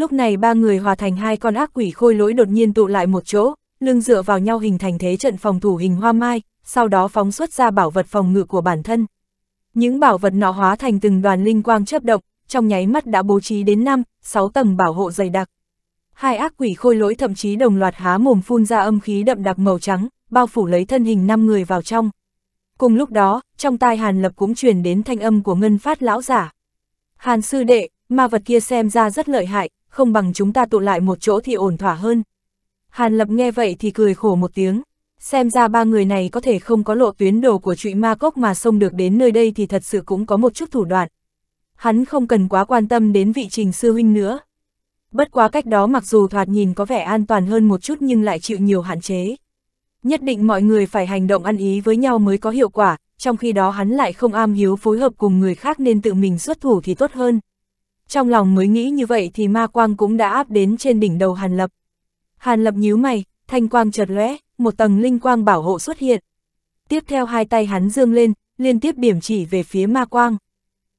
Lúc này ba người hòa thành hai con ác quỷ khôi lỗi đột nhiên tụ lại một chỗ, lưng dựa vào nhau hình thành thế trận phòng thủ hình hoa mai, sau đó phóng xuất ra bảo vật phòng ngự của bản thân. Những bảo vật nọ hóa thành từng đoàn linh quang chớp động, trong nháy mắt đã bố trí đến 5, 6 tầng bảo hộ dày đặc. Hai ác quỷ khôi lỗi thậm chí đồng loạt há mồm phun ra âm khí đậm đặc màu trắng, bao phủ lấy thân hình 5 người vào trong. Cùng lúc đó, trong tai Hàn Lập cũng truyền đến thanh âm của ngân phát lão giả. Hàn sư đệ, ma vật kia xem ra rất lợi hại, không bằng chúng ta tụ lại một chỗ thì ổn thỏa hơn. Hàn Lập nghe vậy thì cười khổ một tiếng, xem ra ba người này có thể không có lộ tuyến đồ của trụy ma cốc mà xông được đến nơi đây thì thật sự cũng có một chút thủ đoạn. Hắn không cần quá quan tâm đến vị trình sư huynh nữa. Bất quá cách đó mặc dù thoạt nhìn có vẻ an toàn hơn một chút nhưng lại chịu nhiều hạn chế. Nhất định mọi người phải hành động ăn ý với nhau mới có hiệu quả, trong khi đó hắn lại không am hiếu phối hợp cùng người khác nên tự mình xuất thủ thì tốt hơn trong lòng mới nghĩ như vậy thì ma quang cũng đã áp đến trên đỉnh đầu Hàn Lập. Hàn Lập nhíu mày, thanh quang chợt lóe, một tầng linh quang bảo hộ xuất hiện. Tiếp theo hai tay hắn dương lên, liên tiếp điểm chỉ về phía ma quang.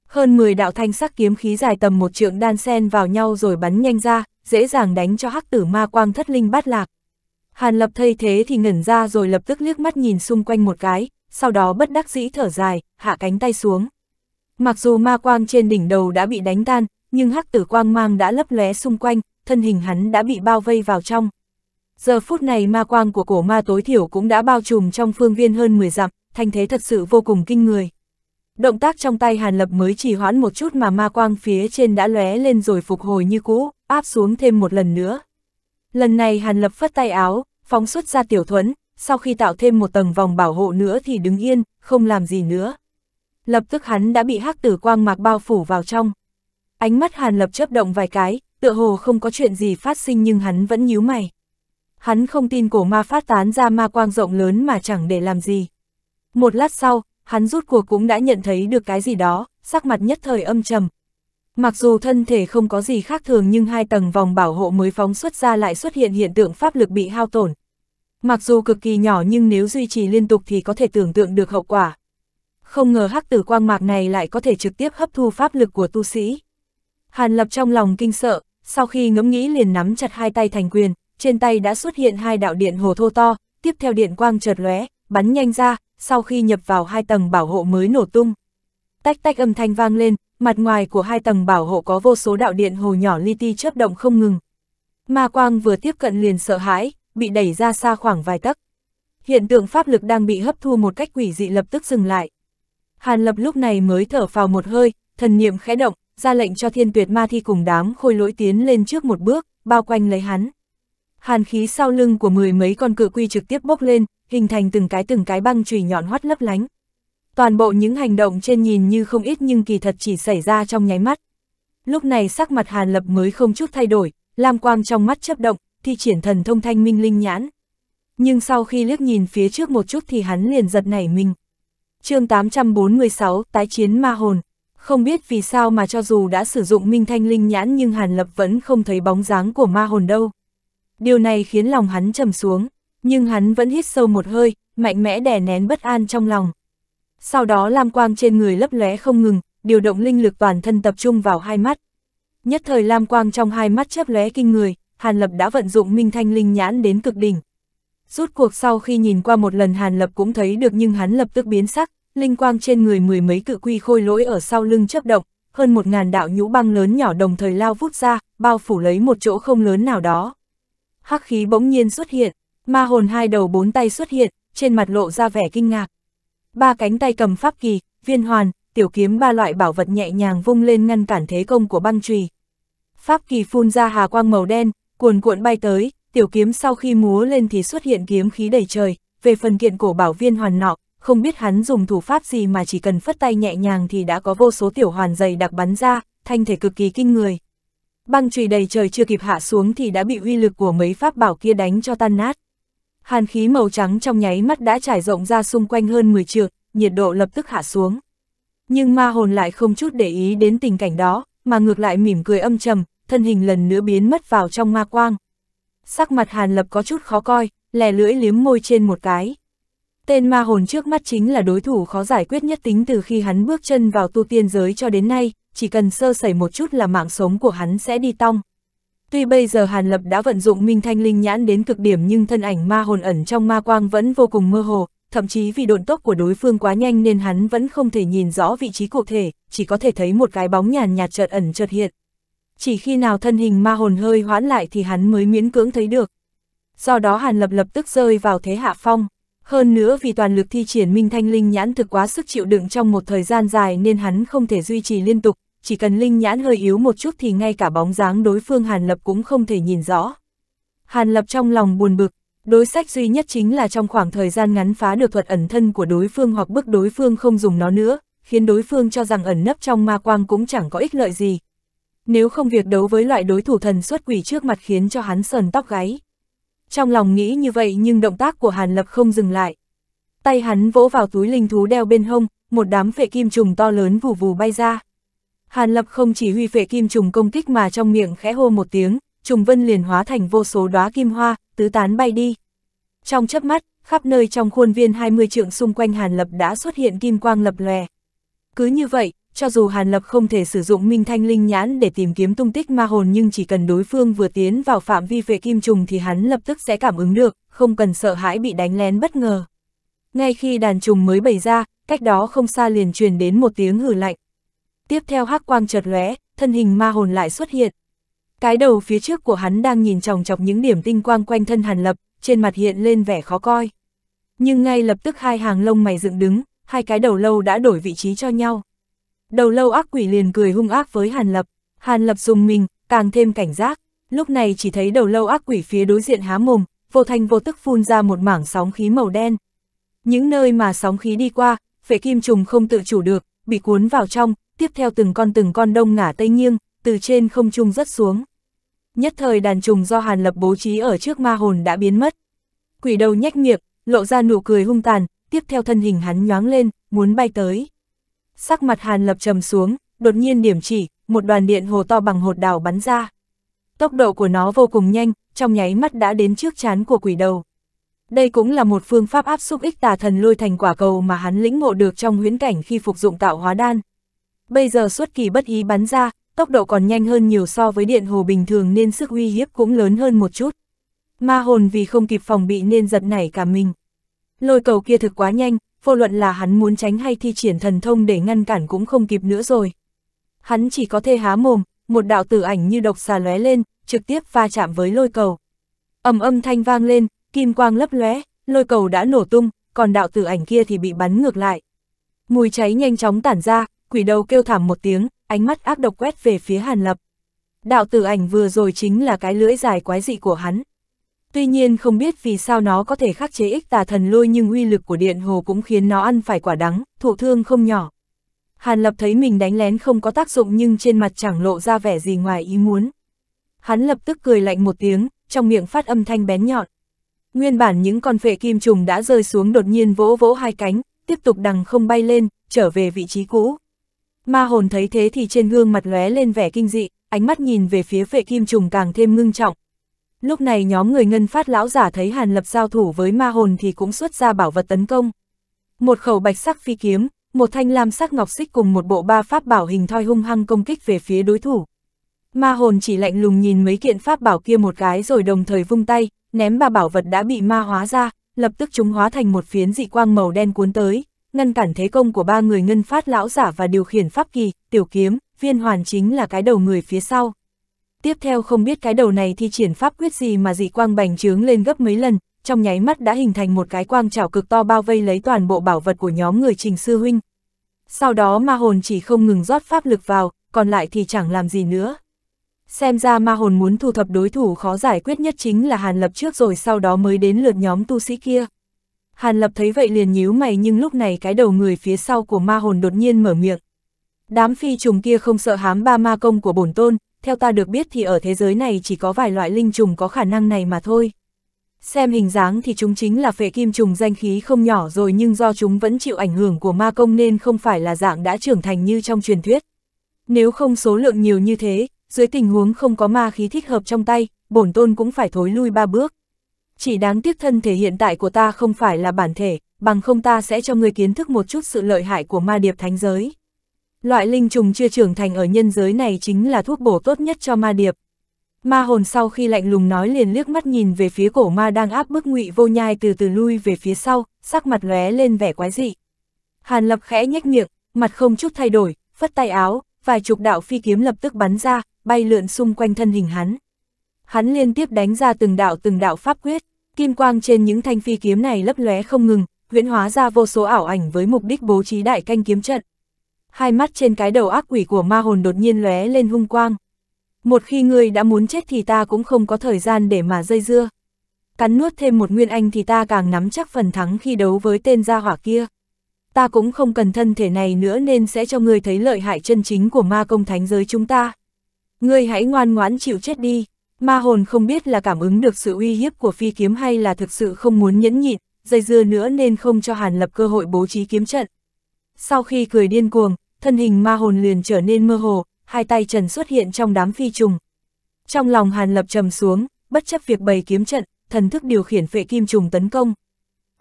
Hơn 10 đạo thanh sắc kiếm khí dài tầm một trượng đan sen vào nhau rồi bắn nhanh ra, dễ dàng đánh cho hắc tử ma quang thất linh bát lạc. Hàn Lập thay thế thì ngẩn ra rồi lập tức liếc mắt nhìn xung quanh một cái, sau đó bất đắc dĩ thở dài, hạ cánh tay xuống. Mặc dù ma quang trên đỉnh đầu đã bị đánh tan, nhưng hắc tử quang mang đã lấp lóe xung quanh, thân hình hắn đã bị bao vây vào trong. Giờ phút này ma quang của cổ ma tối thiểu cũng đã bao trùm trong phương viên hơn 10 dặm, thành thế thật sự vô cùng kinh người. Động tác trong tay Hàn Lập mới chỉ hoãn một chút mà ma quang phía trên đã lóe lên rồi phục hồi như cũ, áp xuống thêm một lần nữa. Lần này Hàn Lập phất tay áo, phóng xuất ra tiểu thuẫn, sau khi tạo thêm một tầng vòng bảo hộ nữa thì đứng yên, không làm gì nữa. Lập tức hắn đã bị hắc tử quang mạc bao phủ vào trong. Ánh mắt Hàn Lập chớp động vài cái, tựa hồ không có chuyện gì phát sinh nhưng hắn vẫn nhíu mày. Hắn không tin cổ ma phát tán ra ma quang rộng lớn mà chẳng để làm gì. Một lát sau, hắn rút cuộc cũng đã nhận thấy được cái gì đó, sắc mặt nhất thời âm trầm. Mặc dù thân thể không có gì khác thường nhưng hai tầng vòng bảo hộ mới phóng xuất ra lại xuất hiện hiện tượng pháp lực bị hao tổn. Mặc dù cực kỳ nhỏ nhưng nếu duy trì liên tục thì có thể tưởng tượng được hậu quả. Không ngờ hắc tử quang mạc này lại có thể trực tiếp hấp thu pháp lực của tu sĩ. Hàn Lập trong lòng kinh sợ, sau khi ngẫm nghĩ liền nắm chặt hai tay thành quyền, trên tay đã xuất hiện hai đạo điện hồ thô to, tiếp theo điện quang chợt lóe, bắn nhanh ra, sau khi nhập vào hai tầng bảo hộ mới nổ tung. Tách tách âm thanh vang lên, mặt ngoài của hai tầng bảo hộ có vô số đạo điện hồ nhỏ li ti chớp động không ngừng. Ma quang vừa tiếp cận liền sợ hãi, bị đẩy ra xa khoảng vài tấc. Hiện tượng pháp lực đang bị hấp thu một cách quỷ dị lập tức dừng lại. Hàn Lập lúc này mới thở phào một hơi, thần niệm khẽ động, ra lệnh cho thiên tuyệt ma thi cùng đám khôi lỗi tiến lên trước một bước, bao quanh lấy hắn. Hàn khí sau lưng của mười mấy con cự quy trực tiếp bốc lên, hình thành từng cái từng cái băng chùy nhọn hoắt lấp lánh. Toàn bộ những hành động trên nhìn như không ít nhưng kỳ thật chỉ xảy ra trong nháy mắt. Lúc này sắc mặt Hàn Lập mới không chút thay đổi, lam quang trong mắt chấp động, thi triển thần thông thanh minh linh nhãn. Nhưng sau khi liếc nhìn phía trước một chút thì hắn liền giật nảy mình. chương 846, tái chiến ma hồn. Không biết vì sao mà cho dù đã sử dụng minh thanh linh nhãn nhưng Hàn Lập vẫn không thấy bóng dáng của ma hồn đâu. Điều này khiến lòng hắn trầm xuống, nhưng hắn vẫn hít sâu một hơi, mạnh mẽ đè nén bất an trong lòng. Sau đó lam quang trên người lấp lóe không ngừng, điều động linh lực toàn thân tập trung vào hai mắt. Nhất thời lam quang trong hai mắt chớp lóe kinh người, Hàn Lập đã vận dụng minh thanh linh nhãn đến cực đỉnh. Rút cuộc sau khi nhìn qua một lần Hàn Lập cũng thấy được nhưng hắn lập tức biến sắc, linh quang trên người mười mấy cự quy khôi lỗi ở sau lưng chấp động, hơn một ngàn đạo nhũ băng lớn nhỏ đồng thời lao vút ra, bao phủ lấy một chỗ không lớn nào đó. Hắc khí bỗng nhiên xuất hiện, ma hồn hai đầu bốn tay xuất hiện, trên mặt lộ ra vẻ kinh ngạc. Ba cánh tay cầm pháp kỳ, viên hoàn, tiểu kiếm ba loại bảo vật nhẹ nhàng vung lên ngăn cản thế công của băng trùy. Pháp kỳ phun ra hà quang màu đen, cuồn cuộn bay tới, tiểu kiếm sau khi múa lên thì xuất hiện kiếm khí đầy trời, về phần kiện cổ bảo viên hoàn nọ, không biết hắn dùng thủ pháp gì mà chỉ cần phất tay nhẹ nhàng thì đã có vô số tiểu hoàn dày đặc bắn ra, thanh thể cực kỳ kinh người. Băng chùy đầy trời chưa kịp hạ xuống thì đã bị uy lực của mấy pháp bảo kia đánh cho tan nát. Hàn khí màu trắng trong nháy mắt đã trải rộng ra xung quanh hơn 10 trượng, nhiệt độ lập tức hạ xuống. Nhưng ma hồn lại không chút để ý đến tình cảnh đó, mà ngược lại mỉm cười âm trầm, thân hình lần nữa biến mất vào trong ma quang. Sắc mặt Hàn Lập có chút khó coi, lè lưỡi liếm môi trên một cái. Tên ma hồn trước mắt chính là đối thủ khó giải quyết nhất tính từ khi hắn bước chân vào tu tiên giới cho đến nay, chỉ cần sơ sẩy một chút là mạng sống của hắn sẽ đi tong. Tuy bây giờ Hàn Lập đã vận dụng Minh Thanh Linh Nhãn đến cực điểm nhưng thân ảnh ma hồn ẩn trong ma quang vẫn vô cùng mơ hồ, thậm chí vì độn tốc của đối phương quá nhanh nên hắn vẫn không thể nhìn rõ vị trí cụ thể, chỉ có thể thấy một cái bóng nhàn nhạt chợt ẩn chợt hiện. Chỉ khi nào thân hình ma hồn hơi hoãn lại thì hắn mới miễn cưỡng thấy được. Do đó Hàn Lập lập tức rơi vào thế hạ phong. Hơn nữa vì toàn lực thi triển minh thanh linh nhãn thực quá sức chịu đựng trong một thời gian dài nên hắn không thể duy trì liên tục, chỉ cần linh nhãn hơi yếu một chút thì ngay cả bóng dáng đối phương Hàn Lập cũng không thể nhìn rõ. Hàn Lập trong lòng buồn bực, đối sách duy nhất chính là trong khoảng thời gian ngắn phá được thuật ẩn thân của đối phương hoặc bức đối phương không dùng nó nữa, khiến đối phương cho rằng ẩn nấp trong ma quang cũng chẳng có ích lợi gì. Nếu không việc đấu với loại đối thủ thần xuất quỷ trước mặt khiến cho hắn sờn tóc gáy trong lòng nghĩ như vậy nhưng động tác của Hàn Lập không dừng lại. Tay hắn vỗ vào túi linh thú đeo bên hông, một đám phệ kim trùng to lớn vù vù bay ra. Hàn Lập không chỉ huy phệ kim trùng công kích mà trong miệng khẽ hô một tiếng, trùng vân liền hóa thành vô số đóa kim hoa, tứ tán bay đi. Trong chớp mắt, khắp nơi trong khuôn viên 20 trượng xung quanh Hàn Lập đã xuất hiện kim quang lập lòe. Cứ như vậy, cho dù Hàn Lập không thể sử dụng Minh Thanh Linh Nhãn để tìm kiếm tung tích ma hồn nhưng chỉ cần đối phương vừa tiến vào phạm vi về kim trùng thì hắn lập tức sẽ cảm ứng được, không cần sợ hãi bị đánh lén bất ngờ. Ngay khi đàn trùng mới bày ra, cách đó không xa liền truyền đến một tiếng hử lạnh. Tiếp theo hắc quang chợt lóe, thân hình ma hồn lại xuất hiện. Cái đầu phía trước của hắn đang nhìn chòng chọc những điểm tinh quang quanh thân Hàn Lập, trên mặt hiện lên vẻ khó coi. Nhưng ngay lập tức hai hàng lông mày dựng đứng, hai cái đầu lâu đã đổi vị trí cho nhau đầu lâu ác quỷ liền cười hung ác với Hàn Lập, Hàn Lập dùng mình, càng thêm cảnh giác, lúc này chỉ thấy đầu lâu ác quỷ phía đối diện há mồm, vô thành vô tức phun ra một mảng sóng khí màu đen. Những nơi mà sóng khí đi qua, phệ kim trùng không tự chủ được, bị cuốn vào trong, tiếp theo từng con từng con đông ngả tây nghiêng, từ trên không trung rớt xuống. Nhất thời đàn trùng do Hàn Lập bố trí ở trước ma hồn đã biến mất. Quỷ đầu nhếch miệng, lộ ra nụ cười hung tàn, tiếp theo thân hình hắn nhoáng lên, muốn bay tới sắc mặt Hàn Lập trầm xuống, đột nhiên điểm chỉ, một đoàn điện hồ to bằng hột đảo bắn ra. Tốc độ của nó vô cùng nhanh, trong nháy mắt đã đến trước chán của quỷ đầu. Đây cũng là một phương pháp áp xúc ích tà thần lôi thành quả cầu mà hắn lĩnh ngộ được trong huyễn cảnh khi phục dụng tạo hóa đan. Bây giờ suốt kỳ bất ý bắn ra, tốc độ còn nhanh hơn nhiều so với điện hồ bình thường nên sức uy hiếp cũng lớn hơn một chút. Ma hồn vì không kịp phòng bị nên giật nảy cả mình. Lôi cầu kia thực quá nhanh, vô luận là hắn muốn tránh hay thi triển thần thông để ngăn cản cũng không kịp nữa rồi. Hắn chỉ có thể há mồm, một đạo tử ảnh như độc xà lóe lên, trực tiếp va chạm với lôi cầu. Ầm âm thanh vang lên, kim quang lấp lóe, lôi cầu đã nổ tung, còn đạo tử ảnh kia thì bị bắn ngược lại. Mùi cháy nhanh chóng tản ra, quỷ đầu kêu thảm một tiếng, ánh mắt ác độc quét về phía Hàn Lập. Đạo tử ảnh vừa rồi chính là cái lưỡi dài quái dị của hắn. Tuy nhiên không biết vì sao nó có thể khắc chế ích tà thần lôi nhưng uy lực của điện hồ cũng khiến nó ăn phải quả đắng, thụ thương không nhỏ. Hàn Lập thấy mình đánh lén không có tác dụng nhưng trên mặt chẳng lộ ra vẻ gì ngoài ý muốn. Hắn lập tức cười lạnh một tiếng, trong miệng phát âm thanh bén nhọn. Nguyên bản những con phệ kim trùng đã rơi xuống đột nhiên vỗ vỗ hai cánh, tiếp tục đằng không bay lên, trở về vị trí cũ. Ma hồn thấy thế thì trên gương mặt lóe lên vẻ kinh dị, ánh mắt nhìn về phía phệ kim trùng càng thêm ngưng trọng, Lúc này nhóm người ngân phát lão giả thấy Hàn Lập giao thủ với ma hồn thì cũng xuất ra bảo vật tấn công. Một khẩu bạch sắc phi kiếm, một thanh lam sắc ngọc xích cùng một bộ ba pháp bảo hình thoi hung hăng công kích về phía đối thủ. Ma hồn chỉ lạnh lùng nhìn mấy kiện pháp bảo kia một cái rồi đồng thời vung tay, ném ba bảo vật đã bị ma hóa ra, lập tức chúng hóa thành một phiến dị quang màu đen cuốn tới, ngăn cản thế công của ba người ngân phát lão giả và điều khiển pháp kỳ, tiểu kiếm, viên hoàn chính là cái đầu người phía sau tiếp theo không biết cái đầu này thi triển pháp quyết gì mà dị quang bành trướng lên gấp mấy lần, trong nháy mắt đã hình thành một cái quang trảo cực to bao vây lấy toàn bộ bảo vật của nhóm người trình sư huynh. Sau đó ma hồn chỉ không ngừng rót pháp lực vào, còn lại thì chẳng làm gì nữa. Xem ra ma hồn muốn thu thập đối thủ khó giải quyết nhất chính là Hàn Lập trước rồi sau đó mới đến lượt nhóm tu sĩ kia. Hàn Lập thấy vậy liền nhíu mày nhưng lúc này cái đầu người phía sau của ma hồn đột nhiên mở miệng. Đám phi trùng kia không sợ hám ba ma công của bổn tôn, theo ta được biết thì ở thế giới này chỉ có vài loại linh trùng có khả năng này mà thôi. Xem hình dáng thì chúng chính là phệ kim trùng danh khí không nhỏ rồi nhưng do chúng vẫn chịu ảnh hưởng của ma công nên không phải là dạng đã trưởng thành như trong truyền thuyết. Nếu không số lượng nhiều như thế, dưới tình huống không có ma khí thích hợp trong tay, bổn tôn cũng phải thối lui ba bước. Chỉ đáng tiếc thân thể hiện tại của ta không phải là bản thể, bằng không ta sẽ cho người kiến thức một chút sự lợi hại của ma điệp thánh giới. Loại linh trùng chưa trưởng thành ở nhân giới này chính là thuốc bổ tốt nhất cho ma điệp. Ma hồn sau khi lạnh lùng nói liền liếc mắt nhìn về phía cổ ma đang áp bức ngụy vô nhai từ từ lui về phía sau, sắc mặt lóe lên vẻ quái dị. Hàn lập khẽ nhếch miệng, mặt không chút thay đổi, phất tay áo, vài chục đạo phi kiếm lập tức bắn ra, bay lượn xung quanh thân hình hắn. Hắn liên tiếp đánh ra từng đạo từng đạo pháp quyết, kim quang trên những thanh phi kiếm này lấp lóe không ngừng, huyễn hóa ra vô số ảo ảnh với mục đích bố trí đại canh kiếm trận hai mắt trên cái đầu ác quỷ của ma hồn đột nhiên lóe lên hung quang. Một khi ngươi đã muốn chết thì ta cũng không có thời gian để mà dây dưa. Cắn nuốt thêm một nguyên anh thì ta càng nắm chắc phần thắng khi đấu với tên gia hỏa kia. Ta cũng không cần thân thể này nữa nên sẽ cho ngươi thấy lợi hại chân chính của ma công thánh giới chúng ta. Ngươi hãy ngoan ngoãn chịu chết đi. Ma hồn không biết là cảm ứng được sự uy hiếp của phi kiếm hay là thực sự không muốn nhẫn nhịn, dây dưa nữa nên không cho Hàn Lập cơ hội bố trí kiếm trận sau khi cười điên cuồng, thân hình ma hồn liền trở nên mơ hồ, hai tay trần xuất hiện trong đám phi trùng. Trong lòng Hàn Lập trầm xuống, bất chấp việc bày kiếm trận, thần thức điều khiển phệ kim trùng tấn công.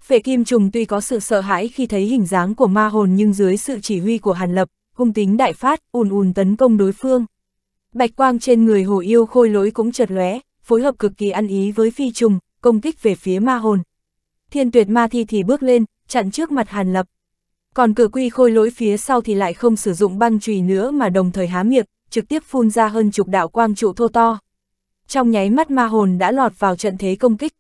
Phệ kim trùng tuy có sự sợ hãi khi thấy hình dáng của ma hồn nhưng dưới sự chỉ huy của Hàn Lập, hung tính đại phát, ùn ùn tấn công đối phương. Bạch quang trên người hồ yêu khôi lỗi cũng chợt lóe, phối hợp cực kỳ ăn ý với phi trùng, công kích về phía ma hồn. Thiên tuyệt ma thi thì bước lên, chặn trước mặt Hàn Lập. Còn cử quy khôi lỗi phía sau thì lại không sử dụng băng chùy nữa mà đồng thời há miệng, trực tiếp phun ra hơn chục đạo quang trụ thô to. Trong nháy mắt ma hồn đã lọt vào trận thế công kích.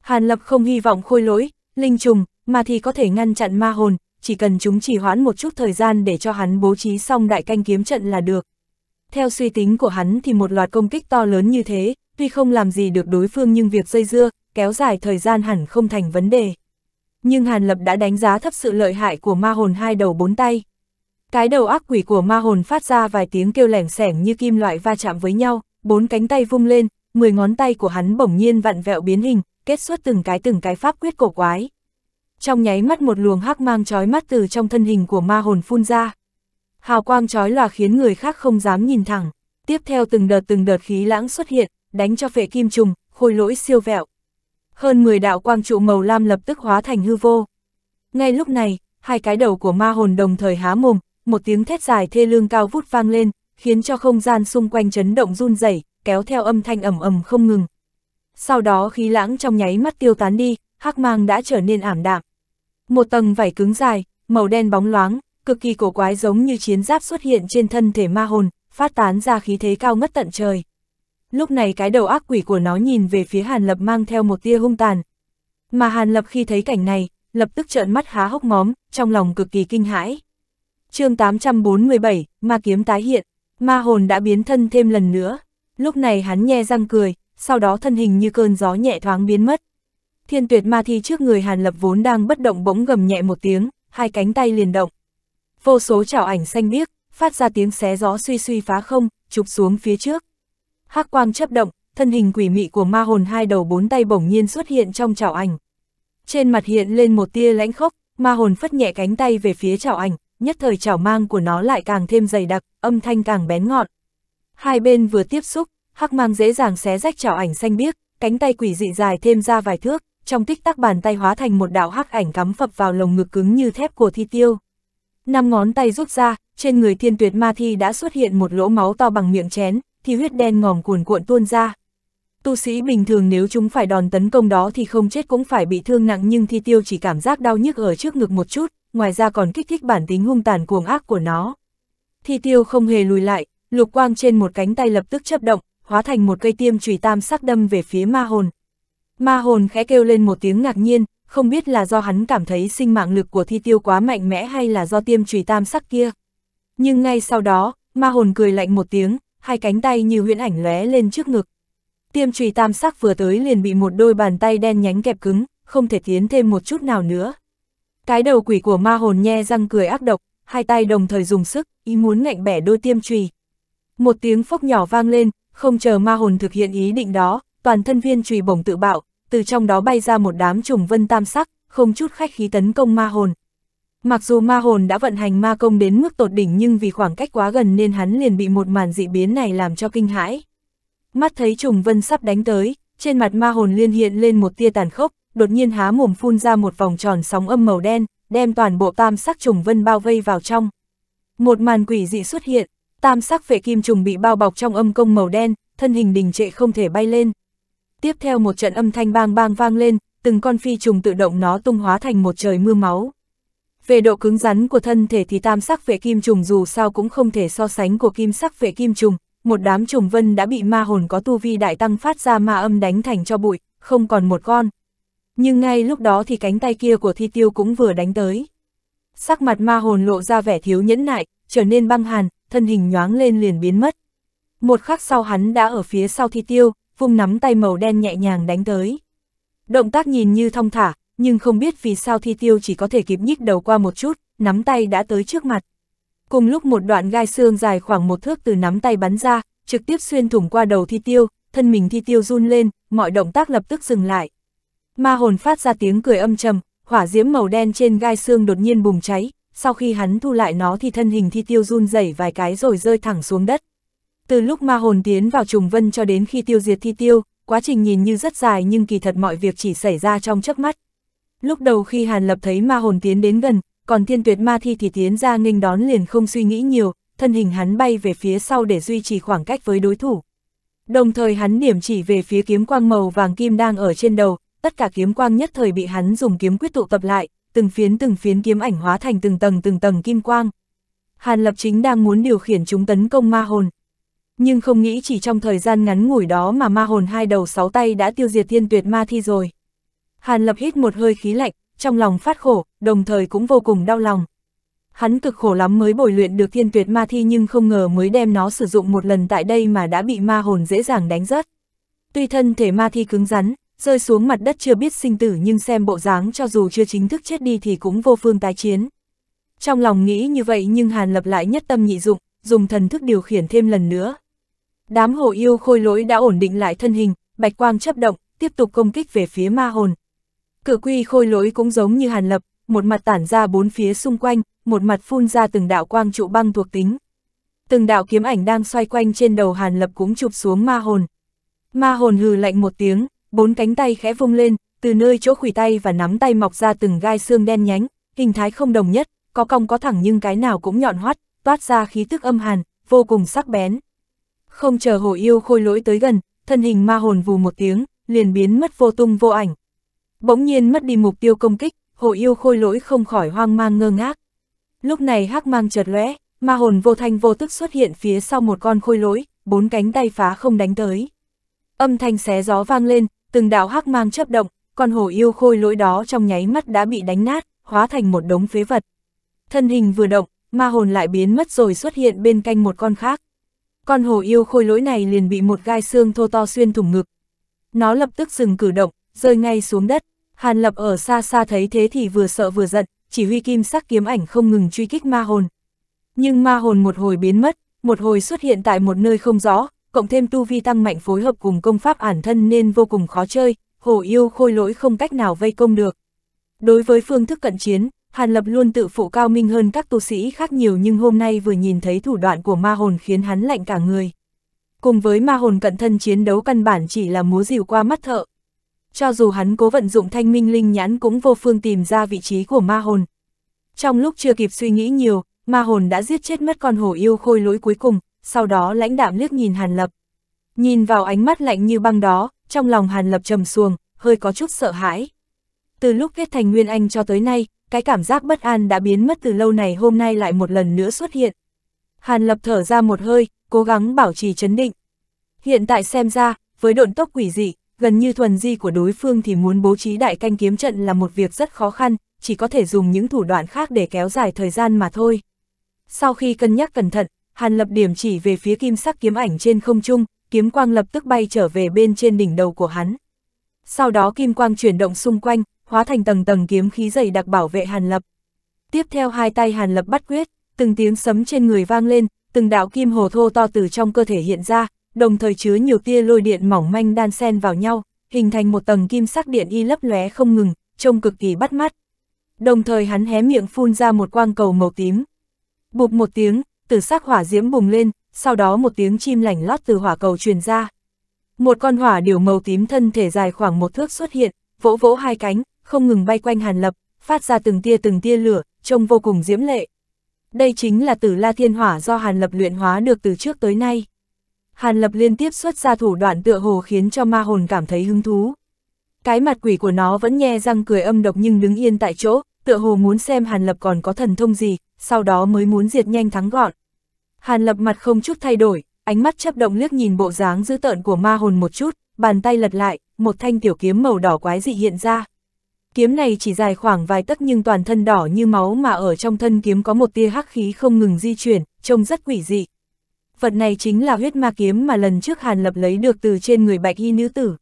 Hàn Lập không hy vọng khôi lỗi, linh trùng, mà thì có thể ngăn chặn ma hồn, chỉ cần chúng chỉ hoãn một chút thời gian để cho hắn bố trí xong đại canh kiếm trận là được. Theo suy tính của hắn thì một loạt công kích to lớn như thế, tuy không làm gì được đối phương nhưng việc dây dưa, kéo dài thời gian hẳn không thành vấn đề nhưng Hàn Lập đã đánh giá thấp sự lợi hại của ma hồn hai đầu bốn tay. Cái đầu ác quỷ của ma hồn phát ra vài tiếng kêu lẻng sẻng như kim loại va chạm với nhau, bốn cánh tay vung lên, mười ngón tay của hắn bỗng nhiên vặn vẹo biến hình, kết xuất từng cái từng cái pháp quyết cổ quái. Trong nháy mắt một luồng hắc mang chói mắt từ trong thân hình của ma hồn phun ra. Hào quang chói lòa khiến người khác không dám nhìn thẳng. Tiếp theo từng đợt từng đợt khí lãng xuất hiện, đánh cho phệ kim trùng, khôi lỗi siêu vẹo, hơn 10 đạo quang trụ màu lam lập tức hóa thành hư vô. Ngay lúc này, hai cái đầu của ma hồn đồng thời há mồm, một tiếng thét dài thê lương cao vút vang lên, khiến cho không gian xung quanh chấn động run rẩy, kéo theo âm thanh ầm ầm không ngừng. Sau đó khí lãng trong nháy mắt tiêu tán đi, hắc mang đã trở nên ảm đạm. Một tầng vải cứng dài, màu đen bóng loáng, cực kỳ cổ quái giống như chiến giáp xuất hiện trên thân thể ma hồn, phát tán ra khí thế cao ngất tận trời lúc này cái đầu ác quỷ của nó nhìn về phía Hàn Lập mang theo một tia hung tàn. Mà Hàn Lập khi thấy cảnh này, lập tức trợn mắt há hốc móm, trong lòng cực kỳ kinh hãi. chương 847, ma kiếm tái hiện, ma hồn đã biến thân thêm lần nữa. Lúc này hắn nhe răng cười, sau đó thân hình như cơn gió nhẹ thoáng biến mất. Thiên tuyệt ma thi trước người Hàn Lập vốn đang bất động bỗng gầm nhẹ một tiếng, hai cánh tay liền động. Vô số chảo ảnh xanh biếc, phát ra tiếng xé gió suy suy phá không, chụp xuống phía trước hắc quang chấp động, thân hình quỷ mị của ma hồn hai đầu bốn tay bỗng nhiên xuất hiện trong chảo ảnh. Trên mặt hiện lên một tia lãnh khốc, ma hồn phất nhẹ cánh tay về phía chảo ảnh, nhất thời chảo mang của nó lại càng thêm dày đặc, âm thanh càng bén ngọn. Hai bên vừa tiếp xúc, hắc mang dễ dàng xé rách chảo ảnh xanh biếc, cánh tay quỷ dị dài thêm ra vài thước, trong tích tắc bàn tay hóa thành một đạo hắc ảnh cắm phập vào lồng ngực cứng như thép của thi tiêu. Năm ngón tay rút ra, trên người thiên tuyệt ma thi đã xuất hiện một lỗ máu to bằng miệng chén, thì huyết đen ngòm cuồn cuộn tuôn ra. Tu sĩ bình thường nếu chúng phải đòn tấn công đó thì không chết cũng phải bị thương nặng nhưng thi tiêu chỉ cảm giác đau nhức ở trước ngực một chút, ngoài ra còn kích thích bản tính hung tàn cuồng ác của nó. Thi tiêu không hề lùi lại, lục quang trên một cánh tay lập tức chấp động, hóa thành một cây tiêm chùy tam sắc đâm về phía ma hồn. Ma hồn khẽ kêu lên một tiếng ngạc nhiên, không biết là do hắn cảm thấy sinh mạng lực của thi tiêu quá mạnh mẽ hay là do tiêm chùy tam sắc kia. Nhưng ngay sau đó, ma hồn cười lạnh một tiếng, hai cánh tay như huyễn ảnh lóe lên trước ngực. Tiêm trùy tam sắc vừa tới liền bị một đôi bàn tay đen nhánh kẹp cứng, không thể tiến thêm một chút nào nữa. Cái đầu quỷ của ma hồn nhe răng cười ác độc, hai tay đồng thời dùng sức, ý muốn ngạnh bẻ đôi tiêm trùy. Một tiếng phốc nhỏ vang lên, không chờ ma hồn thực hiện ý định đó, toàn thân viên trùy bổng tự bạo, từ trong đó bay ra một đám trùng vân tam sắc, không chút khách khí tấn công ma hồn, Mặc dù ma hồn đã vận hành ma công đến mức tột đỉnh nhưng vì khoảng cách quá gần nên hắn liền bị một màn dị biến này làm cho kinh hãi. Mắt thấy trùng vân sắp đánh tới, trên mặt ma hồn liên hiện lên một tia tàn khốc, đột nhiên há mồm phun ra một vòng tròn sóng âm màu đen, đem toàn bộ tam sắc trùng vân bao vây vào trong. Một màn quỷ dị xuất hiện, tam sắc vệ kim trùng bị bao bọc trong âm công màu đen, thân hình đình trệ không thể bay lên. Tiếp theo một trận âm thanh bang bang vang lên, từng con phi trùng tự động nó tung hóa thành một trời mưa máu. Về độ cứng rắn của thân thể thì tam sắc vệ kim trùng dù sao cũng không thể so sánh của kim sắc vệ kim trùng, một đám trùng vân đã bị ma hồn có tu vi đại tăng phát ra ma âm đánh thành cho bụi, không còn một con. Nhưng ngay lúc đó thì cánh tay kia của thi tiêu cũng vừa đánh tới. Sắc mặt ma hồn lộ ra vẻ thiếu nhẫn nại, trở nên băng hàn, thân hình nhoáng lên liền biến mất. Một khắc sau hắn đã ở phía sau thi tiêu, vung nắm tay màu đen nhẹ nhàng đánh tới. Động tác nhìn như thong thả, nhưng không biết vì sao thi tiêu chỉ có thể kịp nhích đầu qua một chút, nắm tay đã tới trước mặt. Cùng lúc một đoạn gai xương dài khoảng một thước từ nắm tay bắn ra, trực tiếp xuyên thủng qua đầu thi tiêu, thân mình thi tiêu run lên, mọi động tác lập tức dừng lại. Ma hồn phát ra tiếng cười âm trầm, hỏa diễm màu đen trên gai xương đột nhiên bùng cháy, sau khi hắn thu lại nó thì thân hình thi tiêu run rẩy vài cái rồi rơi thẳng xuống đất. Từ lúc ma hồn tiến vào trùng vân cho đến khi tiêu diệt thi tiêu, quá trình nhìn như rất dài nhưng kỳ thật mọi việc chỉ xảy ra trong chớp mắt. Lúc đầu khi Hàn Lập thấy ma hồn tiến đến gần, còn thiên tuyệt ma thi thì tiến ra nghênh đón liền không suy nghĩ nhiều, thân hình hắn bay về phía sau để duy trì khoảng cách với đối thủ. Đồng thời hắn điểm chỉ về phía kiếm quang màu vàng kim đang ở trên đầu, tất cả kiếm quang nhất thời bị hắn dùng kiếm quyết tụ tập lại, từng phiến từng phiến kiếm ảnh hóa thành từng tầng từng tầng kim quang. Hàn Lập chính đang muốn điều khiển chúng tấn công ma hồn. Nhưng không nghĩ chỉ trong thời gian ngắn ngủi đó mà ma hồn hai đầu sáu tay đã tiêu diệt thiên tuyệt ma thi rồi. Hàn Lập hít một hơi khí lạnh, trong lòng phát khổ, đồng thời cũng vô cùng đau lòng. Hắn cực khổ lắm mới bồi luyện được thiên tuyệt ma thi nhưng không ngờ mới đem nó sử dụng một lần tại đây mà đã bị ma hồn dễ dàng đánh rớt. Tuy thân thể ma thi cứng rắn, rơi xuống mặt đất chưa biết sinh tử nhưng xem bộ dáng cho dù chưa chính thức chết đi thì cũng vô phương tái chiến. Trong lòng nghĩ như vậy nhưng Hàn Lập lại nhất tâm nhị dụng, dùng thần thức điều khiển thêm lần nữa. Đám hồ yêu khôi lỗi đã ổn định lại thân hình, bạch quang chấp động, tiếp tục công kích về phía ma hồn, cửa quy khôi lỗi cũng giống như hàn lập, một mặt tản ra bốn phía xung quanh, một mặt phun ra từng đạo quang trụ băng thuộc tính. Từng đạo kiếm ảnh đang xoay quanh trên đầu hàn lập cũng chụp xuống ma hồn. Ma hồn hừ lạnh một tiếng, bốn cánh tay khẽ vung lên, từ nơi chỗ khủy tay và nắm tay mọc ra từng gai xương đen nhánh, hình thái không đồng nhất, có cong có thẳng nhưng cái nào cũng nhọn hoắt, toát ra khí tức âm hàn, vô cùng sắc bén. Không chờ hồ yêu khôi lỗi tới gần, thân hình ma hồn vù một tiếng, liền biến mất vô tung vô ảnh. Bỗng nhiên mất đi mục tiêu công kích, hồ yêu khôi lỗi không khỏi hoang mang ngơ ngác. Lúc này hắc mang chợt lóe, ma hồn vô thanh vô tức xuất hiện phía sau một con khôi lỗi, bốn cánh tay phá không đánh tới. Âm thanh xé gió vang lên, từng đạo hắc mang chớp động, con hồ yêu khôi lỗi đó trong nháy mắt đã bị đánh nát, hóa thành một đống phế vật. Thân hình vừa động, ma hồn lại biến mất rồi xuất hiện bên cạnh một con khác. Con hồ yêu khôi lỗi này liền bị một gai xương thô to xuyên thủng ngực. Nó lập tức dừng cử động, rơi ngay xuống đất. Hàn Lập ở xa xa thấy thế thì vừa sợ vừa giận, chỉ huy kim sắc kiếm ảnh không ngừng truy kích ma hồn. Nhưng ma hồn một hồi biến mất, một hồi xuất hiện tại một nơi không rõ, cộng thêm tu vi tăng mạnh phối hợp cùng công pháp ản thân nên vô cùng khó chơi, hổ yêu khôi lỗi không cách nào vây công được. Đối với phương thức cận chiến, Hàn Lập luôn tự phụ cao minh hơn các tu sĩ khác nhiều nhưng hôm nay vừa nhìn thấy thủ đoạn của ma hồn khiến hắn lạnh cả người. Cùng với ma hồn cận thân chiến đấu căn bản chỉ là múa rìu qua mắt thợ, cho dù hắn cố vận dụng thanh minh linh nhãn cũng vô phương tìm ra vị trí của ma hồn. Trong lúc chưa kịp suy nghĩ nhiều, ma hồn đã giết chết mất con hổ yêu khôi lỗi cuối cùng, sau đó lãnh đạm liếc nhìn Hàn Lập. Nhìn vào ánh mắt lạnh như băng đó, trong lòng Hàn Lập trầm xuồng, hơi có chút sợ hãi. Từ lúc kết thành Nguyên Anh cho tới nay, cái cảm giác bất an đã biến mất từ lâu này hôm nay lại một lần nữa xuất hiện. Hàn Lập thở ra một hơi, cố gắng bảo trì chấn định. Hiện tại xem ra, với độn tốc quỷ dị, gần như thuần di của đối phương thì muốn bố trí đại canh kiếm trận là một việc rất khó khăn, chỉ có thể dùng những thủ đoạn khác để kéo dài thời gian mà thôi. Sau khi cân nhắc cẩn thận, Hàn Lập điểm chỉ về phía kim sắc kiếm ảnh trên không trung, kiếm quang lập tức bay trở về bên trên đỉnh đầu của hắn. Sau đó kim quang chuyển động xung quanh, hóa thành tầng tầng kiếm khí dày đặc bảo vệ Hàn Lập. Tiếp theo hai tay Hàn Lập bắt quyết, từng tiếng sấm trên người vang lên, từng đạo kim hồ thô to từ trong cơ thể hiện ra, đồng thời chứa nhiều tia lôi điện mỏng manh đan xen vào nhau, hình thành một tầng kim sắc điện y lấp lóe không ngừng, trông cực kỳ bắt mắt. Đồng thời hắn hé miệng phun ra một quang cầu màu tím. Bụp một tiếng, tử sắc hỏa diễm bùng lên, sau đó một tiếng chim lảnh lót từ hỏa cầu truyền ra. Một con hỏa điều màu tím thân thể dài khoảng một thước xuất hiện, vỗ vỗ hai cánh, không ngừng bay quanh Hàn Lập, phát ra từng tia từng tia lửa, trông vô cùng diễm lệ. Đây chính là tử la thiên hỏa do Hàn Lập luyện hóa được từ trước tới nay. Hàn Lập liên tiếp xuất ra thủ đoạn tựa hồ khiến cho ma hồn cảm thấy hứng thú. Cái mặt quỷ của nó vẫn nhe răng cười âm độc nhưng đứng yên tại chỗ, tựa hồ muốn xem Hàn Lập còn có thần thông gì, sau đó mới muốn diệt nhanh thắng gọn. Hàn Lập mặt không chút thay đổi, ánh mắt chấp động liếc nhìn bộ dáng dữ tợn của ma hồn một chút, bàn tay lật lại, một thanh tiểu kiếm màu đỏ quái dị hiện ra. Kiếm này chỉ dài khoảng vài tấc nhưng toàn thân đỏ như máu mà ở trong thân kiếm có một tia hắc khí không ngừng di chuyển, trông rất quỷ dị vật này chính là huyết ma kiếm mà lần trước Hàn Lập lấy được từ trên người bạch y nữ tử.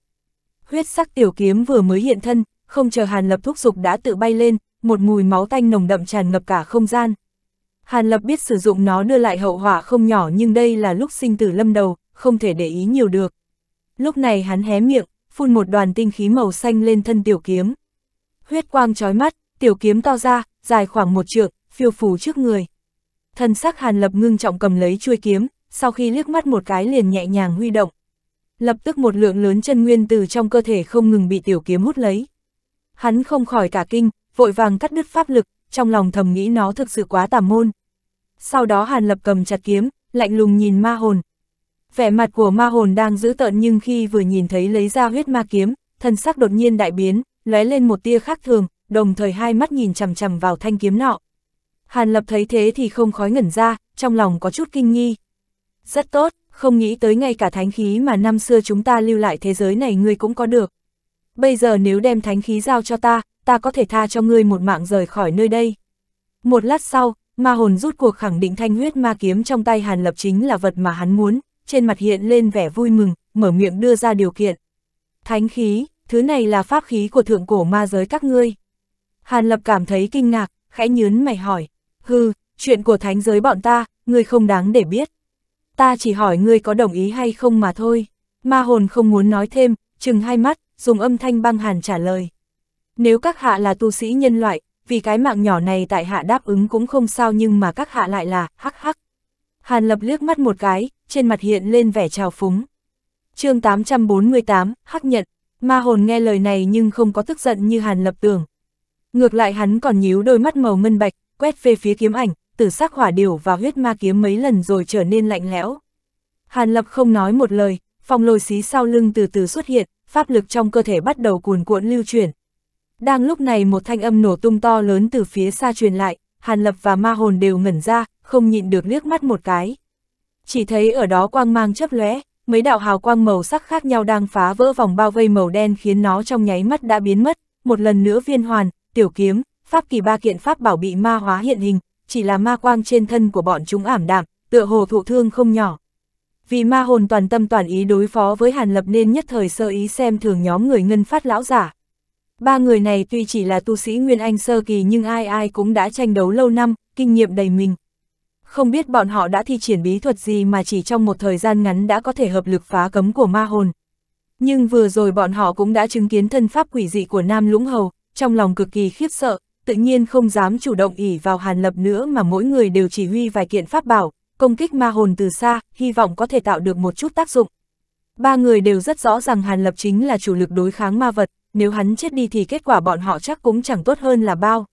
Huyết sắc tiểu kiếm vừa mới hiện thân, không chờ Hàn Lập thúc giục đã tự bay lên, một mùi máu tanh nồng đậm tràn ngập cả không gian. Hàn Lập biết sử dụng nó đưa lại hậu hỏa không nhỏ nhưng đây là lúc sinh tử lâm đầu, không thể để ý nhiều được. Lúc này hắn hé miệng, phun một đoàn tinh khí màu xanh lên thân tiểu kiếm. Huyết quang trói mắt, tiểu kiếm to ra, dài khoảng một trượng, phiêu phù trước người. Thân sắc Hàn Lập ngưng trọng cầm lấy chuôi kiếm, sau khi liếc mắt một cái liền nhẹ nhàng huy động. Lập tức một lượng lớn chân nguyên từ trong cơ thể không ngừng bị tiểu kiếm hút lấy. Hắn không khỏi cả kinh, vội vàng cắt đứt pháp lực, trong lòng thầm nghĩ nó thực sự quá tà môn. Sau đó Hàn Lập cầm chặt kiếm, lạnh lùng nhìn ma hồn. Vẻ mặt của ma hồn đang giữ tợn nhưng khi vừa nhìn thấy lấy ra huyết ma kiếm, thân sắc đột nhiên đại biến, lóe lên một tia khác thường, đồng thời hai mắt nhìn chằm chằm vào thanh kiếm nọ. Hàn Lập thấy thế thì không khói ngẩn ra, trong lòng có chút kinh nghi, rất tốt, không nghĩ tới ngay cả thánh khí mà năm xưa chúng ta lưu lại thế giới này ngươi cũng có được. Bây giờ nếu đem thánh khí giao cho ta, ta có thể tha cho ngươi một mạng rời khỏi nơi đây. Một lát sau, ma hồn rút cuộc khẳng định thanh huyết ma kiếm trong tay Hàn Lập chính là vật mà hắn muốn, trên mặt hiện lên vẻ vui mừng, mở miệng đưa ra điều kiện. Thánh khí, thứ này là pháp khí của thượng cổ ma giới các ngươi. Hàn Lập cảm thấy kinh ngạc, khẽ nhớn mày hỏi, hư, chuyện của thánh giới bọn ta, ngươi không đáng để biết ta chỉ hỏi ngươi có đồng ý hay không mà thôi. Ma hồn không muốn nói thêm, chừng hai mắt, dùng âm thanh băng hàn trả lời. Nếu các hạ là tu sĩ nhân loại, vì cái mạng nhỏ này tại hạ đáp ứng cũng không sao nhưng mà các hạ lại là, hắc hắc. Hàn lập liếc mắt một cái, trên mặt hiện lên vẻ trào phúng. chương 848, hắc nhận, ma hồn nghe lời này nhưng không có tức giận như hàn lập tưởng. Ngược lại hắn còn nhíu đôi mắt màu ngân bạch, quét về phía kiếm ảnh, tử sắc hỏa điểu và huyết ma kiếm mấy lần rồi trở nên lạnh lẽo. Hàn Lập không nói một lời, phong lôi xí sau lưng từ từ xuất hiện, pháp lực trong cơ thể bắt đầu cuồn cuộn lưu chuyển. Đang lúc này một thanh âm nổ tung to lớn từ phía xa truyền lại, Hàn Lập và ma hồn đều ngẩn ra, không nhịn được liếc mắt một cái. Chỉ thấy ở đó quang mang chấp lóe, mấy đạo hào quang màu sắc khác nhau đang phá vỡ vòng bao vây màu đen khiến nó trong nháy mắt đã biến mất, một lần nữa viên hoàn, tiểu kiếm, pháp kỳ ba kiện pháp bảo bị ma hóa hiện hình, chỉ là ma quang trên thân của bọn chúng ảm đạm, tựa hồ thụ thương không nhỏ. Vì ma hồn toàn tâm toàn ý đối phó với Hàn Lập nên nhất thời sơ ý xem thường nhóm người ngân phát lão giả. Ba người này tuy chỉ là tu sĩ Nguyên Anh sơ kỳ nhưng ai ai cũng đã tranh đấu lâu năm, kinh nghiệm đầy mình. Không biết bọn họ đã thi triển bí thuật gì mà chỉ trong một thời gian ngắn đã có thể hợp lực phá cấm của ma hồn. Nhưng vừa rồi bọn họ cũng đã chứng kiến thân pháp quỷ dị của Nam Lũng Hầu, trong lòng cực kỳ khiếp sợ, tự nhiên không dám chủ động ỉ vào hàn lập nữa mà mỗi người đều chỉ huy vài kiện pháp bảo, công kích ma hồn từ xa, hy vọng có thể tạo được một chút tác dụng. Ba người đều rất rõ rằng hàn lập chính là chủ lực đối kháng ma vật, nếu hắn chết đi thì kết quả bọn họ chắc cũng chẳng tốt hơn là bao.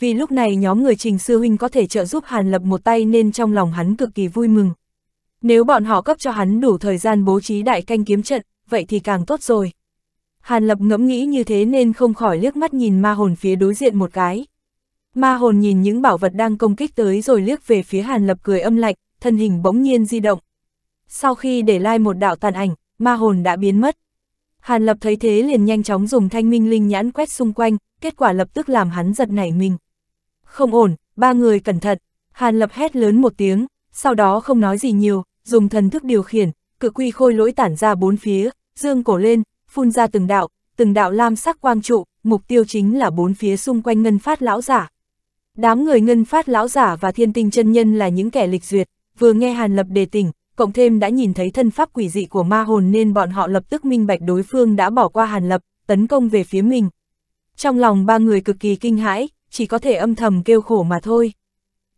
Vì lúc này nhóm người trình sư huynh có thể trợ giúp hàn lập một tay nên trong lòng hắn cực kỳ vui mừng. Nếu bọn họ cấp cho hắn đủ thời gian bố trí đại canh kiếm trận, vậy thì càng tốt rồi. Hàn Lập ngẫm nghĩ như thế nên không khỏi liếc mắt nhìn ma hồn phía đối diện một cái. Ma hồn nhìn những bảo vật đang công kích tới rồi liếc về phía Hàn Lập cười âm lạnh, thân hình bỗng nhiên di động. Sau khi để lai một đạo tàn ảnh, ma hồn đã biến mất. Hàn Lập thấy thế liền nhanh chóng dùng thanh minh linh nhãn quét xung quanh, kết quả lập tức làm hắn giật nảy mình. Không ổn, ba người cẩn thận. Hàn Lập hét lớn một tiếng, sau đó không nói gì nhiều, dùng thần thức điều khiển, cự quy khôi lỗi tản ra bốn phía, dương cổ lên, phun ra từng đạo, từng đạo lam sắc quang trụ, mục tiêu chính là bốn phía xung quanh ngân phát lão giả. Đám người ngân phát lão giả và thiên tinh chân nhân là những kẻ lịch duyệt, vừa nghe Hàn Lập đề tỉnh, cộng thêm đã nhìn thấy thân pháp quỷ dị của ma hồn nên bọn họ lập tức minh bạch đối phương đã bỏ qua Hàn Lập, tấn công về phía mình. Trong lòng ba người cực kỳ kinh hãi, chỉ có thể âm thầm kêu khổ mà thôi.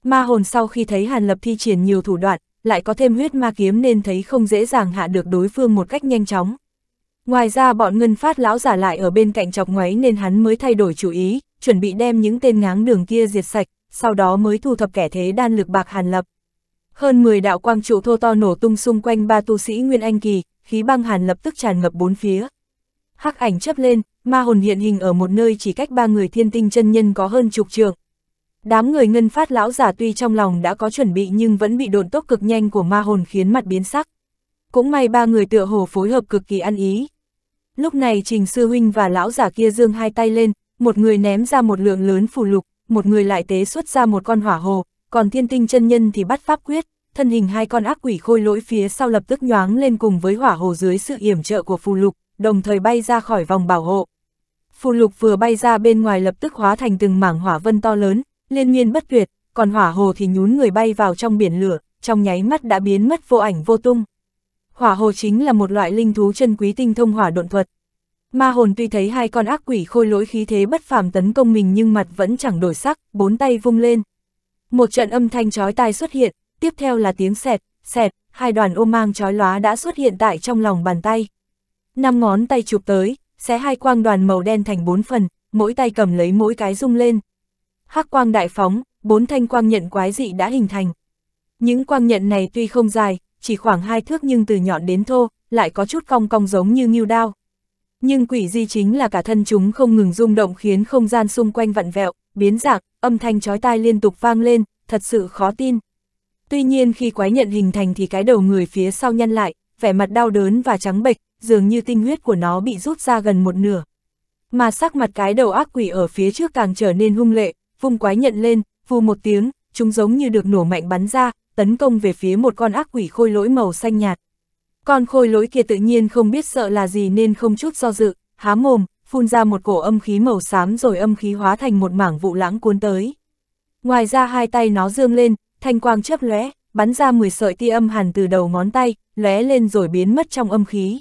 Ma hồn sau khi thấy Hàn Lập thi triển nhiều thủ đoạn, lại có thêm huyết ma kiếm nên thấy không dễ dàng hạ được đối phương một cách nhanh chóng. Ngoài ra bọn ngân phát lão giả lại ở bên cạnh chọc ngoáy nên hắn mới thay đổi chủ ý, chuẩn bị đem những tên ngáng đường kia diệt sạch, sau đó mới thu thập kẻ thế đan lực bạc hàn lập. Hơn 10 đạo quang trụ thô to nổ tung xung quanh ba tu sĩ Nguyên Anh Kỳ, khí băng hàn lập tức tràn ngập bốn phía. Hắc ảnh chấp lên, ma hồn hiện hình ở một nơi chỉ cách ba người thiên tinh chân nhân có hơn chục trường. Đám người ngân phát lão giả tuy trong lòng đã có chuẩn bị nhưng vẫn bị độn tốc cực nhanh của ma hồn khiến mặt biến sắc. Cũng may ba người tựa hồ phối hợp cực kỳ ăn ý, Lúc này Trình Sư Huynh và lão giả kia dương hai tay lên, một người ném ra một lượng lớn phù lục, một người lại tế xuất ra một con hỏa hồ, còn thiên tinh chân nhân thì bắt pháp quyết, thân hình hai con ác quỷ khôi lỗi phía sau lập tức nhoáng lên cùng với hỏa hồ dưới sự yểm trợ của phù lục, đồng thời bay ra khỏi vòng bảo hộ. Phù lục vừa bay ra bên ngoài lập tức hóa thành từng mảng hỏa vân to lớn, liên miên bất tuyệt, còn hỏa hồ thì nhún người bay vào trong biển lửa, trong nháy mắt đã biến mất vô ảnh vô tung hỏa hồ chính là một loại linh thú chân quý tinh thông hỏa độn thuật. Ma hồn tuy thấy hai con ác quỷ khôi lỗi khí thế bất phàm tấn công mình nhưng mặt vẫn chẳng đổi sắc, bốn tay vung lên. Một trận âm thanh chói tai xuất hiện, tiếp theo là tiếng sẹt sẹt hai đoàn ô mang chói lóa đã xuất hiện tại trong lòng bàn tay. Năm ngón tay chụp tới, xé hai quang đoàn màu đen thành bốn phần, mỗi tay cầm lấy mỗi cái rung lên. Hắc quang đại phóng, bốn thanh quang nhận quái dị đã hình thành. Những quang nhận này tuy không dài, chỉ khoảng hai thước nhưng từ nhọn đến thô, lại có chút cong cong giống như nghiêu đao. Nhưng quỷ di chính là cả thân chúng không ngừng rung động khiến không gian xung quanh vặn vẹo, biến dạng, âm thanh chói tai liên tục vang lên, thật sự khó tin. Tuy nhiên khi quái nhận hình thành thì cái đầu người phía sau nhăn lại, vẻ mặt đau đớn và trắng bệch, dường như tinh huyết của nó bị rút ra gần một nửa. Mà sắc mặt cái đầu ác quỷ ở phía trước càng trở nên hung lệ, vung quái nhận lên, vù một tiếng, chúng giống như được nổ mạnh bắn ra, tấn công về phía một con ác quỷ khôi lỗi màu xanh nhạt. Con khôi lỗi kia tự nhiên không biết sợ là gì nên không chút do dự, há mồm, phun ra một cổ âm khí màu xám rồi âm khí hóa thành một mảng vụ lãng cuốn tới. Ngoài ra hai tay nó dương lên, thanh quang chớp lóe, bắn ra 10 sợi tia âm hàn từ đầu ngón tay, lóe lên rồi biến mất trong âm khí.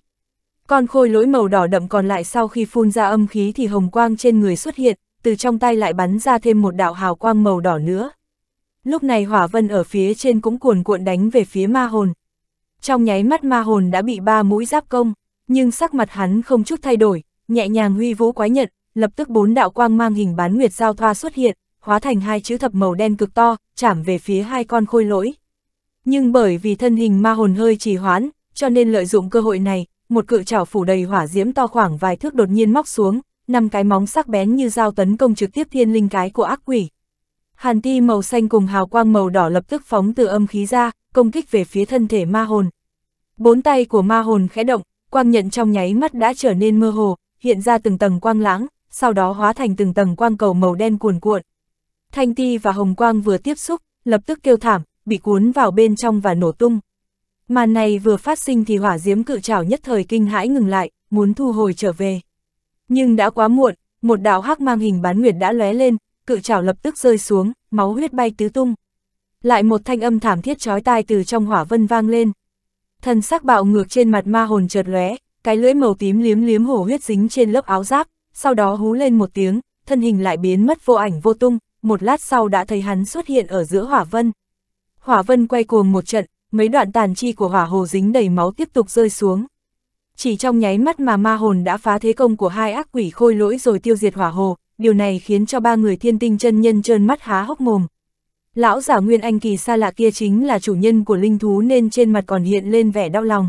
Con khôi lỗi màu đỏ đậm còn lại sau khi phun ra âm khí thì hồng quang trên người xuất hiện, từ trong tay lại bắn ra thêm một đạo hào quang màu đỏ nữa, lúc này hỏa vân ở phía trên cũng cuồn cuộn đánh về phía ma hồn. Trong nháy mắt ma hồn đã bị ba mũi giáp công, nhưng sắc mặt hắn không chút thay đổi, nhẹ nhàng huy vũ quái nhận lập tức bốn đạo quang mang hình bán nguyệt giao thoa xuất hiện, hóa thành hai chữ thập màu đen cực to, chạm về phía hai con khôi lỗi. Nhưng bởi vì thân hình ma hồn hơi trì hoãn, cho nên lợi dụng cơ hội này, một cự chảo phủ đầy hỏa diễm to khoảng vài thước đột nhiên móc xuống, năm cái móng sắc bén như dao tấn công trực tiếp thiên linh cái của ác quỷ. Hàn thi màu xanh cùng hào quang màu đỏ lập tức phóng từ âm khí ra, công kích về phía thân thể ma hồn. Bốn tay của ma hồn khẽ động, quang nhận trong nháy mắt đã trở nên mơ hồ, hiện ra từng tầng quang lãng, sau đó hóa thành từng tầng quang cầu màu đen cuồn cuộn. Thanh ti và hồng quang vừa tiếp xúc, lập tức kêu thảm, bị cuốn vào bên trong và nổ tung. Màn này vừa phát sinh thì hỏa diếm cự trảo nhất thời kinh hãi ngừng lại, muốn thu hồi trở về. Nhưng đã quá muộn, một đạo hắc mang hình bán nguyệt đã lóe lên, cự trảo lập tức rơi xuống, máu huyết bay tứ tung. Lại một thanh âm thảm thiết chói tai từ trong hỏa vân vang lên. Thần sắc bạo ngược trên mặt ma hồn chợt lóe, cái lưỡi màu tím liếm liếm hổ huyết dính trên lớp áo giáp, sau đó hú lên một tiếng, thân hình lại biến mất vô ảnh vô tung, một lát sau đã thấy hắn xuất hiện ở giữa hỏa vân. Hỏa vân quay cuồng một trận, mấy đoạn tàn chi của hỏa hồ dính đầy máu tiếp tục rơi xuống. Chỉ trong nháy mắt mà ma hồn đã phá thế công của hai ác quỷ khôi lỗi rồi tiêu diệt hỏa hồ, điều này khiến cho ba người thiên tinh chân nhân trơn mắt há hốc mồm. Lão giả Nguyên Anh kỳ xa lạ kia chính là chủ nhân của linh thú nên trên mặt còn hiện lên vẻ đau lòng.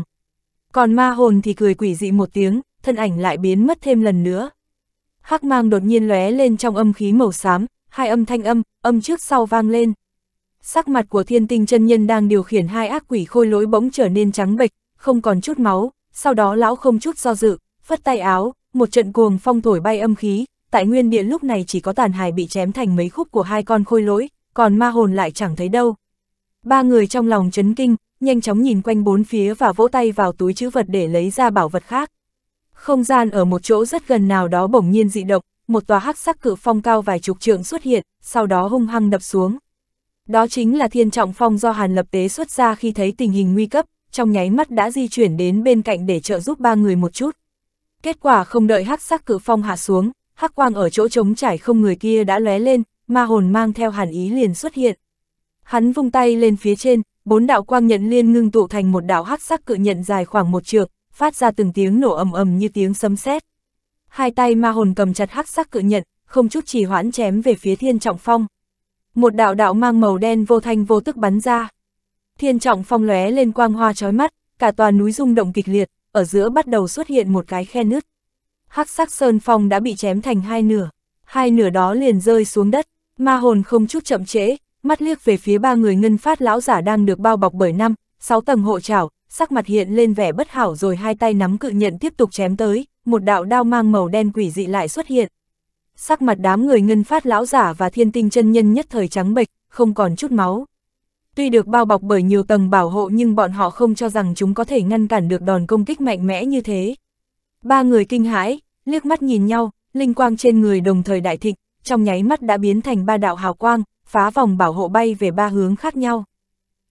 Còn ma hồn thì cười quỷ dị một tiếng, thân ảnh lại biến mất thêm lần nữa. Hắc mang đột nhiên lóe lên trong âm khí màu xám, hai âm thanh âm, âm trước sau vang lên. Sắc mặt của thiên tinh chân nhân đang điều khiển hai ác quỷ khôi lỗi bỗng trở nên trắng bệch, không còn chút máu, sau đó lão không chút do dự, phất tay áo, một trận cuồng phong thổi bay âm khí, tại nguyên địa lúc này chỉ có tàn hài bị chém thành mấy khúc của hai con khôi lỗi, còn ma hồn lại chẳng thấy đâu. Ba người trong lòng chấn kinh, nhanh chóng nhìn quanh bốn phía và vỗ tay vào túi chữ vật để lấy ra bảo vật khác. Không gian ở một chỗ rất gần nào đó bỗng nhiên dị động, một tòa hắc sắc cự phong cao vài chục trượng xuất hiện, sau đó hung hăng đập xuống. Đó chính là thiên trọng phong do Hàn Lập Tế xuất ra khi thấy tình hình nguy cấp, trong nháy mắt đã di chuyển đến bên cạnh để trợ giúp ba người một chút. Kết quả không đợi hắc sắc cự phong hạ xuống, hắc quang ở chỗ trống trải không người kia đã lóe lên, ma hồn mang theo hàn ý liền xuất hiện. Hắn vung tay lên phía trên, bốn đạo quang nhận liên ngưng tụ thành một đạo hắc sắc cự nhận dài khoảng một trượng, phát ra từng tiếng nổ ầm ầm như tiếng sấm sét. Hai tay ma hồn cầm chặt hắc sắc cự nhận, không chút trì hoãn chém về phía Thiên Trọng Phong. Một đạo đạo mang màu đen vô thanh vô tức bắn ra. Thiên Trọng Phong lóe lên quang hoa chói mắt, cả tòa núi rung động kịch liệt, ở giữa bắt đầu xuất hiện một cái khe nứt hắc sắc sơn phong đã bị chém thành hai nửa, hai nửa đó liền rơi xuống đất, ma hồn không chút chậm trễ, mắt liếc về phía ba người ngân phát lão giả đang được bao bọc bởi năm, sáu tầng hộ trảo, sắc mặt hiện lên vẻ bất hảo rồi hai tay nắm cự nhận tiếp tục chém tới, một đạo đao mang màu đen quỷ dị lại xuất hiện. Sắc mặt đám người ngân phát lão giả và thiên tinh chân nhân nhất thời trắng bệch, không còn chút máu. Tuy được bao bọc bởi nhiều tầng bảo hộ nhưng bọn họ không cho rằng chúng có thể ngăn cản được đòn công kích mạnh mẽ như thế. Ba người kinh hãi, liếc mắt nhìn nhau, linh quang trên người đồng thời đại thịnh, trong nháy mắt đã biến thành ba đạo hào quang, phá vòng bảo hộ bay về ba hướng khác nhau.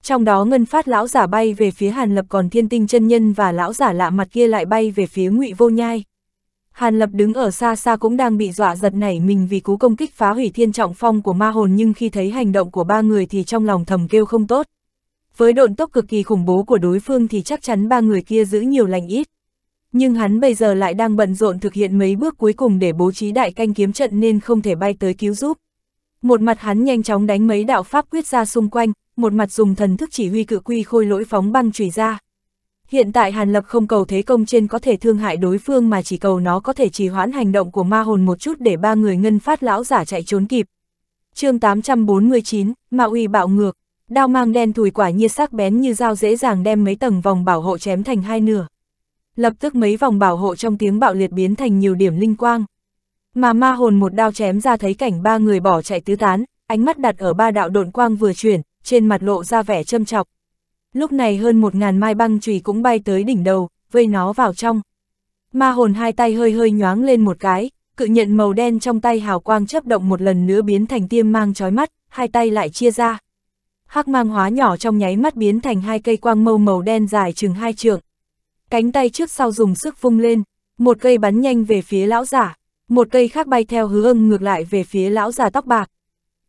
Trong đó ngân phát lão giả bay về phía Hàn Lập còn thiên tinh chân nhân và lão giả lạ mặt kia lại bay về phía ngụy vô nhai. Hàn Lập đứng ở xa xa cũng đang bị dọa giật nảy mình vì cú công kích phá hủy thiên trọng phong của ma hồn nhưng khi thấy hành động của ba người thì trong lòng thầm kêu không tốt. Với độn tốc cực kỳ khủng bố của đối phương thì chắc chắn ba người kia giữ nhiều lành ít nhưng hắn bây giờ lại đang bận rộn thực hiện mấy bước cuối cùng để bố trí đại canh kiếm trận nên không thể bay tới cứu giúp. Một mặt hắn nhanh chóng đánh mấy đạo pháp quyết ra xung quanh, một mặt dùng thần thức chỉ huy cự quy khôi lỗi phóng băng chủy ra. Hiện tại Hàn Lập không cầu thế công trên có thể thương hại đối phương mà chỉ cầu nó có thể trì hoãn hành động của ma hồn một chút để ba người ngân phát lão giả chạy trốn kịp. chương 849, Ma uy bạo ngược, đao mang đen thùi quả nhiên sắc bén như dao dễ dàng đem mấy tầng vòng bảo hộ chém thành hai nửa lập tức mấy vòng bảo hộ trong tiếng bạo liệt biến thành nhiều điểm linh quang. Mà ma hồn một đao chém ra thấy cảnh ba người bỏ chạy tứ tán, ánh mắt đặt ở ba đạo độn quang vừa chuyển, trên mặt lộ ra vẻ châm chọc. Lúc này hơn một ngàn mai băng chùy cũng bay tới đỉnh đầu, vây nó vào trong. Ma hồn hai tay hơi hơi nhoáng lên một cái, cự nhận màu đen trong tay hào quang chấp động một lần nữa biến thành tiêm mang chói mắt, hai tay lại chia ra. Hắc mang hóa nhỏ trong nháy mắt biến thành hai cây quang mâu màu đen dài chừng hai trượng cánh tay trước sau dùng sức vung lên, một cây bắn nhanh về phía lão giả, một cây khác bay theo hứa ưng ngược lại về phía lão già tóc bạc.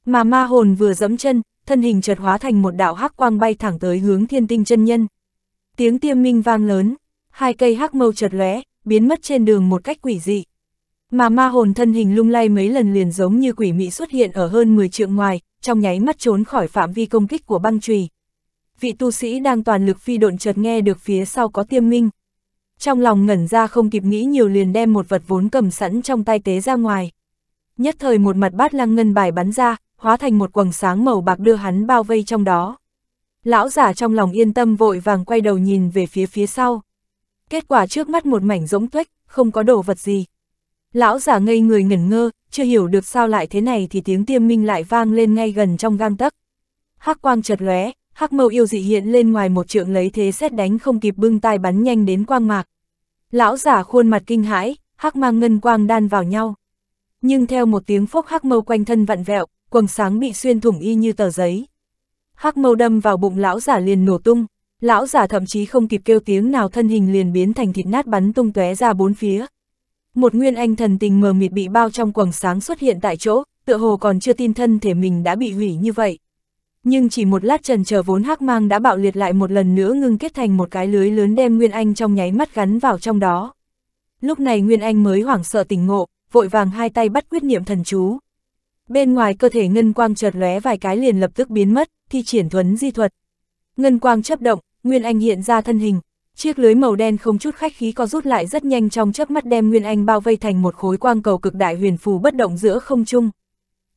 Mà ma hồn vừa dẫm chân, thân hình chợt hóa thành một đạo hắc quang bay thẳng tới hướng thiên tinh chân nhân. Tiếng tiêm minh vang lớn, hai cây hắc mâu chợt lóe, biến mất trên đường một cách quỷ dị. Mà ma hồn thân hình lung lay mấy lần liền giống như quỷ mị xuất hiện ở hơn 10 trượng ngoài, trong nháy mắt trốn khỏi phạm vi công kích của băng chùy vị tu sĩ đang toàn lực phi độn chợt nghe được phía sau có tiêm minh. Trong lòng ngẩn ra không kịp nghĩ nhiều liền đem một vật vốn cầm sẵn trong tay tế ra ngoài. Nhất thời một mặt bát lăng ngân bài bắn ra, hóa thành một quầng sáng màu bạc đưa hắn bao vây trong đó. Lão giả trong lòng yên tâm vội vàng quay đầu nhìn về phía phía sau. Kết quả trước mắt một mảnh rỗng tuếch, không có đồ vật gì. Lão giả ngây người ngẩn ngơ, chưa hiểu được sao lại thế này thì tiếng tiêm minh lại vang lên ngay gần trong gang tấc. Hắc quang chợt lóe, hắc mâu yêu dị hiện lên ngoài một trượng lấy thế xét đánh không kịp bưng tai bắn nhanh đến quang mạc. Lão giả khuôn mặt kinh hãi, hắc mang ngân quang đan vào nhau. Nhưng theo một tiếng phốc hắc mâu quanh thân vặn vẹo, quầng sáng bị xuyên thủng y như tờ giấy. Hắc mâu đâm vào bụng lão giả liền nổ tung, lão giả thậm chí không kịp kêu tiếng nào thân hình liền biến thành thịt nát bắn tung tóe ra bốn phía. Một nguyên anh thần tình mờ mịt bị bao trong quầng sáng xuất hiện tại chỗ, tựa hồ còn chưa tin thân thể mình đã bị hủy như vậy. Nhưng chỉ một lát trần chờ vốn hắc mang đã bạo liệt lại một lần nữa ngưng kết thành một cái lưới lớn đem Nguyên Anh trong nháy mắt gắn vào trong đó. Lúc này Nguyên Anh mới hoảng sợ tỉnh ngộ, vội vàng hai tay bắt quyết niệm thần chú. Bên ngoài cơ thể ngân quang chợt lóe vài cái liền lập tức biến mất, thi triển thuấn di thuật. Ngân quang chấp động, Nguyên Anh hiện ra thân hình, chiếc lưới màu đen không chút khách khí có rút lại rất nhanh trong chớp mắt đem Nguyên Anh bao vây thành một khối quang cầu cực đại huyền phù bất động giữa không trung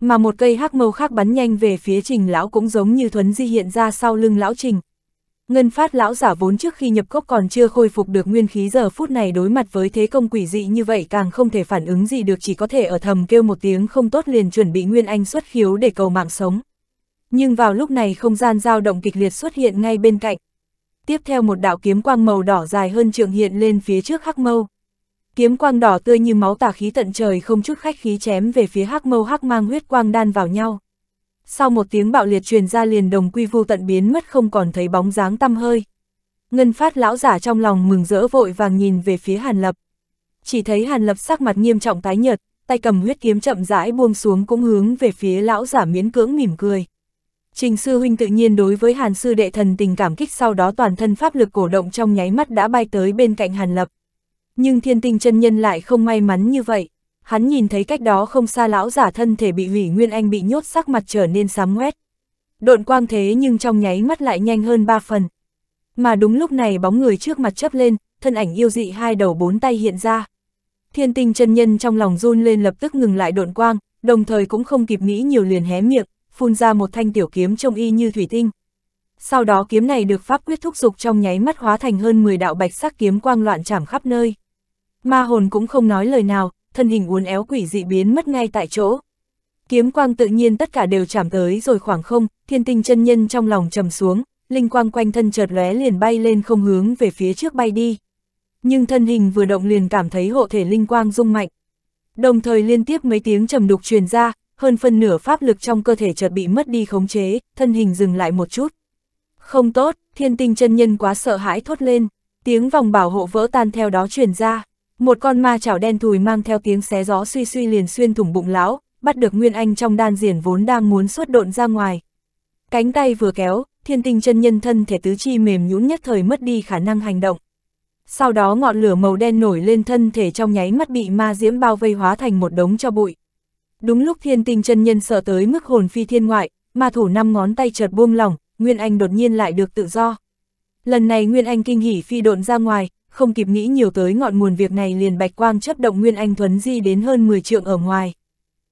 mà một cây hắc mâu khác bắn nhanh về phía trình lão cũng giống như thuấn di hiện ra sau lưng lão trình. Ngân phát lão giả vốn trước khi nhập cốc còn chưa khôi phục được nguyên khí giờ phút này đối mặt với thế công quỷ dị như vậy càng không thể phản ứng gì được chỉ có thể ở thầm kêu một tiếng không tốt liền chuẩn bị nguyên anh xuất khiếu để cầu mạng sống. Nhưng vào lúc này không gian dao động kịch liệt xuất hiện ngay bên cạnh. Tiếp theo một đạo kiếm quang màu đỏ dài hơn trường hiện lên phía trước hắc mâu kiếm quang đỏ tươi như máu tả khí tận trời không chút khách khí chém về phía hắc mâu hắc mang huyết quang đan vào nhau. Sau một tiếng bạo liệt truyền ra liền đồng quy vu tận biến mất không còn thấy bóng dáng tăm hơi. Ngân phát lão giả trong lòng mừng rỡ vội vàng nhìn về phía Hàn Lập. Chỉ thấy Hàn Lập sắc mặt nghiêm trọng tái nhợt, tay cầm huyết kiếm chậm rãi buông xuống cũng hướng về phía lão giả miễn cưỡng mỉm cười. Trình sư huynh tự nhiên đối với Hàn sư đệ thần tình cảm kích sau đó toàn thân pháp lực cổ động trong nháy mắt đã bay tới bên cạnh Hàn Lập nhưng thiên tinh chân nhân lại không may mắn như vậy. Hắn nhìn thấy cách đó không xa lão giả thân thể bị hủy nguyên anh bị nhốt sắc mặt trở nên sám ngoét. Độn quang thế nhưng trong nháy mắt lại nhanh hơn ba phần. Mà đúng lúc này bóng người trước mặt chấp lên, thân ảnh yêu dị hai đầu bốn tay hiện ra. Thiên tinh chân nhân trong lòng run lên lập tức ngừng lại độn quang, đồng thời cũng không kịp nghĩ nhiều liền hé miệng, phun ra một thanh tiểu kiếm trông y như thủy tinh. Sau đó kiếm này được pháp quyết thúc dục trong nháy mắt hóa thành hơn 10 đạo bạch sắc kiếm quang loạn trảm khắp nơi. Ma hồn cũng không nói lời nào, thân hình uốn éo quỷ dị biến mất ngay tại chỗ. Kiếm quang tự nhiên tất cả đều chạm tới rồi khoảng không, thiên tinh chân nhân trong lòng trầm xuống, linh quang quanh thân chợt lóe liền bay lên không hướng về phía trước bay đi. Nhưng thân hình vừa động liền cảm thấy hộ thể linh quang rung mạnh. Đồng thời liên tiếp mấy tiếng trầm đục truyền ra, hơn phân nửa pháp lực trong cơ thể chợt bị mất đi khống chế, thân hình dừng lại một chút. Không tốt, thiên tinh chân nhân quá sợ hãi thốt lên, tiếng vòng bảo hộ vỡ tan theo đó truyền ra. Một con ma chảo đen thùi mang theo tiếng xé gió suy suy liền xuyên thủng bụng lão, bắt được Nguyên Anh trong đan diển vốn đang muốn xuất độn ra ngoài. Cánh tay vừa kéo, thiên tinh chân nhân thân thể tứ chi mềm nhũn nhất thời mất đi khả năng hành động. Sau đó ngọn lửa màu đen nổi lên thân thể trong nháy mắt bị ma diễm bao vây hóa thành một đống cho bụi. Đúng lúc thiên tinh chân nhân sợ tới mức hồn phi thiên ngoại, ma thủ năm ngón tay chợt buông lỏng, Nguyên Anh đột nhiên lại được tự do. Lần này Nguyên Anh kinh hỉ phi độn ra ngoài, không kịp nghĩ nhiều tới ngọn nguồn việc này liền bạch quang chấp động Nguyên Anh Thuấn Di đến hơn 10 trượng ở ngoài.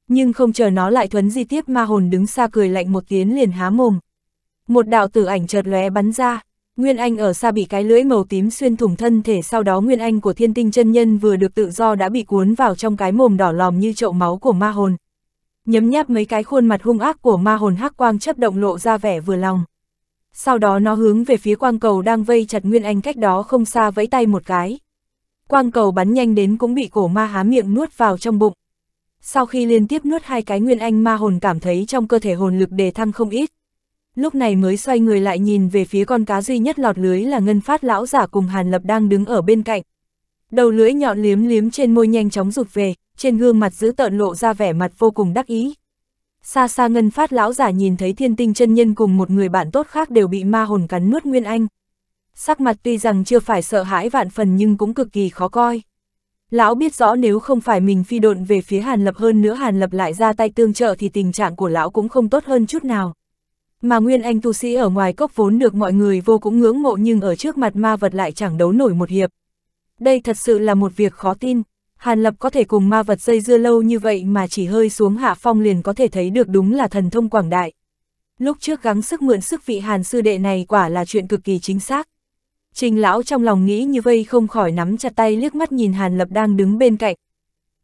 Nhưng không chờ nó lại Thuấn Di tiếp ma hồn đứng xa cười lạnh một tiếng liền há mồm. Một đạo tử ảnh chợt lóe bắn ra, Nguyên Anh ở xa bị cái lưỡi màu tím xuyên thủng thân thể sau đó Nguyên Anh của thiên tinh chân nhân vừa được tự do đã bị cuốn vào trong cái mồm đỏ lòm như chậu máu của ma hồn. Nhấm nháp mấy cái khuôn mặt hung ác của ma hồn hắc quang chấp động lộ ra vẻ vừa lòng sau đó nó hướng về phía quang cầu đang vây chặt Nguyên Anh cách đó không xa vẫy tay một cái. Quang cầu bắn nhanh đến cũng bị cổ ma há miệng nuốt vào trong bụng. Sau khi liên tiếp nuốt hai cái Nguyên Anh ma hồn cảm thấy trong cơ thể hồn lực đề thăng không ít. Lúc này mới xoay người lại nhìn về phía con cá duy nhất lọt lưới là ngân phát lão giả cùng Hàn Lập đang đứng ở bên cạnh. Đầu lưỡi nhọn liếm liếm trên môi nhanh chóng rụt về, trên gương mặt giữ tợn lộ ra vẻ mặt vô cùng đắc ý, Xa xa ngân phát lão giả nhìn thấy thiên tinh chân nhân cùng một người bạn tốt khác đều bị ma hồn cắn nuốt nguyên anh. Sắc mặt tuy rằng chưa phải sợ hãi vạn phần nhưng cũng cực kỳ khó coi. Lão biết rõ nếu không phải mình phi độn về phía Hàn Lập hơn nữa Hàn Lập lại ra tay tương trợ thì tình trạng của lão cũng không tốt hơn chút nào. Mà Nguyên Anh tu sĩ ở ngoài cốc vốn được mọi người vô cũng ngưỡng mộ nhưng ở trước mặt ma vật lại chẳng đấu nổi một hiệp. Đây thật sự là một việc khó tin. Hàn Lập có thể cùng ma vật dây dưa lâu như vậy mà chỉ hơi xuống hạ phong liền có thể thấy được đúng là thần thông quảng đại. Lúc trước gắng sức mượn sức vị Hàn sư đệ này quả là chuyện cực kỳ chính xác. Trình lão trong lòng nghĩ như vây không khỏi nắm chặt tay liếc mắt nhìn Hàn Lập đang đứng bên cạnh.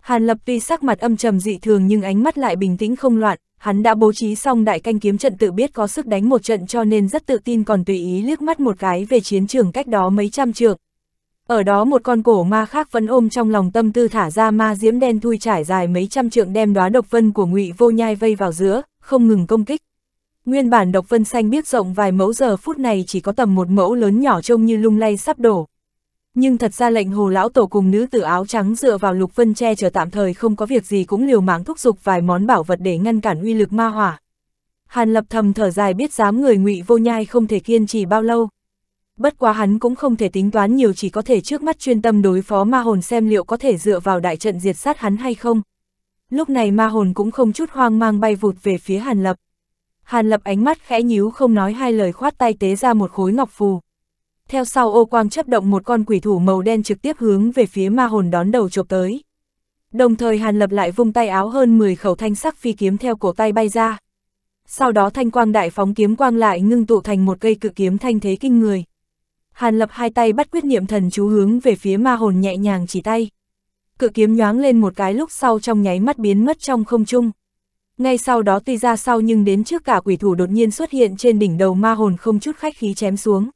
Hàn Lập tuy sắc mặt âm trầm dị thường nhưng ánh mắt lại bình tĩnh không loạn, hắn đã bố trí xong đại canh kiếm trận tự biết có sức đánh một trận cho nên rất tự tin còn tùy ý liếc mắt một cái về chiến trường cách đó mấy trăm trượng, ở đó một con cổ ma khác vẫn ôm trong lòng tâm tư thả ra ma diễm đen thui trải dài mấy trăm trượng đem đóa độc vân của ngụy vô nhai vây vào giữa, không ngừng công kích. Nguyên bản độc vân xanh biết rộng vài mẫu giờ phút này chỉ có tầm một mẫu lớn nhỏ trông như lung lay sắp đổ. Nhưng thật ra lệnh hồ lão tổ cùng nữ tử áo trắng dựa vào lục vân che chờ tạm thời không có việc gì cũng liều mạng thúc giục vài món bảo vật để ngăn cản uy lực ma hỏa. Hàn lập thầm thở dài biết dám người ngụy vô nhai không thể kiên trì bao lâu, bất quá hắn cũng không thể tính toán nhiều chỉ có thể trước mắt chuyên tâm đối phó ma hồn xem liệu có thể dựa vào đại trận diệt sát hắn hay không. Lúc này ma hồn cũng không chút hoang mang bay vụt về phía Hàn Lập. Hàn Lập ánh mắt khẽ nhíu không nói hai lời khoát tay tế ra một khối ngọc phù. Theo sau ô quang chấp động một con quỷ thủ màu đen trực tiếp hướng về phía ma hồn đón đầu chộp tới. Đồng thời Hàn Lập lại vung tay áo hơn 10 khẩu thanh sắc phi kiếm theo cổ tay bay ra. Sau đó thanh quang đại phóng kiếm quang lại ngưng tụ thành một cây cự kiếm thanh thế kinh người. Hàn Lập hai tay bắt quyết niệm thần chú hướng về phía ma hồn nhẹ nhàng chỉ tay. Cự kiếm nhoáng lên một cái lúc sau trong nháy mắt biến mất trong không trung. Ngay sau đó tuy ra sau nhưng đến trước cả quỷ thủ đột nhiên xuất hiện trên đỉnh đầu ma hồn không chút khách khí chém xuống.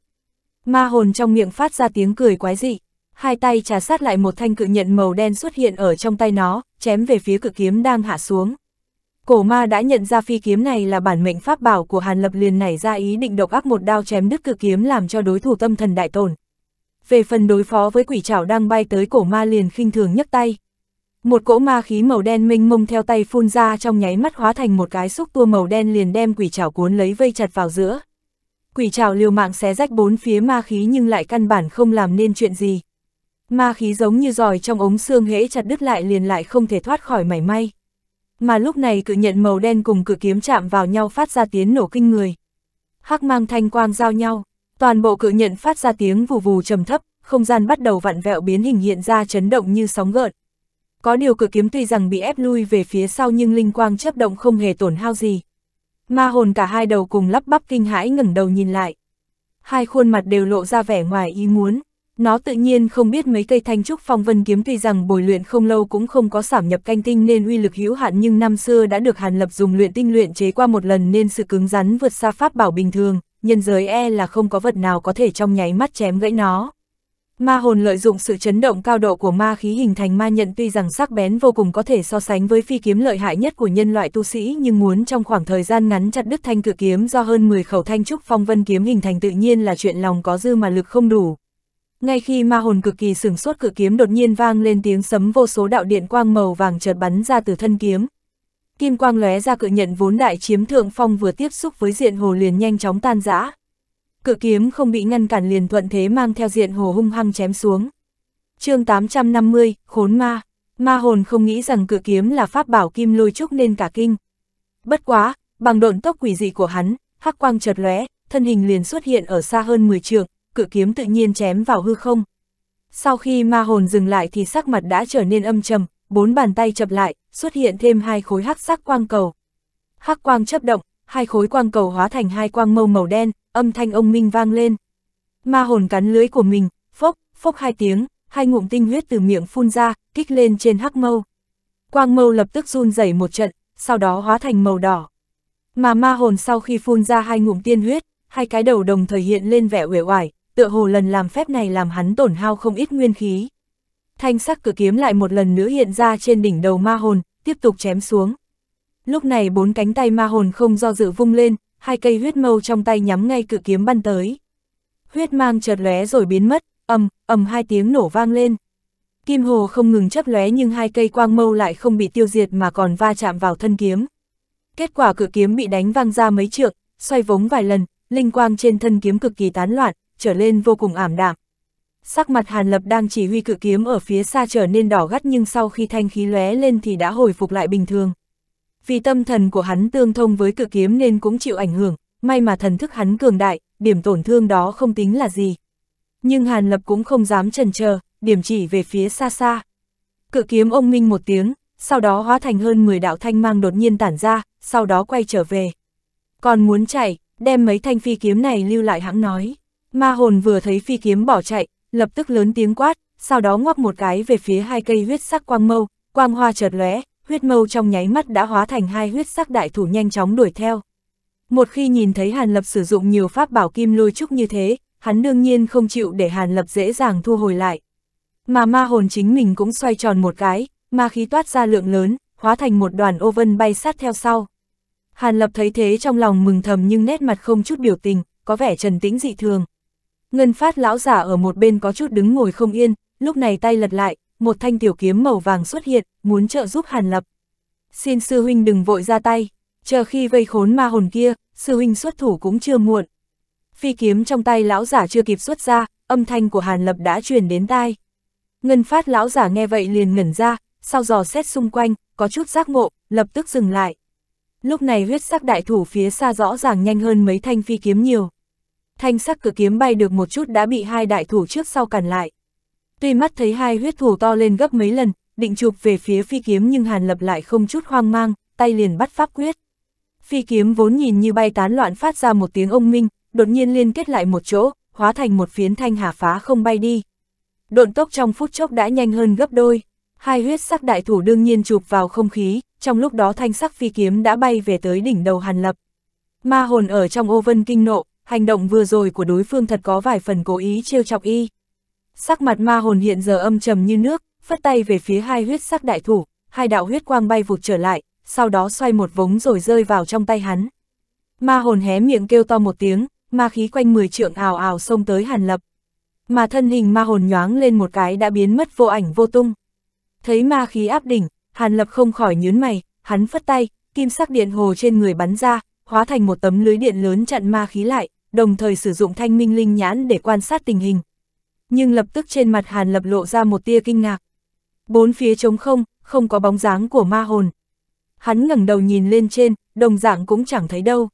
Ma hồn trong miệng phát ra tiếng cười quái dị, hai tay trà sát lại một thanh cự nhận màu đen xuất hiện ở trong tay nó, chém về phía cự kiếm đang hạ xuống. Cổ ma đã nhận ra phi kiếm này là bản mệnh pháp bảo của Hàn Lập liền nảy ra ý định độc ác một đao chém đứt cự kiếm làm cho đối thủ tâm thần đại tổn. Về phần đối phó với quỷ trảo đang bay tới cổ ma liền khinh thường nhấc tay. Một cỗ ma khí màu đen minh mông theo tay phun ra trong nháy mắt hóa thành một cái xúc tua màu đen liền đem quỷ trảo cuốn lấy vây chặt vào giữa. Quỷ trảo liều mạng xé rách bốn phía ma khí nhưng lại căn bản không làm nên chuyện gì. Ma khí giống như giòi trong ống xương hễ chặt đứt lại liền lại không thể thoát khỏi mảy may mà lúc này cự nhận màu đen cùng cự kiếm chạm vào nhau phát ra tiếng nổ kinh người. Hắc mang thanh quang giao nhau, toàn bộ cự nhận phát ra tiếng vù vù trầm thấp, không gian bắt đầu vặn vẹo biến hình hiện ra chấn động như sóng gợn. Có điều cự kiếm tuy rằng bị ép lui về phía sau nhưng linh quang chấp động không hề tổn hao gì. Ma hồn cả hai đầu cùng lắp bắp kinh hãi ngẩng đầu nhìn lại. Hai khuôn mặt đều lộ ra vẻ ngoài ý muốn. Nó tự nhiên không biết mấy cây thanh trúc phong vân kiếm tuy rằng bồi luyện không lâu cũng không có sảm nhập canh tinh nên uy lực hữu hạn nhưng năm xưa đã được Hàn Lập dùng luyện tinh luyện chế qua một lần nên sự cứng rắn vượt xa pháp bảo bình thường, nhân giới e là không có vật nào có thể trong nháy mắt chém gãy nó. Ma hồn lợi dụng sự chấn động cao độ của ma khí hình thành ma nhận tuy rằng sắc bén vô cùng có thể so sánh với phi kiếm lợi hại nhất của nhân loại tu sĩ nhưng muốn trong khoảng thời gian ngắn chặt đứt thanh cự kiếm do hơn 10 khẩu thanh trúc phong vân kiếm hình thành tự nhiên là chuyện lòng có dư mà lực không đủ, ngay khi ma hồn cực kỳ sửng sốt cự kiếm đột nhiên vang lên tiếng sấm vô số đạo điện quang màu vàng chợt bắn ra từ thân kiếm. Kim quang lóe ra cự nhận vốn đại chiếm thượng phong vừa tiếp xúc với diện hồ liền nhanh chóng tan rã. Cự kiếm không bị ngăn cản liền thuận thế mang theo diện hồ hung hăng chém xuống. chương 850, khốn ma. Ma hồn không nghĩ rằng cự kiếm là pháp bảo kim lôi trúc nên cả kinh. Bất quá, bằng độn tốc quỷ dị của hắn, hắc quang chợt lóe, thân hình liền xuất hiện ở xa hơn 10 trường, cự kiếm tự nhiên chém vào hư không. Sau khi ma hồn dừng lại thì sắc mặt đã trở nên âm trầm, bốn bàn tay chập lại, xuất hiện thêm hai khối hắc sắc quang cầu. Hắc quang chấp động, hai khối quang cầu hóa thành hai quang mâu màu đen, âm thanh ông minh vang lên. Ma hồn cắn lưới của mình, phốc, phốc hai tiếng, hai ngụm tinh huyết từ miệng phun ra, kích lên trên hắc mâu. Quang mâu lập tức run rẩy một trận, sau đó hóa thành màu đỏ. Mà ma hồn sau khi phun ra hai ngụm tiên huyết, hai cái đầu đồng thời hiện lên vẻ uể oải, tựa hồ lần làm phép này làm hắn tổn hao không ít nguyên khí. Thanh sắc cử kiếm lại một lần nữa hiện ra trên đỉnh đầu ma hồn, tiếp tục chém xuống. Lúc này bốn cánh tay ma hồn không do dự vung lên, hai cây huyết mâu trong tay nhắm ngay cử kiếm bắn tới. Huyết mang chợt lóe rồi biến mất, ầm, ầm hai tiếng nổ vang lên. Kim hồ không ngừng chấp lóe nhưng hai cây quang mâu lại không bị tiêu diệt mà còn va chạm vào thân kiếm. Kết quả cử kiếm bị đánh văng ra mấy trượng, xoay vống vài lần, linh quang trên thân kiếm cực kỳ tán loạn, trở lên vô cùng ảm đạm. Sắc mặt Hàn Lập đang chỉ huy cự kiếm ở phía xa trở nên đỏ gắt nhưng sau khi thanh khí lóe lên thì đã hồi phục lại bình thường. Vì tâm thần của hắn tương thông với cự kiếm nên cũng chịu ảnh hưởng, may mà thần thức hắn cường đại, điểm tổn thương đó không tính là gì. Nhưng Hàn Lập cũng không dám chần chờ, điểm chỉ về phía xa xa. Cự kiếm ông minh một tiếng, sau đó hóa thành hơn 10 đạo thanh mang đột nhiên tản ra, sau đó quay trở về. Còn muốn chạy, đem mấy thanh phi kiếm này lưu lại hãng nói. Ma hồn vừa thấy phi kiếm bỏ chạy, lập tức lớn tiếng quát, sau đó ngoắc một cái về phía hai cây huyết sắc quang mâu, quang hoa chợt lóe, huyết mâu trong nháy mắt đã hóa thành hai huyết sắc đại thủ nhanh chóng đuổi theo. Một khi nhìn thấy Hàn Lập sử dụng nhiều pháp bảo kim lôi trúc như thế, hắn đương nhiên không chịu để Hàn Lập dễ dàng thu hồi lại. Mà ma hồn chính mình cũng xoay tròn một cái, ma khí toát ra lượng lớn, hóa thành một đoàn ô vân bay sát theo sau. Hàn Lập thấy thế trong lòng mừng thầm nhưng nét mặt không chút biểu tình, có vẻ trần tĩnh dị thường. Ngân phát lão giả ở một bên có chút đứng ngồi không yên, lúc này tay lật lại, một thanh tiểu kiếm màu vàng xuất hiện, muốn trợ giúp hàn lập. Xin sư huynh đừng vội ra tay, chờ khi vây khốn ma hồn kia, sư huynh xuất thủ cũng chưa muộn. Phi kiếm trong tay lão giả chưa kịp xuất ra, âm thanh của hàn lập đã truyền đến tai. Ngân phát lão giả nghe vậy liền ngẩn ra, sau dò xét xung quanh, có chút giác ngộ, lập tức dừng lại. Lúc này huyết sắc đại thủ phía xa rõ ràng nhanh hơn mấy thanh phi kiếm nhiều thanh sắc cử kiếm bay được một chút đã bị hai đại thủ trước sau cản lại. Tuy mắt thấy hai huyết thủ to lên gấp mấy lần, định chụp về phía phi kiếm nhưng Hàn Lập lại không chút hoang mang, tay liền bắt pháp quyết. Phi kiếm vốn nhìn như bay tán loạn phát ra một tiếng ông minh, đột nhiên liên kết lại một chỗ, hóa thành một phiến thanh hà phá không bay đi. Độn tốc trong phút chốc đã nhanh hơn gấp đôi, hai huyết sắc đại thủ đương nhiên chụp vào không khí, trong lúc đó thanh sắc phi kiếm đã bay về tới đỉnh đầu Hàn Lập. Ma hồn ở trong ô vân kinh nộ, hành động vừa rồi của đối phương thật có vài phần cố ý trêu chọc y. Sắc mặt ma hồn hiện giờ âm trầm như nước, phất tay về phía hai huyết sắc đại thủ, hai đạo huyết quang bay vụt trở lại, sau đó xoay một vống rồi rơi vào trong tay hắn. Ma hồn hé miệng kêu to một tiếng, ma khí quanh mười trượng ào ào xông tới Hàn Lập. Mà thân hình ma hồn nhoáng lên một cái đã biến mất vô ảnh vô tung. Thấy ma khí áp đỉnh, Hàn Lập không khỏi nhớn mày, hắn phất tay, kim sắc điện hồ trên người bắn ra, hóa thành một tấm lưới điện lớn chặn ma khí lại, đồng thời sử dụng thanh minh linh nhãn để quan sát tình hình. Nhưng lập tức trên mặt Hàn Lập lộ ra một tia kinh ngạc. Bốn phía trống không, không có bóng dáng của ma hồn. Hắn ngẩng đầu nhìn lên trên, đồng dạng cũng chẳng thấy đâu.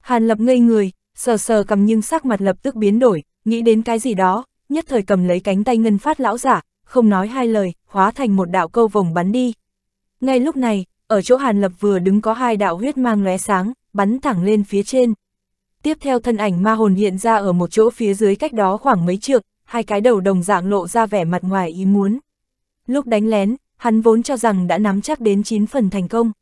Hàn Lập ngây người, sờ sờ cầm nhưng sắc mặt lập tức biến đổi, nghĩ đến cái gì đó, nhất thời cầm lấy cánh tay ngân phát lão giả, không nói hai lời, hóa thành một đạo câu vòng bắn đi. Ngay lúc này, ở chỗ Hàn Lập vừa đứng có hai đạo huyết mang lóe sáng, bắn thẳng lên phía trên tiếp theo thân ảnh ma hồn hiện ra ở một chỗ phía dưới cách đó khoảng mấy trượng, hai cái đầu đồng dạng lộ ra vẻ mặt ngoài ý muốn. Lúc đánh lén, hắn vốn cho rằng đã nắm chắc đến 9 phần thành công.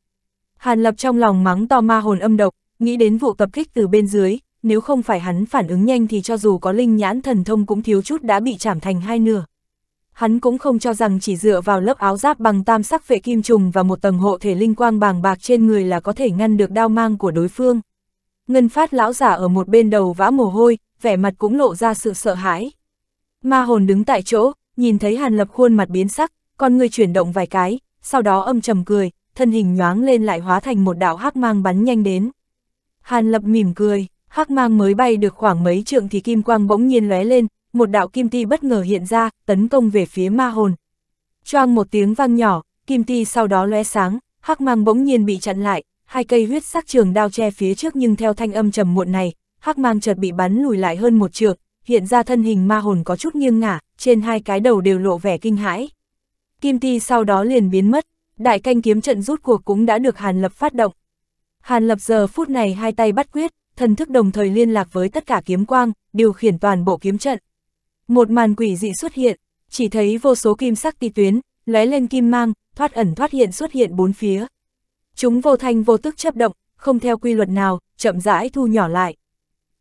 Hàn Lập trong lòng mắng to ma hồn âm độc, nghĩ đến vụ tập kích từ bên dưới, nếu không phải hắn phản ứng nhanh thì cho dù có linh nhãn thần thông cũng thiếu chút đã bị chảm thành hai nửa. Hắn cũng không cho rằng chỉ dựa vào lớp áo giáp bằng tam sắc vệ kim trùng và một tầng hộ thể linh quang bàng bạc trên người là có thể ngăn được đao mang của đối phương. Ngân phát lão giả ở một bên đầu vã mồ hôi, vẻ mặt cũng lộ ra sự sợ hãi. Ma hồn đứng tại chỗ, nhìn thấy Hàn Lập khuôn mặt biến sắc, con người chuyển động vài cái, sau đó âm trầm cười, thân hình nhoáng lên lại hóa thành một đạo hắc mang bắn nhanh đến. Hàn Lập mỉm cười, hắc mang mới bay được khoảng mấy trượng thì kim quang bỗng nhiên lóe lên, một đạo kim ti bất ngờ hiện ra, tấn công về phía ma hồn. Choang một tiếng vang nhỏ, kim ti sau đó lóe sáng, hắc mang bỗng nhiên bị chặn lại, hai cây huyết sắc trường đao che phía trước nhưng theo thanh âm trầm muộn này, hắc mang chợt bị bắn lùi lại hơn một trượng, hiện ra thân hình ma hồn có chút nghiêng ngả, trên hai cái đầu đều lộ vẻ kinh hãi. Kim ti sau đó liền biến mất, đại canh kiếm trận rút cuộc cũng đã được Hàn Lập phát động. Hàn Lập giờ phút này hai tay bắt quyết, thần thức đồng thời liên lạc với tất cả kiếm quang, điều khiển toàn bộ kiếm trận. Một màn quỷ dị xuất hiện, chỉ thấy vô số kim sắc ti tuyến, lóe lên kim mang, thoát ẩn thoát hiện xuất hiện bốn phía. Chúng vô thanh vô tức chấp động, không theo quy luật nào, chậm rãi thu nhỏ lại.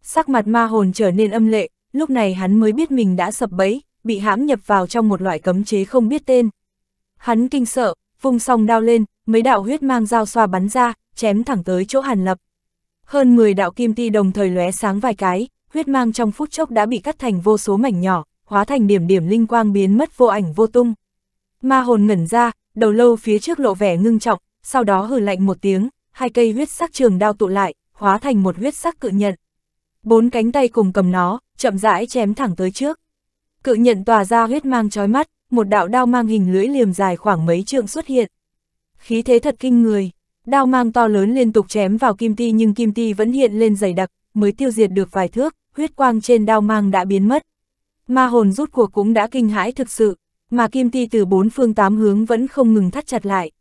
Sắc mặt ma hồn trở nên âm lệ, lúc này hắn mới biết mình đã sập bẫy, bị hãm nhập vào trong một loại cấm chế không biết tên. Hắn kinh sợ, vung song đao lên, mấy đạo huyết mang dao xoa bắn ra, chém thẳng tới chỗ Hàn Lập. Hơn 10 đạo kim ti đồng thời lóe sáng vài cái, huyết mang trong phút chốc đã bị cắt thành vô số mảnh nhỏ, hóa thành điểm điểm linh quang biến mất vô ảnh vô tung. Ma hồn ngẩn ra, đầu lâu phía trước lộ vẻ ngưng trọng, sau đó hừ lạnh một tiếng, hai cây huyết sắc trường đao tụ lại, hóa thành một huyết sắc cự nhận. Bốn cánh tay cùng cầm nó, chậm rãi chém thẳng tới trước. Cự nhận tỏa ra huyết mang chói mắt, một đạo đao mang hình lưỡi liềm dài khoảng mấy trượng xuất hiện. Khí thế thật kinh người, đao mang to lớn liên tục chém vào kim ti nhưng kim ti vẫn hiện lên dày đặc, mới tiêu diệt được vài thước, huyết quang trên đao mang đã biến mất. Ma hồn rút cuộc cũng đã kinh hãi thực sự, mà kim ti từ bốn phương tám hướng vẫn không ngừng thắt chặt lại.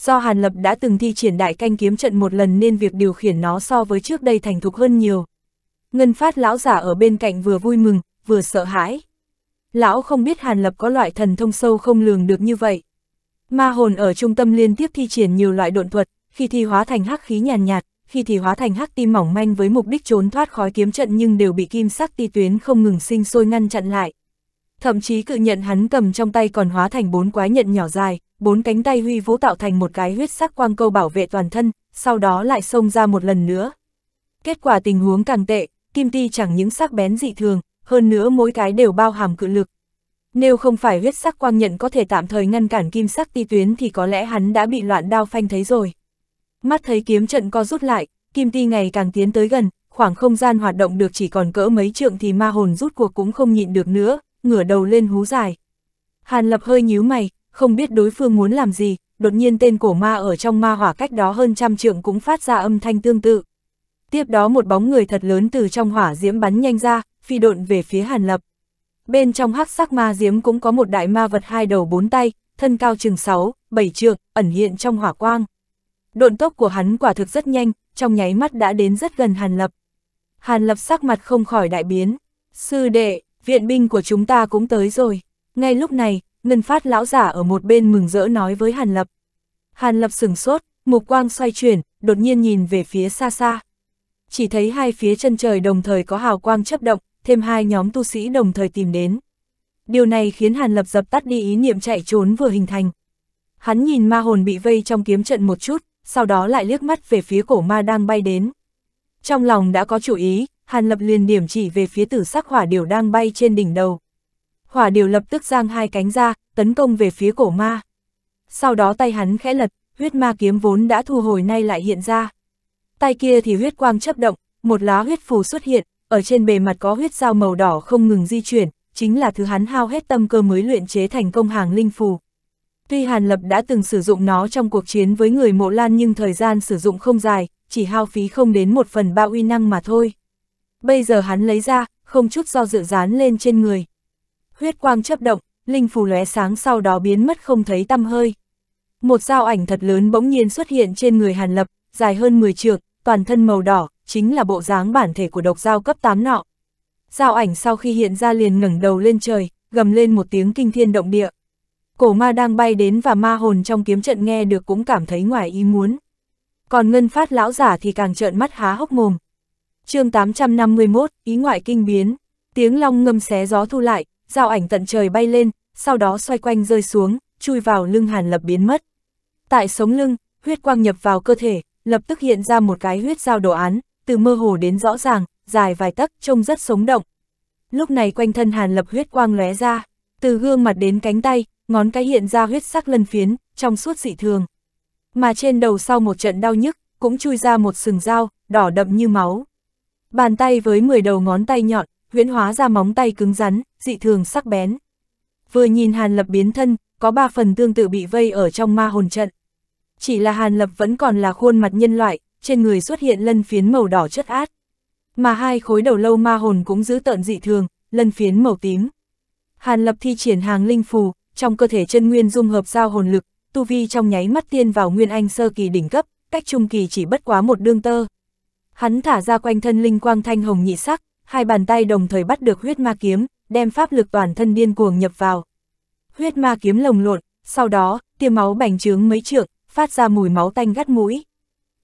Do Hàn Lập đã từng thi triển đại canh kiếm trận một lần nên việc điều khiển nó so với trước đây thành thục hơn nhiều. Ngân phát lão giả ở bên cạnh vừa vui mừng, vừa sợ hãi. Lão không biết Hàn Lập có loại thần thông sâu không lường được như vậy. Ma hồn ở trung tâm liên tiếp thi triển nhiều loại độn thuật, khi thi hóa thành hắc khí nhàn nhạt, nhạt, khi thì hóa thành hắc tim mỏng manh với mục đích trốn thoát khói kiếm trận nhưng đều bị kim sắc ti tuyến không ngừng sinh sôi ngăn chặn lại. Thậm chí cự nhận hắn cầm trong tay còn hóa thành bốn quái nhận nhỏ dài, bốn cánh tay huy vũ tạo thành một cái huyết sắc quang câu bảo vệ toàn thân, sau đó lại xông ra một lần nữa. Kết quả tình huống càng tệ, kim ti chẳng những sắc bén dị thường, hơn nữa mỗi cái đều bao hàm cự lực. Nếu không phải huyết sắc quang nhận có thể tạm thời ngăn cản kim sắc ti tuyến thì có lẽ hắn đã bị loạn đao phanh thấy rồi. Mắt thấy kiếm trận co rút lại, kim ti ngày càng tiến tới gần, khoảng không gian hoạt động được chỉ còn cỡ mấy trượng thì ma hồn rút cuộc cũng không nhịn được nữa, ngửa đầu lên hú dài. Hàn lập hơi nhíu mày, không biết đối phương muốn làm gì, đột nhiên tên cổ ma ở trong ma hỏa cách đó hơn trăm trượng cũng phát ra âm thanh tương tự. Tiếp đó một bóng người thật lớn từ trong hỏa diễm bắn nhanh ra, phi độn về phía Hàn Lập. Bên trong hắc sắc ma diễm cũng có một đại ma vật hai đầu bốn tay, thân cao chừng 6, 7 trượng, ẩn hiện trong hỏa quang. Độn tốc của hắn quả thực rất nhanh, trong nháy mắt đã đến rất gần Hàn Lập. Hàn Lập sắc mặt không khỏi đại biến. Sư đệ, viện binh của chúng ta cũng tới rồi. Ngay lúc này, ngân phát lão giả ở một bên mừng rỡ nói với Hàn Lập. Hàn Lập sừng sốt, mục quang xoay chuyển, đột nhiên nhìn về phía xa xa. Chỉ thấy hai phía chân trời đồng thời có hào quang chấp động, thêm hai nhóm tu sĩ đồng thời tìm đến. Điều này khiến Hàn Lập dập tắt đi ý niệm chạy trốn vừa hình thành. Hắn nhìn ma hồn bị vây trong kiếm trận một chút, sau đó lại liếc mắt về phía cổ ma đang bay đến. Trong lòng đã có chủ ý, Hàn Lập liền điểm chỉ về phía tử sắc hỏa điều đang bay trên đỉnh đầu hỏa điều lập tức giang hai cánh ra, tấn công về phía cổ ma. Sau đó tay hắn khẽ lật, huyết ma kiếm vốn đã thu hồi nay lại hiện ra. Tay kia thì huyết quang chấp động, một lá huyết phù xuất hiện, ở trên bề mặt có huyết dao màu đỏ không ngừng di chuyển, chính là thứ hắn hao hết tâm cơ mới luyện chế thành công hàng linh phù. Tuy Hàn Lập đã từng sử dụng nó trong cuộc chiến với người mộ lan nhưng thời gian sử dụng không dài, chỉ hao phí không đến một phần ba uy năng mà thôi. Bây giờ hắn lấy ra, không chút do dự dán lên trên người huyết quang chấp động, linh phù lóe sáng sau đó biến mất không thấy tăm hơi. Một dao ảnh thật lớn bỗng nhiên xuất hiện trên người Hàn Lập, dài hơn 10 trượng, toàn thân màu đỏ, chính là bộ dáng bản thể của độc dao cấp 8 nọ. Dao ảnh sau khi hiện ra liền ngẩng đầu lên trời, gầm lên một tiếng kinh thiên động địa. Cổ ma đang bay đến và ma hồn trong kiếm trận nghe được cũng cảm thấy ngoài ý muốn. Còn ngân phát lão giả thì càng trợn mắt há hốc mồm. chương 851, ý ngoại kinh biến, tiếng long ngâm xé gió thu lại, giao ảnh tận trời bay lên, sau đó xoay quanh rơi xuống, chui vào lưng Hàn Lập biến mất. Tại sống lưng, huyết quang nhập vào cơ thể, lập tức hiện ra một cái huyết giao đồ án, từ mơ hồ đến rõ ràng, dài vài tấc, trông rất sống động. Lúc này quanh thân Hàn Lập huyết quang lóe ra, từ gương mặt đến cánh tay, ngón cái hiện ra huyết sắc lân phiến, trong suốt dị thường. Mà trên đầu sau một trận đau nhức, cũng chui ra một sừng dao, đỏ đậm như máu. Bàn tay với 10 đầu ngón tay nhọn, huyễn hóa ra móng tay cứng rắn, dị thường sắc bén. Vừa nhìn Hàn Lập biến thân, có ba phần tương tự bị vây ở trong ma hồn trận. Chỉ là Hàn Lập vẫn còn là khuôn mặt nhân loại, trên người xuất hiện lân phiến màu đỏ chất át. Mà hai khối đầu lâu ma hồn cũng giữ tợn dị thường, lân phiến màu tím. Hàn Lập thi triển hàng linh phù, trong cơ thể chân nguyên dung hợp giao hồn lực, tu vi trong nháy mắt tiên vào nguyên anh sơ kỳ đỉnh cấp, cách trung kỳ chỉ bất quá một đương tơ. Hắn thả ra quanh thân linh quang thanh hồng nhị sắc, hai bàn tay đồng thời bắt được huyết ma kiếm, đem pháp lực toàn thân điên cuồng nhập vào. Huyết ma kiếm lồng lộn, sau đó, tia máu bành trướng mấy trượng, phát ra mùi máu tanh gắt mũi.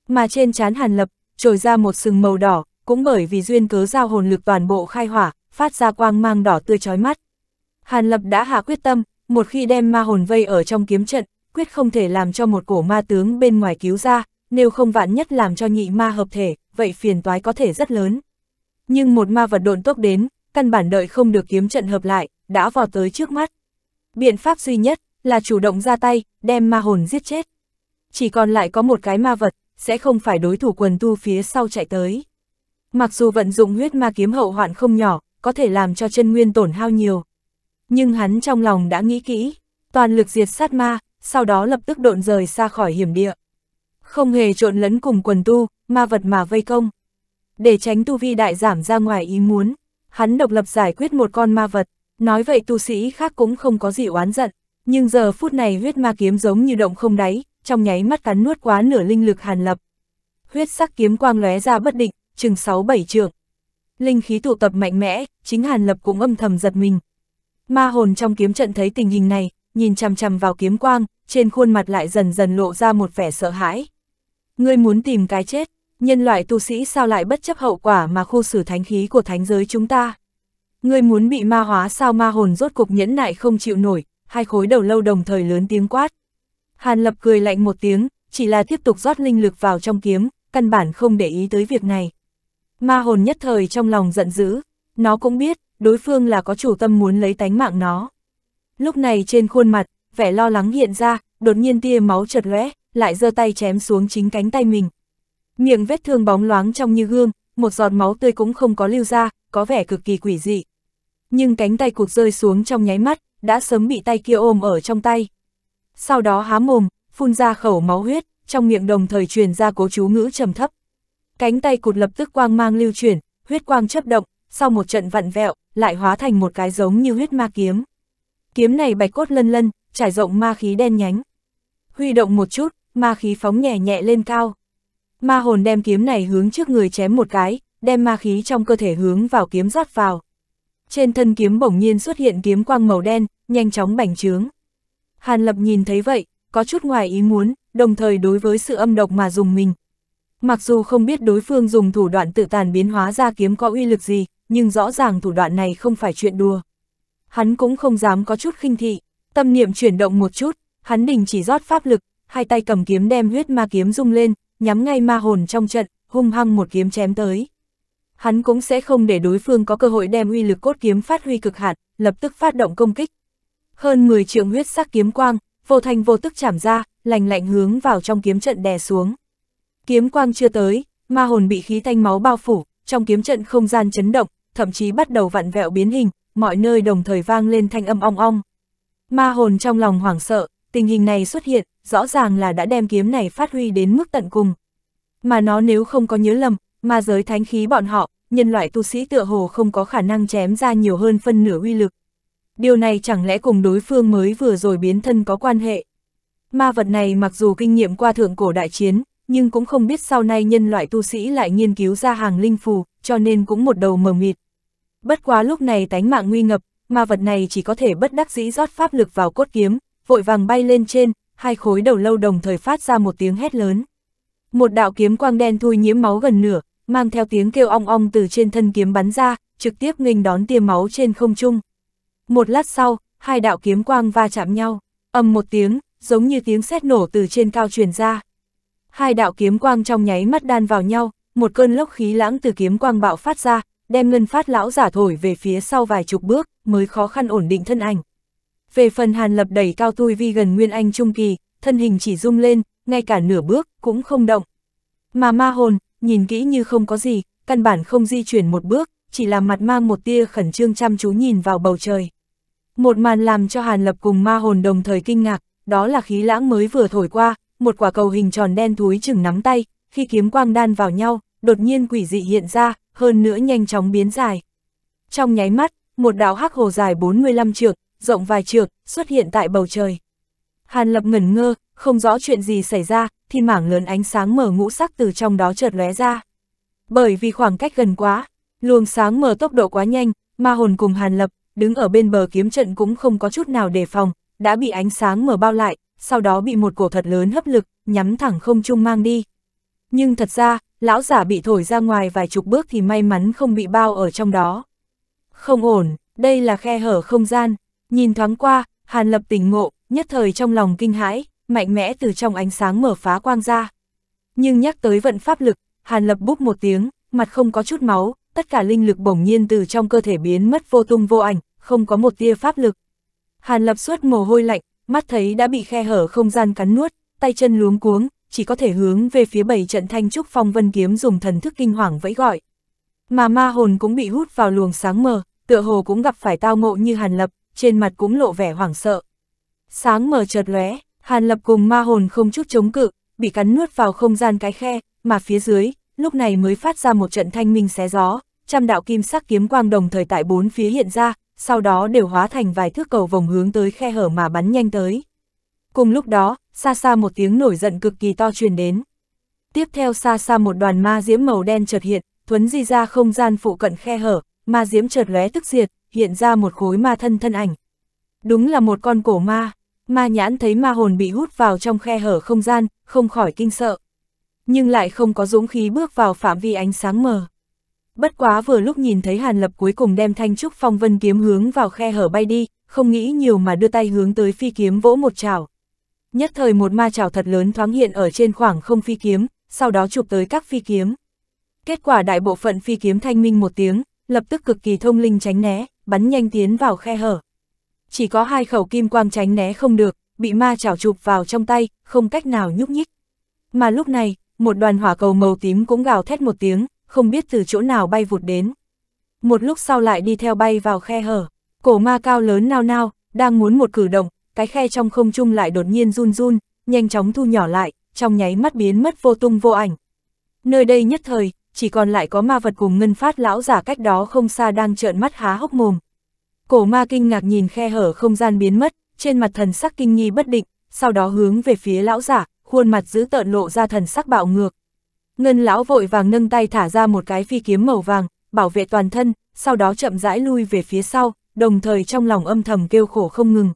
Mà trên trán Hàn Lập, trồi ra một sừng màu đỏ, cũng bởi vì duyên cớ giao hồn lực toàn bộ khai hỏa, phát ra quang mang đỏ tươi chói mắt. Hàn Lập đã hạ quyết tâm, một khi đem ma hồn vây ở trong kiếm trận, quyết không thể làm cho một cổ ma tướng bên ngoài cứu ra, nếu không vạn nhất làm cho nhị ma hợp thể, vậy phiền toái có thể rất lớn. Nhưng một ma vật độn tốc đến, căn bản đợi không được kiếm trận hợp lại, đã vọt tới trước mắt. Biện pháp duy nhất là chủ động ra tay, đem ma hồn giết chết. Chỉ còn lại có một cái ma vật, sẽ không phải đối thủ quần tu phía sau chạy tới. Mặc dù vận dụng huyết ma kiếm hậu hoạn không nhỏ, có thể làm cho chân nguyên tổn hao nhiều. Nhưng hắn trong lòng đã nghĩ kỹ, toàn lực diệt sát ma, sau đó lập tức độn rời xa khỏi hiểm địa. Không hề trộn lẫn cùng quần tu, ma vật mà vây công để tránh tu vi đại giảm ra ngoài ý muốn, hắn độc lập giải quyết một con ma vật, nói vậy tu sĩ khác cũng không có gì oán giận, nhưng giờ phút này huyết ma kiếm giống như động không đáy, trong nháy mắt cắn nuốt quá nửa linh lực hàn lập. Huyết sắc kiếm quang lóe ra bất định, chừng 6-7 trường Linh khí tụ tập mạnh mẽ, chính hàn lập cũng âm thầm giật mình. Ma hồn trong kiếm trận thấy tình hình này, nhìn chằm chằm vào kiếm quang, trên khuôn mặt lại dần dần lộ ra một vẻ sợ hãi. Ngươi muốn tìm cái chết, nhân loại tu sĩ sao lại bất chấp hậu quả mà khu xử thánh khí của thánh giới chúng ta? Ngươi muốn bị ma hóa sao ma hồn rốt cục nhẫn nại không chịu nổi, hai khối đầu lâu đồng thời lớn tiếng quát. Hàn lập cười lạnh một tiếng, chỉ là tiếp tục rót linh lực vào trong kiếm, căn bản không để ý tới việc này. Ma hồn nhất thời trong lòng giận dữ, nó cũng biết, đối phương là có chủ tâm muốn lấy tánh mạng nó. Lúc này trên khuôn mặt, vẻ lo lắng hiện ra, đột nhiên tia máu chợt lóe, lại giơ tay chém xuống chính cánh tay mình, Miệng vết thương bóng loáng trong như gương, một giọt máu tươi cũng không có lưu ra, có vẻ cực kỳ quỷ dị. Nhưng cánh tay cụt rơi xuống trong nháy mắt, đã sớm bị tay kia ôm ở trong tay. Sau đó há mồm, phun ra khẩu máu huyết, trong miệng đồng thời truyền ra cố chú ngữ trầm thấp. Cánh tay cụt lập tức quang mang lưu chuyển, huyết quang chấp động, sau một trận vặn vẹo, lại hóa thành một cái giống như huyết ma kiếm. Kiếm này bạch cốt lân lân, trải rộng ma khí đen nhánh. Huy động một chút, ma khí phóng nhẹ nhẹ lên cao. Ma hồn đem kiếm này hướng trước người chém một cái, đem ma khí trong cơ thể hướng vào kiếm rót vào. Trên thân kiếm bỗng nhiên xuất hiện kiếm quang màu đen, nhanh chóng bành trướng. Hàn Lập nhìn thấy vậy, có chút ngoài ý muốn, đồng thời đối với sự âm độc mà dùng mình. Mặc dù không biết đối phương dùng thủ đoạn tự tàn biến hóa ra kiếm có uy lực gì, nhưng rõ ràng thủ đoạn này không phải chuyện đùa. Hắn cũng không dám có chút khinh thị, tâm niệm chuyển động một chút, hắn đình chỉ rót pháp lực, hai tay cầm kiếm đem huyết ma kiếm rung lên, nhắm ngay ma hồn trong trận, hung hăng một kiếm chém tới. Hắn cũng sẽ không để đối phương có cơ hội đem uy lực cốt kiếm phát huy cực hạn, lập tức phát động công kích. Hơn 10 triệu huyết sắc kiếm quang, vô thành vô tức chảm ra, lành lạnh hướng vào trong kiếm trận đè xuống. Kiếm quang chưa tới, ma hồn bị khí thanh máu bao phủ, trong kiếm trận không gian chấn động, thậm chí bắt đầu vặn vẹo biến hình, mọi nơi đồng thời vang lên thanh âm ong ong. Ma hồn trong lòng hoảng sợ, tình hình này xuất hiện, rõ ràng là đã đem kiếm này phát huy đến mức tận cùng. Mà nó nếu không có nhớ lầm, ma giới thánh khí bọn họ, nhân loại tu sĩ tựa hồ không có khả năng chém ra nhiều hơn phân nửa uy lực. Điều này chẳng lẽ cùng đối phương mới vừa rồi biến thân có quan hệ. Ma vật này mặc dù kinh nghiệm qua thượng cổ đại chiến, nhưng cũng không biết sau nay nhân loại tu sĩ lại nghiên cứu ra hàng linh phù, cho nên cũng một đầu mờ mịt. Bất quá lúc này tánh mạng nguy ngập, ma vật này chỉ có thể bất đắc dĩ rót pháp lực vào cốt kiếm, vội vàng bay lên trên, hai khối đầu lâu đồng thời phát ra một tiếng hét lớn. Một đạo kiếm quang đen thui nhiễm máu gần nửa, mang theo tiếng kêu ong ong từ trên thân kiếm bắn ra, trực tiếp nghênh đón tia máu trên không trung. Một lát sau, hai đạo kiếm quang va chạm nhau, ầm một tiếng, giống như tiếng sét nổ từ trên cao truyền ra. Hai đạo kiếm quang trong nháy mắt đan vào nhau, một cơn lốc khí lãng từ kiếm quang bạo phát ra, đem ngân phát lão giả thổi về phía sau vài chục bước, mới khó khăn ổn định thân ảnh. Về phần Hàn Lập đẩy cao tui vi gần Nguyên Anh Trung Kỳ, thân hình chỉ rung lên, ngay cả nửa bước cũng không động. Mà ma hồn, nhìn kỹ như không có gì, căn bản không di chuyển một bước, chỉ làm mặt mang một tia khẩn trương chăm chú nhìn vào bầu trời. Một màn làm cho Hàn Lập cùng ma hồn đồng thời kinh ngạc, đó là khí lãng mới vừa thổi qua, một quả cầu hình tròn đen thúi chừng nắm tay, khi kiếm quang đan vào nhau, đột nhiên quỷ dị hiện ra, hơn nữa nhanh chóng biến dài. Trong nháy mắt, một đạo hắc hồ dài 45 trượng, rộng vài trượng, xuất hiện tại bầu trời. Hàn Lập ngẩn ngơ, không rõ chuyện gì xảy ra, thì mảng lớn ánh sáng mở ngũ sắc từ trong đó chợt lóe ra. Bởi vì khoảng cách gần quá, luồng sáng mở tốc độ quá nhanh, ma hồn cùng Hàn Lập, đứng ở bên bờ kiếm trận cũng không có chút nào đề phòng, đã bị ánh sáng mở bao lại, sau đó bị một cổ thật lớn hấp lực, nhắm thẳng không trung mang đi. Nhưng thật ra, lão giả bị thổi ra ngoài vài chục bước thì may mắn không bị bao ở trong đó. Không ổn, đây là khe hở không gian, Nhìn thoáng qua, Hàn Lập tỉnh ngộ, nhất thời trong lòng kinh hãi, mạnh mẽ từ trong ánh sáng mở phá quang ra. Nhưng nhắc tới vận pháp lực, Hàn Lập búp một tiếng, mặt không có chút máu, tất cả linh lực bỗng nhiên từ trong cơ thể biến mất vô tung vô ảnh, không có một tia pháp lực. Hàn Lập suốt mồ hôi lạnh, mắt thấy đã bị khe hở không gian cắn nuốt, tay chân luống cuống, chỉ có thể hướng về phía bảy trận thanh trúc phong vân kiếm dùng thần thức kinh hoàng vẫy gọi. Mà ma hồn cũng bị hút vào luồng sáng mờ, tựa hồ cũng gặp phải tao ngộ như Hàn Lập, trên mặt cũng lộ vẻ hoảng sợ. Sáng mở chợt lóe, Hàn Lập cùng ma hồn không chút chống cự, bị cắn nuốt vào không gian cái khe, mà phía dưới, lúc này mới phát ra một trận thanh minh xé gió, trăm đạo kim sắc kiếm quang đồng thời tại bốn phía hiện ra, sau đó đều hóa thành vài thước cầu vòng hướng tới khe hở mà bắn nhanh tới. Cùng lúc đó, xa xa một tiếng nổi giận cực kỳ to truyền đến. Tiếp theo xa xa một đoàn ma diễm màu đen chợt hiện, thuấn di ra không gian phụ cận khe hở, ma diễm chợt lóe tức diệt, hiện ra một khối ma thân thân ảnh. Đúng là một con cổ ma, ma nhãn thấy ma hồn bị hút vào trong khe hở không gian, không khỏi kinh sợ. Nhưng lại không có dũng khí bước vào phạm vi ánh sáng mờ. Bất quá vừa lúc nhìn thấy Hàn Lập cuối cùng đem thanh trúc phong vân kiếm hướng vào khe hở bay đi, không nghĩ nhiều mà đưa tay hướng tới phi kiếm vỗ một chảo. Nhất thời một ma chảo thật lớn thoáng hiện ở trên khoảng không phi kiếm, sau đó chụp tới các phi kiếm. Kết quả đại bộ phận phi kiếm thanh minh một tiếng, lập tức cực kỳ thông linh tránh né bắn nhanh tiến vào khe hở. Chỉ có hai khẩu kim quang tránh né không được, bị ma chảo chụp vào trong tay, không cách nào nhúc nhích. Mà lúc này, một đoàn hỏa cầu màu tím cũng gào thét một tiếng, không biết từ chỗ nào bay vụt đến. Một lúc sau lại đi theo bay vào khe hở, cổ ma cao lớn nao nao, đang muốn một cử động, cái khe trong không trung lại đột nhiên run run, nhanh chóng thu nhỏ lại, trong nháy mắt biến mất vô tung vô ảnh. Nơi đây nhất thời, chỉ còn lại có ma vật cùng ngân phát lão giả cách đó không xa đang trợn mắt há hốc mồm. Cổ ma kinh ngạc nhìn khe hở không gian biến mất, trên mặt thần sắc kinh nghi bất định, sau đó hướng về phía lão giả, khuôn mặt giữ tợn lộ ra thần sắc bạo ngược. Ngân lão vội vàng nâng tay thả ra một cái phi kiếm màu vàng, bảo vệ toàn thân, sau đó chậm rãi lui về phía sau, đồng thời trong lòng âm thầm kêu khổ không ngừng.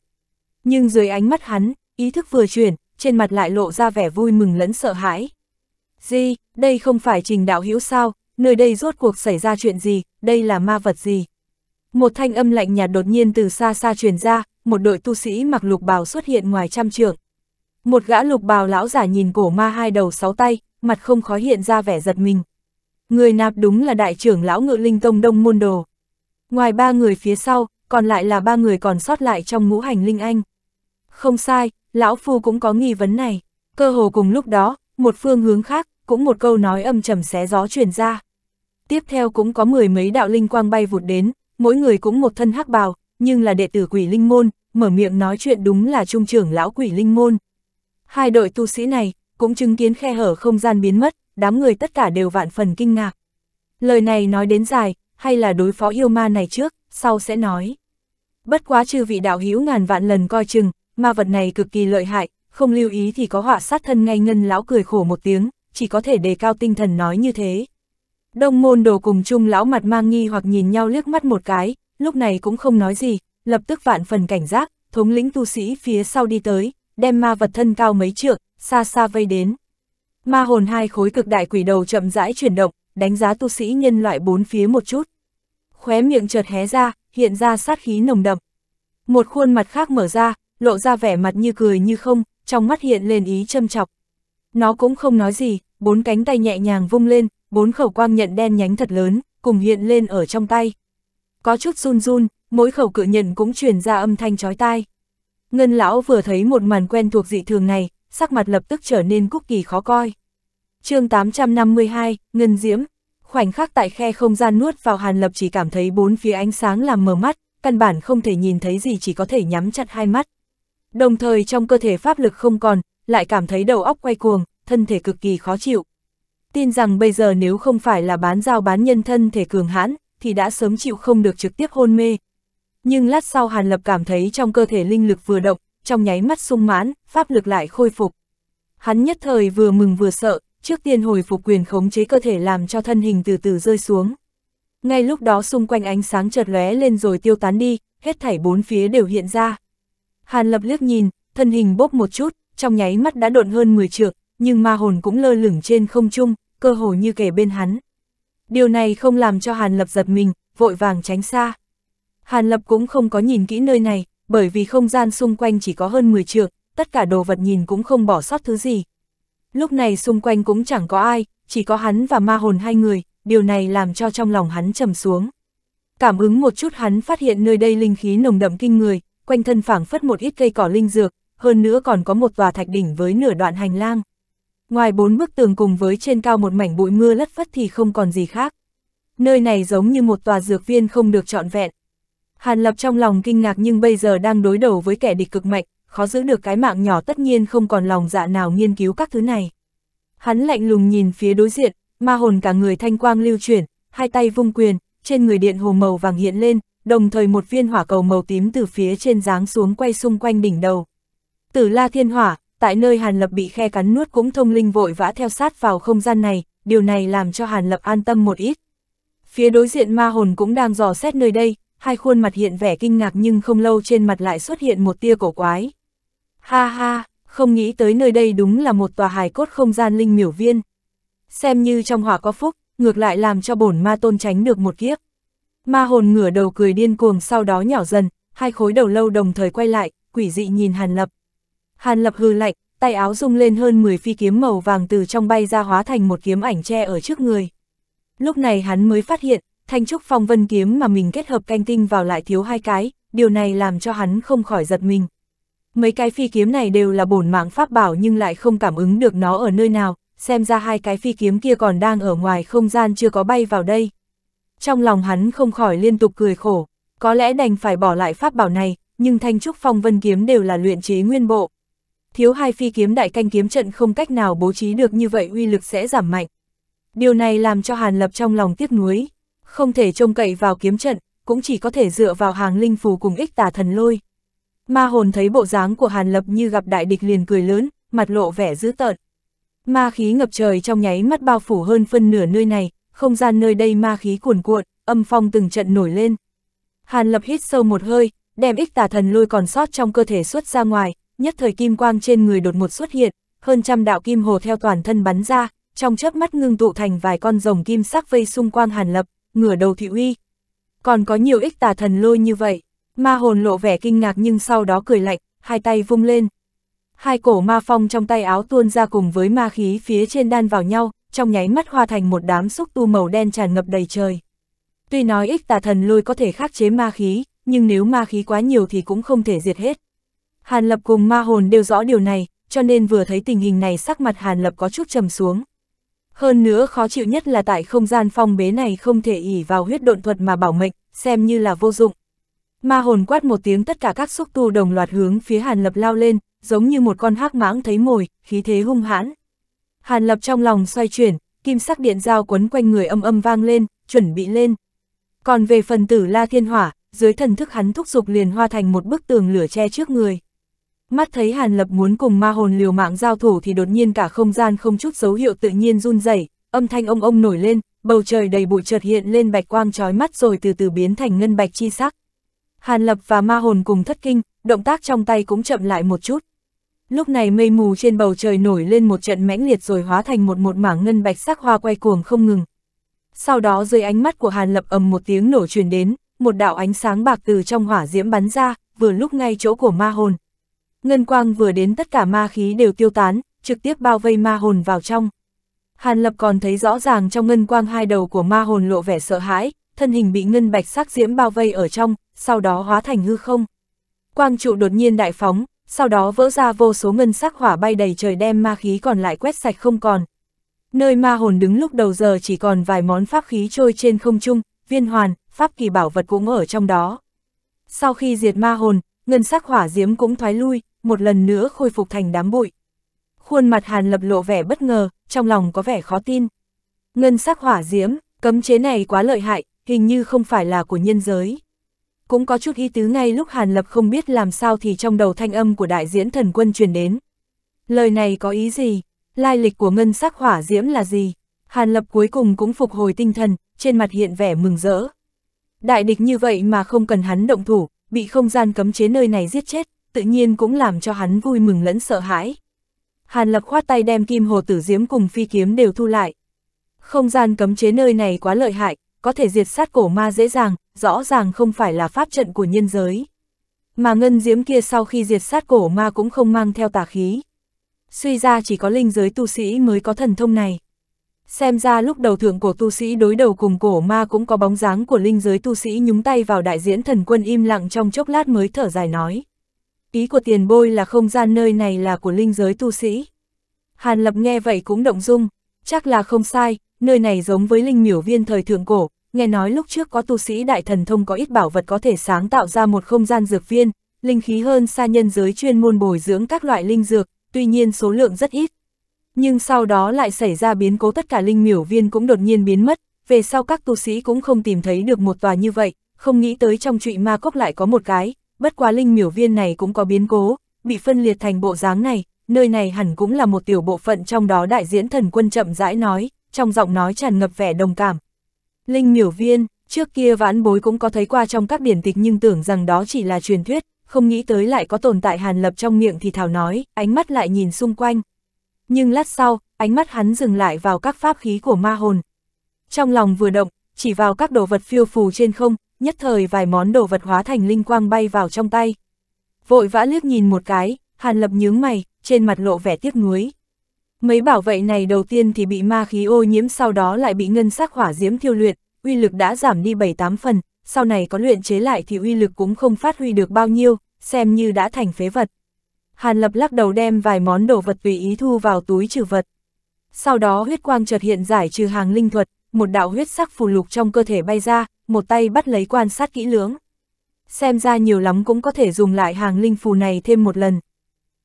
Nhưng dưới ánh mắt hắn, ý thức vừa chuyển, trên mặt lại lộ ra vẻ vui mừng lẫn sợ hãi. Gì, đây không phải trình đạo hữu sao, nơi đây rốt cuộc xảy ra chuyện gì, đây là ma vật gì. Một thanh âm lạnh nhạt đột nhiên từ xa xa truyền ra, một đội tu sĩ mặc lục bào xuất hiện ngoài trăm trượng. Một gã lục bào lão giả nhìn cổ ma hai đầu sáu tay, mặt không khó hiện ra vẻ giật mình. Người nạp đúng là đại trưởng lão ngự linh tông đông môn đồ. Ngoài ba người phía sau, còn lại là ba người còn sót lại trong ngũ hành linh anh. Không sai, lão phu cũng có nghi vấn này. Cơ hồ cùng lúc đó, một phương hướng khác, cũng một câu nói âm trầm xé gió truyền ra. Tiếp theo cũng có mười mấy đạo linh quang bay vụt đến, mỗi người cũng một thân hắc bào, nhưng là đệ tử quỷ linh môn, mở miệng nói chuyện đúng là trung trưởng lão quỷ linh môn. Hai đội tu sĩ này, cũng chứng kiến khe hở không gian biến mất, đám người tất cả đều vạn phần kinh ngạc. Lời này nói đến dài, hay là đối phó yêu ma này trước, sau sẽ nói. Bất quá trừ vị đạo hữu ngàn vạn lần coi chừng, ma vật này cực kỳ lợi hại, không lưu ý thì có họa sát thân ngay ngân lão cười khổ một tiếng, chỉ có thể đề cao tinh thần nói như thế. Đông môn đồ cùng chung lão mặt mang nghi hoặc nhìn nhau liếc mắt một cái, lúc này cũng không nói gì, lập tức vạn phần cảnh giác, thống lĩnh tu sĩ phía sau đi tới, đem ma vật thân cao mấy trượng, xa xa vây đến. Ma hồn hai khối cực đại quỷ đầu chậm rãi chuyển động, đánh giá tu sĩ nhân loại bốn phía một chút. Khóe miệng chợt hé ra, hiện ra sát khí nồng đậm. Một khuôn mặt khác mở ra, lộ ra vẻ mặt như cười như không, trong mắt hiện lên ý châm chọc. Nó cũng không nói gì, bốn cánh tay nhẹ nhàng vung lên, bốn khẩu quang nhận đen nhánh thật lớn, cùng hiện lên ở trong tay. Có chút run run, mỗi khẩu cự nhận cũng truyền ra âm thanh chói tai. Ngân lão vừa thấy một màn quen thuộc dị thường này, sắc mặt lập tức trở nên cúc kỳ khó coi. chương 852, Ngân Diễm, khoảnh khắc tại khe không gian nuốt vào hàn lập chỉ cảm thấy bốn phía ánh sáng làm mờ mắt, căn bản không thể nhìn thấy gì chỉ có thể nhắm chặt hai mắt. Đồng thời trong cơ thể pháp lực không còn, lại cảm thấy đầu óc quay cuồng, thân thể cực kỳ khó chịu. Tin rằng bây giờ nếu không phải là bán giao bán nhân thân thể cường hãn, thì đã sớm chịu không được trực tiếp hôn mê. Nhưng lát sau Hàn Lập cảm thấy trong cơ thể linh lực vừa động, trong nháy mắt sung mãn, pháp lực lại khôi phục. Hắn nhất thời vừa mừng vừa sợ, trước tiên hồi phục quyền khống chế cơ thể làm cho thân hình từ từ rơi xuống. Ngay lúc đó xung quanh ánh sáng chợt lóe lên rồi tiêu tán đi, hết thảy bốn phía đều hiện ra. Hàn Lập liếc nhìn, thân hình bốc một chút, trong nháy mắt đã độn hơn 10 trượng, nhưng ma hồn cũng lơ lửng trên không trung, cơ hồ như kể bên hắn. Điều này không làm cho Hàn Lập giật mình, vội vàng tránh xa. Hàn Lập cũng không có nhìn kỹ nơi này, bởi vì không gian xung quanh chỉ có hơn 10 trượng, tất cả đồ vật nhìn cũng không bỏ sót thứ gì. Lúc này xung quanh cũng chẳng có ai, chỉ có hắn và ma hồn hai người, điều này làm cho trong lòng hắn trầm xuống. Cảm ứng một chút hắn phát hiện nơi đây linh khí nồng đậm kinh người, quanh thân phảng phất một ít cây cỏ linh dược, hơn nữa còn có một tòa thạch đỉnh với nửa đoạn hành lang. Ngoài bốn bức tường cùng với trên cao một mảnh bụi mưa lất phất thì không còn gì khác. Nơi này giống như một tòa dược viên không được trọn vẹn. Hàn Lập trong lòng kinh ngạc nhưng bây giờ đang đối đầu với kẻ địch cực mạnh, khó giữ được cái mạng nhỏ tất nhiên không còn lòng dạ nào nghiên cứu các thứ này. Hắn lạnh lùng nhìn phía đối diện, ma hồn cả người thanh quang lưu chuyển, hai tay vung quyền, trên người điện hồ màu vàng hiện lên, đồng thời một viên hỏa cầu màu tím từ phía trên giáng xuống quay xung quanh đỉnh đầu. Tử la thiên hỏa, tại nơi Hàn Lập bị khe cắn nuốt cũng thông linh vội vã theo sát vào không gian này, điều này làm cho Hàn Lập an tâm một ít. Phía đối diện ma hồn cũng đang dò xét nơi đây, hai khuôn mặt hiện vẻ kinh ngạc nhưng không lâu trên mặt lại xuất hiện một tia cổ quái. Ha ha, không nghĩ tới nơi đây đúng là một tòa hài cốt không gian linh miểu viên. Xem như trong hỏa có phúc, ngược lại làm cho bổn ma tôn tránh được một kiếp. Ma hồn ngửa đầu cười điên cuồng sau đó nhỏ dần, hai khối đầu lâu đồng thời quay lại, quỷ dị nhìn Hàn Lập. Hàn Lập hừ lạnh, tay áo rung lên hơn 10 phi kiếm màu vàng từ trong bay ra hóa thành một kiếm ảnh tre ở trước người. Lúc này hắn mới phát hiện, thanh trúc phong vân kiếm mà mình kết hợp canh tinh vào lại thiếu hai cái, điều này làm cho hắn không khỏi giật mình. Mấy cái phi kiếm này đều là bổn mạng pháp bảo nhưng lại không cảm ứng được nó ở nơi nào, xem ra hai cái phi kiếm kia còn đang ở ngoài không gian chưa có bay vào đây. Trong lòng hắn không khỏi liên tục cười khổ, có lẽ đành phải bỏ lại pháp bảo này, nhưng thanh trúc phong vân kiếm đều là luyện chế nguyên bộ thiếu hai phi kiếm đại canh kiếm trận không cách nào bố trí được như vậy uy lực sẽ giảm mạnh. Điều này làm cho Hàn Lập trong lòng tiếc nuối, không thể trông cậy vào kiếm trận, cũng chỉ có thể dựa vào hàng linh phù cùng ích tà thần lôi. Ma hồn thấy bộ dáng của Hàn Lập như gặp đại địch liền cười lớn, mặt lộ vẻ dữ tợn. Ma khí ngập trời trong nháy mắt bao phủ hơn phân nửa nơi này, không gian nơi đây ma khí cuồn cuộn, âm phong từng trận nổi lên. Hàn Lập hít sâu một hơi, đem ích tà thần lôi còn sót trong cơ thể xuất ra ngoài, nhất thời kim quang trên người đột một xuất hiện, hơn trăm đạo kim hồ theo toàn thân bắn ra, trong chớp mắt ngưng tụ thành vài con rồng kim sắc vây xung quanh Hàn Lập, ngửa đầu thị uy. Còn có nhiều ích tà thần lôi như vậy, ma hồn lộ vẻ kinh ngạc nhưng sau đó cười lạnh, hai tay vung lên. Hai cổ ma phong trong tay áo tuôn ra cùng với ma khí phía trên đan vào nhau, trong nháy mắt hoa thành một đám xúc tu màu đen tràn ngập đầy trời. Tuy nói ích tà thần lôi có thể khắc chế ma khí, nhưng nếu ma khí quá nhiều thì cũng không thể diệt hết. Hàn Lập cùng ma hồn đều rõ điều này, cho nên vừa thấy tình hình này sắc mặt Hàn Lập có chút trầm xuống. Hơn nữa khó chịu nhất là tại không gian phong bế này không thể ỉ vào huyết độn thuật mà bảo mệnh, xem như là vô dụng. Ma hồn quát một tiếng tất cả các xúc tu đồng loạt hướng phía Hàn Lập lao lên, giống như một con hắc mãng thấy mồi, khí thế hung hãn. Hàn Lập trong lòng xoay chuyển, kim sắc điện dao quấn quanh người âm âm vang lên, chuẩn bị lên. Còn về phần tử La Thiên Hỏa, dưới thần thức hắn thúc dục liền hoa thành một bức tường lửa che trước người. Mắt thấy Hàn Lập muốn cùng ma hồn liều mạng giao thủ thì đột nhiên cả không gian không chút dấu hiệu tự nhiên run rẩy, âm thanh ông ông nổi lên, bầu trời đầy bụi chợt hiện lên bạch quang chói mắt rồi từ từ biến thành ngân bạch chi sắc. Hàn Lập và ma hồn cùng thất kinh, động tác trong tay cũng chậm lại một chút. Lúc này mây mù trên bầu trời nổi lên một trận mãnh liệt rồi hóa thành một một mảng ngân bạch sắc hoa quay cuồng không ngừng. Sau đó dưới ánh mắt của Hàn Lập ầm một tiếng nổ truyền đến, một đạo ánh sáng bạc từ trong hỏa diễm bắn ra, vừa lúc ngay chỗ của ma hồn. Ngân quang vừa đến tất cả ma khí đều tiêu tán, trực tiếp bao vây ma hồn vào trong. Hàn Lập còn thấy rõ ràng trong ngân quang hai đầu của ma hồn lộ vẻ sợ hãi, thân hình bị ngân bạch sắc diễm bao vây ở trong, sau đó hóa thành hư không. Quang trụ đột nhiên đại phóng, sau đó vỡ ra vô số ngân sắc hỏa bay đầy trời đem ma khí còn lại quét sạch không còn. Nơi ma hồn đứng lúc đầu giờ chỉ còn vài món pháp khí trôi trên không trung, viên hoàn, pháp kỳ bảo vật cũng ở trong đó. Sau khi diệt ma hồn, ngân sắc hỏa diễm cũng thoái lui, một lần nữa khôi phục thành đám bụi. Khuôn mặt Hàn Lập lộ vẻ bất ngờ, trong lòng có vẻ khó tin. Ngân sắc hỏa diễm, cấm chế này quá lợi hại, hình như không phải là của nhân giới. Cũng có chút ý tứ ngay lúc Hàn Lập không biết làm sao thì trong đầu thanh âm của đại diễn thần quân truyền đến. Lời này có ý gì? Lai lịch của ngân sắc hỏa diễm là gì? Hàn Lập cuối cùng cũng phục hồi tinh thần, trên mặt hiện vẻ mừng rỡ. Đại địch như vậy mà không cần hắn động thủ, bị không gian cấm chế nơi này giết chết, tự nhiên cũng làm cho hắn vui mừng lẫn sợ hãi. Hàn Lập khoát tay đem kim hồ tử diếm cùng phi kiếm đều thu lại. Không gian cấm chế nơi này quá lợi hại, có thể diệt sát cổ ma dễ dàng, rõ ràng không phải là pháp trận của nhân giới. Mà ngân diếm kia sau khi diệt sát cổ ma cũng không mang theo tà khí. Suy ra chỉ có linh giới tu sĩ mới có thần thông này. Xem ra lúc đầu thượng cổ tu sĩ đối đầu cùng cổ ma cũng có bóng dáng của linh giới tu sĩ nhúng tay vào đại diễn thần quân im lặng trong chốc lát mới thở dài nói ý của tiền bôi là không gian nơi này là của linh giới tu sĩ. Hàn Lập nghe vậy cũng động dung, chắc là không sai, nơi này giống với linh miểu viên thời thượng cổ, nghe nói lúc trước có tu sĩ đại thần thông có ít bảo vật có thể sáng tạo ra một không gian dược viên, linh khí hơn xa nhân giới chuyên môn bồi dưỡng các loại linh dược, tuy nhiên số lượng rất ít. Nhưng sau đó lại xảy ra biến cố tất cả linh miểu viên cũng đột nhiên biến mất, về sau các tu sĩ cũng không tìm thấy được một tòa như vậy, không nghĩ tới trong trụy ma cốc lại có một cái, bất quá linh miểu viên này cũng có biến cố, bị phân liệt thành bộ dáng này, nơi này hẳn cũng là một tiểu bộ phận trong đó đại diễn thần quân chậm rãi nói, trong giọng nói tràn ngập vẻ đồng cảm. Linh miểu viên, trước kia vãn bối cũng có thấy qua trong các điển tịch nhưng tưởng rằng đó chỉ là truyền thuyết, không nghĩ tới lại có tồn tại hàn lập trong miệng thì thảo nói, ánh mắt lại nhìn xung quanh. Nhưng lát sau, ánh mắt hắn dừng lại vào các pháp khí của ma hồn. Trong lòng vừa động, chỉ vào các đồ vật phiêu phù trên không, nhất thời vài món đồ vật hóa thành linh quang bay vào trong tay. Vội vã liếc nhìn một cái, Hàn Lập nhướng mày, trên mặt lộ vẻ tiếc nuối. Mấy bảo vệ này đầu tiên thì bị ma khí ô nhiễm sau đó lại bị ngân sắc hỏa diễm thiêu luyện, uy lực đã giảm đi 7-8 phần, sau này có luyện chế lại thì uy lực cũng không phát huy được bao nhiêu, xem như đã thành phế vật. Hàn Lập lắc đầu đem vài món đồ vật tùy ý thu vào túi trừ vật. Sau đó huyết quang chợt hiện giải trừ hàng linh thuật, một đạo huyết sắc phù lục trong cơ thể bay ra, một tay bắt lấy quan sát kỹ lưỡng. Xem ra nhiều lắm cũng có thể dùng lại hàng linh phù này thêm một lần.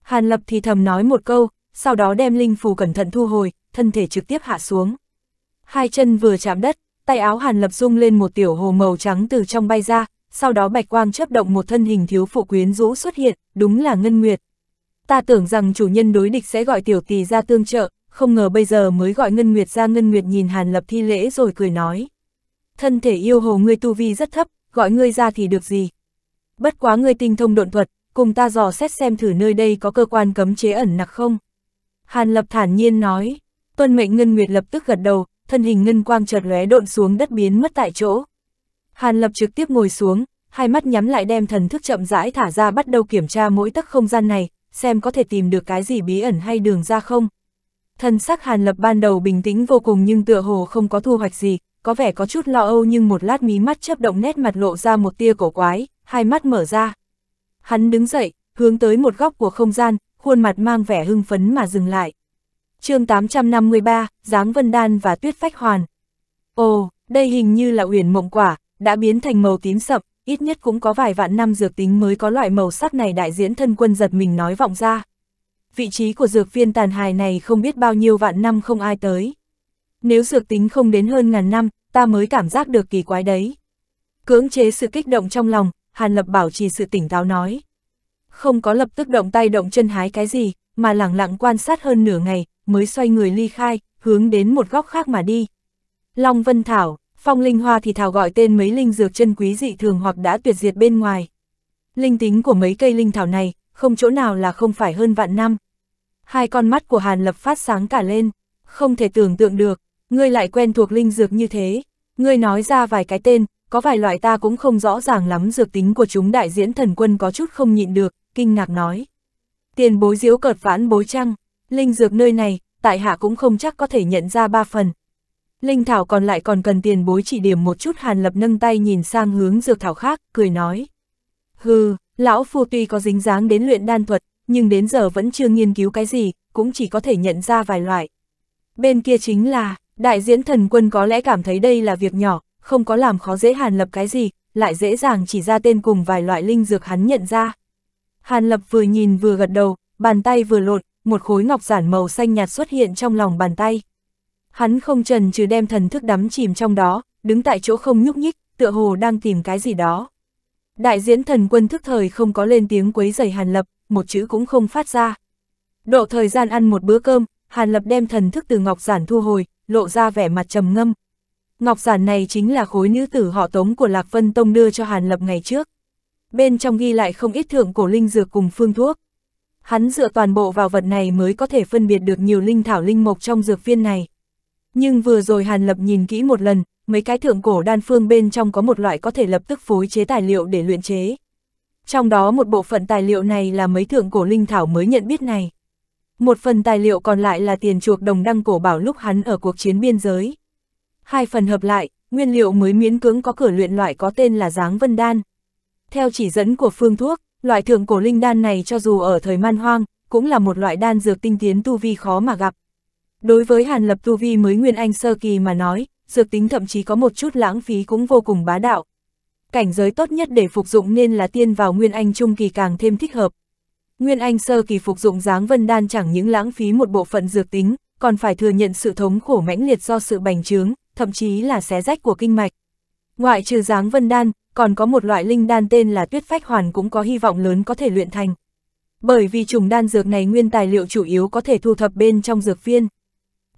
Hàn Lập thì thầm nói một câu, sau đó đem linh phù cẩn thận thu hồi, thân thể trực tiếp hạ xuống. Hai chân vừa chạm đất, tay áo Hàn Lập rung lên một tiểu hồ màu trắng từ trong bay ra, sau đó bạch quang chớp động một thân hình thiếu phụ quyến rũ xuất hiện, đúng là Ngân Nguyệt. Ta tưởng rằng chủ nhân đối địch sẽ gọi tiểu tỳ ra tương trợ, không ngờ bây giờ mới gọi Ngân Nguyệt ra Ngân Nguyệt nhìn Hàn Lập thi lễ rồi cười nói. Thân thể yêu hồ ngươi tu vi rất thấp, gọi ngươi ra thì được gì. Bất quá ngươi tinh thông độn thuật, cùng ta dò xét xem thử nơi đây có cơ quan cấm chế ẩn nặc không. Hàn Lập thản nhiên nói, tuân mệnh Ngân Nguyệt lập tức gật đầu, thân hình Ngân Quang chợt lóe độn xuống đất biến mất tại chỗ. Hàn Lập trực tiếp ngồi xuống, hai mắt nhắm lại đem thần thức chậm rãi thả ra bắt đầu kiểm tra mỗi tấc không gian này, xem có thể tìm được cái gì bí ẩn hay đường ra không. Thân sắc Hàn Lập ban đầu bình tĩnh vô cùng nhưng tựa hồ không có thu hoạch gì, có vẻ có chút lo âu nhưng một lát mí mắt chấp động nét mặt lộ ra một tia cổ quái, hai mắt mở ra. Hắn đứng dậy, hướng tới một góc của không gian, khuôn mặt mang vẻ hưng phấn mà dừng lại. chương 853, Giáng Vân Đan và Tuyết Phách Hoàn. Ồ, đây hình như là uyển mộng quả, đã biến thành màu tím sậm, ít nhất cũng có vài vạn năm dược tính mới có loại màu sắc này đại diễn thân quân giật mình nói vọng ra vị trí của dược viên tàn hài này không biết bao nhiêu vạn năm không ai tới. Nếu dược tính không đến hơn ngàn năm, ta mới cảm giác được kỳ quái đấy. Cưỡng chế sự kích động trong lòng, Hàn Lập bảo trì sự tỉnh táo nói. Không có lập tức động tay động chân hái cái gì, mà lẳng lặng quan sát hơn nửa ngày, mới xoay người ly khai, hướng đến một góc khác mà đi. Long Vân Thảo, Phong Linh Hoa thì thảo gọi tên mấy linh dược chân quý dị thường hoặc đã tuyệt diệt bên ngoài. Linh tính của mấy cây linh thảo này, không chỗ nào là không phải hơn vạn năm. Hai con mắt của Hàn Lập phát sáng cả lên, không thể tưởng tượng được, ngươi lại quen thuộc linh dược như thế, ngươi nói ra vài cái tên, có vài loại ta cũng không rõ ràng lắm dược tính của chúng đại diễn thần quân có chút không nhịn được, kinh ngạc nói. Tiền bối diếu cợt vãn bối trăng, linh dược nơi này, tại hạ cũng không chắc có thể nhận ra ba phần. Linh thảo còn lại còn cần tiền bối chỉ điểm một chút hàn lập nâng tay nhìn sang hướng dược thảo khác, cười nói. Hừ, Lão Phu tuy có dính dáng đến luyện đan thuật, nhưng đến giờ vẫn chưa nghiên cứu cái gì, cũng chỉ có thể nhận ra vài loại. Bên kia chính là, đại diễn thần quân có lẽ cảm thấy đây là việc nhỏ, không có làm khó dễ Hàn Lập cái gì, lại dễ dàng chỉ ra tên cùng vài loại linh dược hắn nhận ra. Hàn Lập vừa nhìn vừa gật đầu, bàn tay vừa lột, một khối ngọc giản màu xanh nhạt xuất hiện trong lòng bàn tay. Hắn không trần trừ đem thần thức đắm chìm trong đó, đứng tại chỗ không nhúc nhích, tựa hồ đang tìm cái gì đó. Đại diễn thần quân thức thời không có lên tiếng quấy giày Hàn Lập, một chữ cũng không phát ra. Độ thời gian ăn một bữa cơm, Hàn Lập đem thần thức từ Ngọc Giản thu hồi, lộ ra vẻ mặt trầm ngâm. Ngọc Giản này chính là khối nữ tử họ tống của Lạc Vân Tông đưa cho Hàn Lập ngày trước. Bên trong ghi lại không ít thượng cổ linh dược cùng phương thuốc. Hắn dựa toàn bộ vào vật này mới có thể phân biệt được nhiều linh thảo linh mộc trong dược viên này. Nhưng vừa rồi Hàn Lập nhìn kỹ một lần, mấy cái thượng cổ đan phương bên trong có một loại có thể lập tức phối chế tài liệu để luyện chế. Trong đó một bộ phận tài liệu này là mấy thượng cổ linh thảo mới nhận biết này. Một phần tài liệu còn lại là tiền chuộc đồng đăng cổ bảo lúc hắn ở cuộc chiến biên giới. Hai phần hợp lại, nguyên liệu mới miễn cưỡng có cửa luyện loại có tên là dáng vân đan. Theo chỉ dẫn của phương thuốc, loại thượng cổ linh đan này cho dù ở thời man hoang, cũng là một loại đan dược tinh tiến tu vi khó mà gặp. Đối với Hàn Lập tu vi mới Nguyên Anh sơ kỳ mà nói, dược tính thậm chí có một chút lãng phí cũng vô cùng bá đạo. Cảnh giới tốt nhất để phục dụng nên là tiên vào Nguyên Anh Trung kỳ càng thêm thích hợp. Nguyên Anh sơ kỳ phục dụng dáng vân đan chẳng những lãng phí một bộ phận dược tính, còn phải thừa nhận sự thống khổ mãnh liệt do sự bành trướng, thậm chí là xé rách của kinh mạch. Ngoại trừ dáng vân đan, còn có một loại linh đan tên là tuyết phách hoàn cũng có hy vọng lớn có thể luyện thành. Bởi vì trùng đan dược này nguyên tài liệu chủ yếu có thể thu thập bên trong dược viên.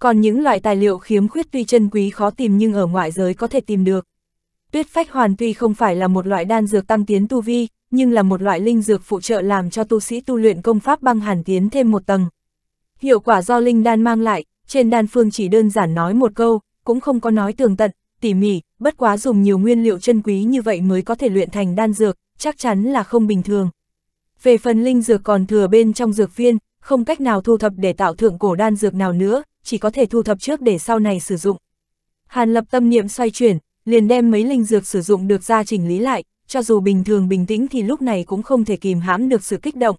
Còn những loại tài liệu khiếm khuyết tuy chân quý khó tìm nhưng ở ngoại giới có thể tìm được. Tuyết phách hoàn tuy không phải là một loại đan dược tăng tiến tu vi, nhưng là một loại linh dược phụ trợ làm cho tu sĩ tu luyện công pháp băng hàn tiến thêm một tầng. Hiệu quả do linh đan mang lại, trên đan phương chỉ đơn giản nói một câu, cũng không có nói tường tận, tỉ mỉ, bất quá dùng nhiều nguyên liệu chân quý như vậy mới có thể luyện thành đan dược, chắc chắn là không bình thường. Về phần linh dược còn thừa bên trong dược viên, không cách nào thu thập để tạo thượng cổ đan dược nào nữa, chỉ có thể thu thập trước để sau này sử dụng. Hàn lập tâm niệm xoay chuyển, liền đem mấy linh dược sử dụng được ra chỉnh lý lại, cho dù bình thường bình tĩnh thì lúc này cũng không thể kìm hãm được sự kích động.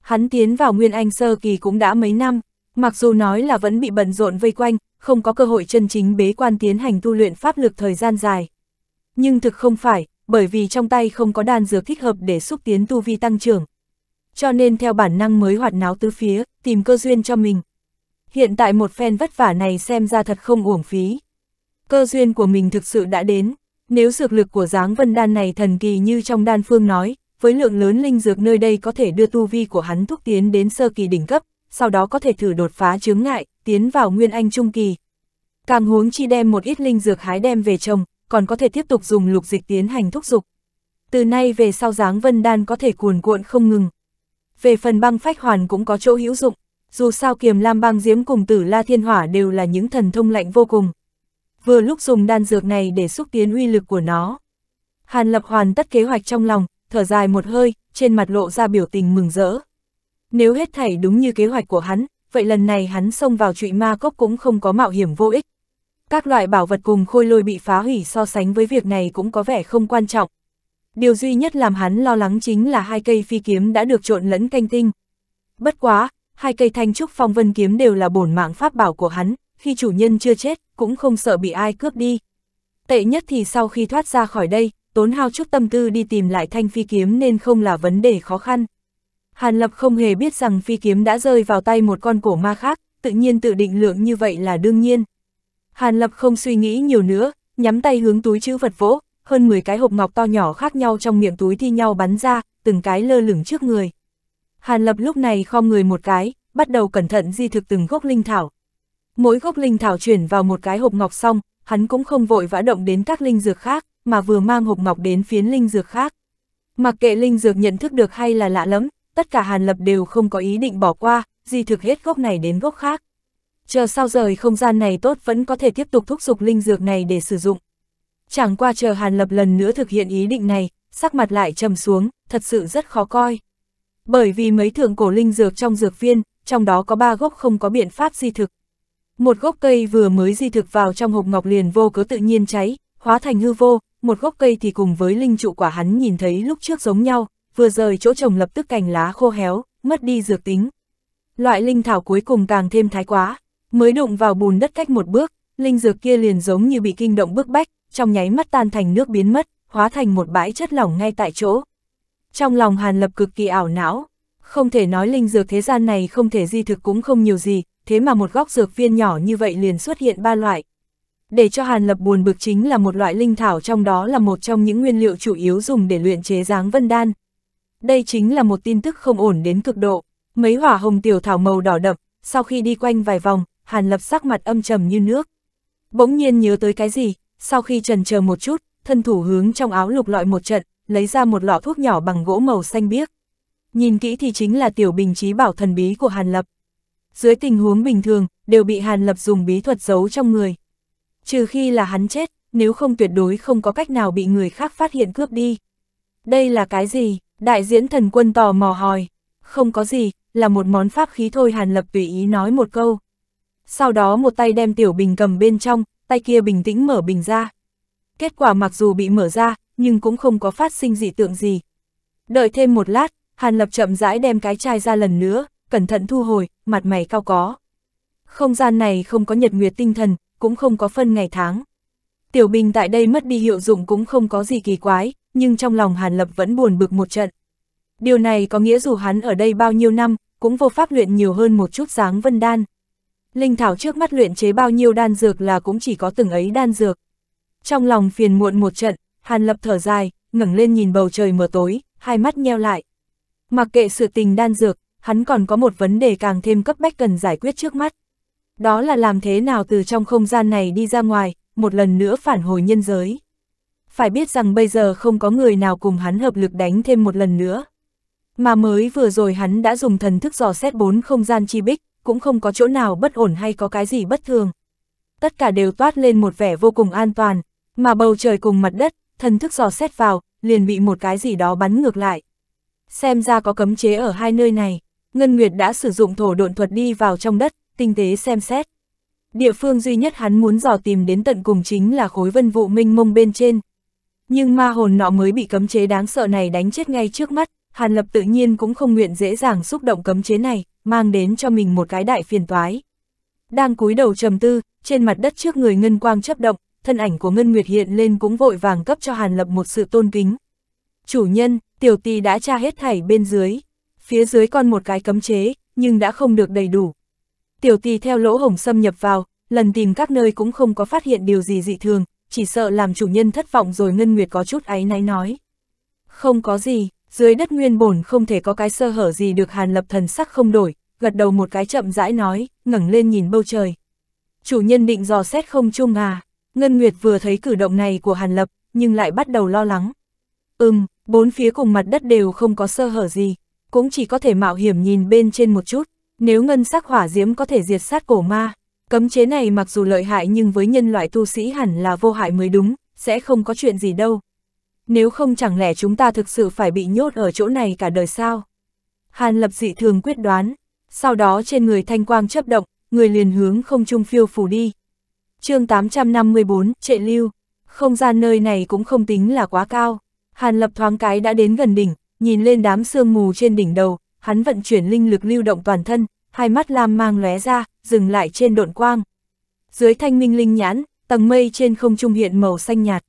Hắn tiến vào Nguyên Anh Sơ Kỳ cũng đã mấy năm, mặc dù nói là vẫn bị bận rộn vây quanh, không có cơ hội chân chính bế quan tiến hành tu luyện pháp lực thời gian dài. Nhưng thực không phải, bởi vì trong tay không có đan dược thích hợp để xúc tiến tu vi tăng trưởng. Cho nên theo bản năng mới hoạt náo tứ phía, tìm cơ duyên cho mình hiện tại một phen vất vả này xem ra thật không uổng phí. Cơ duyên của mình thực sự đã đến, nếu dược lực của dáng vân đan này thần kỳ như trong đan phương nói, với lượng lớn linh dược nơi đây có thể đưa tu vi của hắn thúc tiến đến sơ kỳ đỉnh cấp, sau đó có thể thử đột phá chướng ngại, tiến vào nguyên anh trung kỳ. Càng huống chi đem một ít linh dược hái đem về trồng, còn có thể tiếp tục dùng lục dịch tiến hành thúc dục. Từ nay về sau dáng vân đan có thể cuồn cuộn không ngừng. Về phần băng phách hoàn cũng có chỗ hữu dụng, dù sao kiềm lam băng diễm cùng tử la thiên hỏa đều là những thần thông lạnh vô cùng. Vừa lúc dùng đan dược này để xúc tiến uy lực của nó. Hàn lập hoàn tất kế hoạch trong lòng, thở dài một hơi, trên mặt lộ ra biểu tình mừng rỡ. Nếu hết thảy đúng như kế hoạch của hắn, vậy lần này hắn xông vào trụy ma cốc cũng không có mạo hiểm vô ích. Các loại bảo vật cùng khôi lôi bị phá hủy so sánh với việc này cũng có vẻ không quan trọng. Điều duy nhất làm hắn lo lắng chính là hai cây phi kiếm đã được trộn lẫn canh tinh. Bất quá, hai cây thanh trúc phong vân kiếm đều là bổn mạng pháp bảo của hắn, khi chủ nhân chưa chết, cũng không sợ bị ai cướp đi. Tệ nhất thì sau khi thoát ra khỏi đây, tốn hao chút tâm tư đi tìm lại thanh phi kiếm nên không là vấn đề khó khăn. Hàn Lập không hề biết rằng phi kiếm đã rơi vào tay một con cổ ma khác, tự nhiên tự định lượng như vậy là đương nhiên. Hàn Lập không suy nghĩ nhiều nữa, nhắm tay hướng túi chữ vật vỗ, hơn 10 cái hộp ngọc to nhỏ khác nhau trong miệng túi thi nhau bắn ra, từng cái lơ lửng trước người. Hàn Lập lúc này khom người một cái, bắt đầu cẩn thận di thực từng gốc linh thảo. Mỗi gốc linh thảo chuyển vào một cái hộp ngọc xong, hắn cũng không vội vã động đến các linh dược khác, mà vừa mang hộp ngọc đến phiến linh dược khác. Mặc kệ linh dược nhận thức được hay là lạ lắm, tất cả Hàn Lập đều không có ý định bỏ qua, di thực hết gốc này đến gốc khác. Chờ sau rời không gian này tốt vẫn có thể tiếp tục thúc giục linh dược này để sử dụng. Chẳng qua chờ Hàn Lập lần nữa thực hiện ý định này, sắc mặt lại trầm xuống, thật sự rất khó coi. Bởi vì mấy thượng cổ linh dược trong dược viên, trong đó có ba gốc không có biện pháp di thực. Một gốc cây vừa mới di thực vào trong hộp ngọc liền vô cớ tự nhiên cháy, hóa thành hư vô, một gốc cây thì cùng với linh trụ quả hắn nhìn thấy lúc trước giống nhau, vừa rời chỗ trồng lập tức cành lá khô héo, mất đi dược tính. Loại linh thảo cuối cùng càng thêm thái quá, mới đụng vào bùn đất cách một bước, linh dược kia liền giống như bị kinh động bước bách, trong nháy mắt tan thành nước biến mất, hóa thành một bãi chất lỏng ngay tại chỗ trong lòng Hàn Lập cực kỳ ảo não. Không thể nói linh dược thế gian này không thể di thực cũng không nhiều gì, thế mà một góc dược viên nhỏ như vậy liền xuất hiện ba loại. Để cho Hàn Lập buồn bực chính là một loại linh thảo trong đó là một trong những nguyên liệu chủ yếu dùng để luyện chế dáng vân đan. Đây chính là một tin tức không ổn đến cực độ. Mấy hỏa hồng tiểu thảo màu đỏ đậm, sau khi đi quanh vài vòng, Hàn Lập sắc mặt âm trầm như nước. Bỗng nhiên nhớ tới cái gì, sau khi trần chờ một chút, thân thủ hướng trong áo lục lọi một trận, lấy ra một lọ thuốc nhỏ bằng gỗ màu xanh biếc. Nhìn kỹ thì chính là tiểu bình trí bảo thần bí của Hàn Lập. Dưới tình huống bình thường, đều bị Hàn Lập dùng bí thuật giấu trong người. Trừ khi là hắn chết, nếu không tuyệt đối không có cách nào bị người khác phát hiện cướp đi. Đây là cái gì? Đại diễn thần quân tò mò hỏi. Không có gì, là một món pháp khí thôi Hàn Lập tùy ý nói một câu. Sau đó một tay đem tiểu bình cầm bên trong, tay kia bình tĩnh mở bình ra. Kết quả mặc dù bị mở ra, nhưng cũng không có phát sinh dị tượng gì. Đợi thêm một lát, Hàn Lập chậm rãi đem cái chai ra lần nữa, cẩn thận thu hồi, mặt mày cao có. Không gian này không có nhật nguyệt tinh thần, cũng không có phân ngày tháng. Tiểu Bình tại đây mất đi hiệu dụng cũng không có gì kỳ quái, nhưng trong lòng Hàn Lập vẫn buồn bực một trận. Điều này có nghĩa dù hắn ở đây bao nhiêu năm, cũng vô pháp luyện nhiều hơn một chút dáng vân đan. Linh Thảo trước mắt luyện chế bao nhiêu đan dược là cũng chỉ có từng ấy đan dược. Trong lòng phiền muộn một trận, Hàn Lập thở dài, ngẩng lên nhìn bầu trời mờ tối, hai mắt nheo lại. Mặc kệ sự tình đan dược, hắn còn có một vấn đề càng thêm cấp bách cần giải quyết trước mắt. Đó là làm thế nào từ trong không gian này đi ra ngoài, một lần nữa phản hồi nhân giới. Phải biết rằng bây giờ không có người nào cùng hắn hợp lực đánh thêm một lần nữa. Mà mới vừa rồi hắn đã dùng thần thức dò xét bốn không gian chi bích, cũng không có chỗ nào bất ổn hay có cái gì bất thường. Tất cả đều toát lên một vẻ vô cùng an toàn, mà bầu trời cùng mặt đất, thần thức dò xét vào, liền bị một cái gì đó bắn ngược lại. Xem ra có cấm chế ở hai nơi này, Ngân Nguyệt đã sử dụng thổ độn thuật đi vào trong đất, tinh tế xem xét. Địa phương duy nhất hắn muốn dò tìm đến tận cùng chính là khối vân vụ minh mông bên trên. Nhưng ma hồn nọ mới bị cấm chế đáng sợ này đánh chết ngay trước mắt, Hàn Lập tự nhiên cũng không nguyện dễ dàng xúc động cấm chế này, mang đến cho mình một cái đại phiền toái. Đang cúi đầu trầm tư, trên mặt đất trước người ngân quang chấp động, thân ảnh của Ngân Nguyệt hiện lên cũng vội vàng cấp cho Hàn Lập một sự tôn kính. Chủ nhân, tiểu tì đã tra hết thảy bên dưới, phía dưới còn một cái cấm chế, nhưng đã không được đầy đủ. Tiểu tì theo lỗ hồng xâm nhập vào, lần tìm các nơi cũng không có phát hiện điều gì dị thường, chỉ sợ làm chủ nhân thất vọng rồi Ngân Nguyệt có chút áy náy nói. Không có gì, dưới đất nguyên bổn không thể có cái sơ hở gì được Hàn Lập thần sắc không đổi, gật đầu một cái chậm rãi nói, ngẩng lên nhìn bầu trời. Chủ nhân định dò xét không chung à? Ngân Nguyệt vừa thấy cử động này của Hàn Lập, nhưng lại bắt đầu lo lắng. Ừm, bốn phía cùng mặt đất đều không có sơ hở gì, cũng chỉ có thể mạo hiểm nhìn bên trên một chút, nếu ngân sắc hỏa diễm có thể diệt sát cổ ma, cấm chế này mặc dù lợi hại nhưng với nhân loại tu sĩ hẳn là vô hại mới đúng, sẽ không có chuyện gì đâu. Nếu không chẳng lẽ chúng ta thực sự phải bị nhốt ở chỗ này cả đời sao? Hàn lập dị thường quyết đoán, sau đó trên người thanh quang chấp động, người liền hướng không trung phiêu phù đi chương 854, trệ lưu. Không gian nơi này cũng không tính là quá cao. Hàn lập thoáng cái đã đến gần đỉnh, nhìn lên đám sương mù trên đỉnh đầu, hắn vận chuyển linh lực lưu động toàn thân, hai mắt lam mang lóe ra, dừng lại trên độn quang. Dưới thanh minh linh nhãn, tầng mây trên không trung hiện màu xanh nhạt.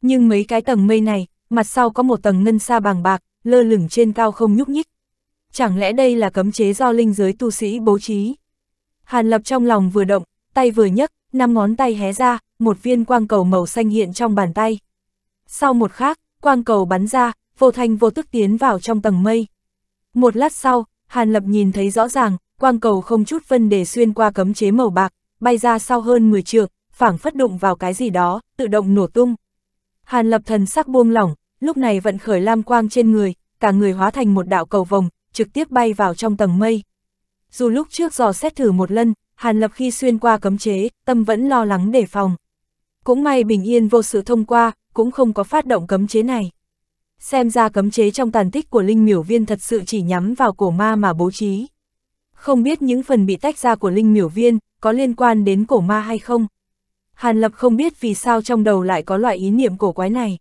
Nhưng mấy cái tầng mây này, mặt sau có một tầng ngân sa bằng bạc, lơ lửng trên cao không nhúc nhích. Chẳng lẽ đây là cấm chế do linh giới tu sĩ bố trí? Hàn Lập trong lòng vừa động, tay vừa nhấc, năm ngón tay hé ra, một viên quang cầu màu xanh hiện trong bàn tay. Sau một khắc, quang cầu bắn ra, vô thanh vô tức tiến vào trong tầng mây. Một lát sau, Hàn Lập nhìn thấy rõ ràng, quang cầu không chút phân để xuyên qua cấm chế màu bạc, bay ra sau hơn 10 trượng, phảng phất đụng vào cái gì đó, tự động nổ tung. Hàn Lập thần sắc buông lỏng, lúc này vận khởi lam quang trên người, cả người hóa thành một đạo cầu vồng, trực tiếp bay vào trong tầng mây. Dù lúc trước dò xét thử một lần, Hàn Lập khi xuyên qua cấm chế, tâm vẫn lo lắng đề phòng. Cũng may bình yên vô sự thông qua, cũng không có phát động cấm chế này. Xem ra cấm chế trong tàn tích của Linh Miểu Viên thật sự chỉ nhắm vào cổ ma mà bố trí. Không biết những phần bị tách ra của Linh Miểu Viên có liên quan đến cổ ma hay không? Hàn Lập không biết vì sao trong đầu lại có loại ý niệm cổ quái này.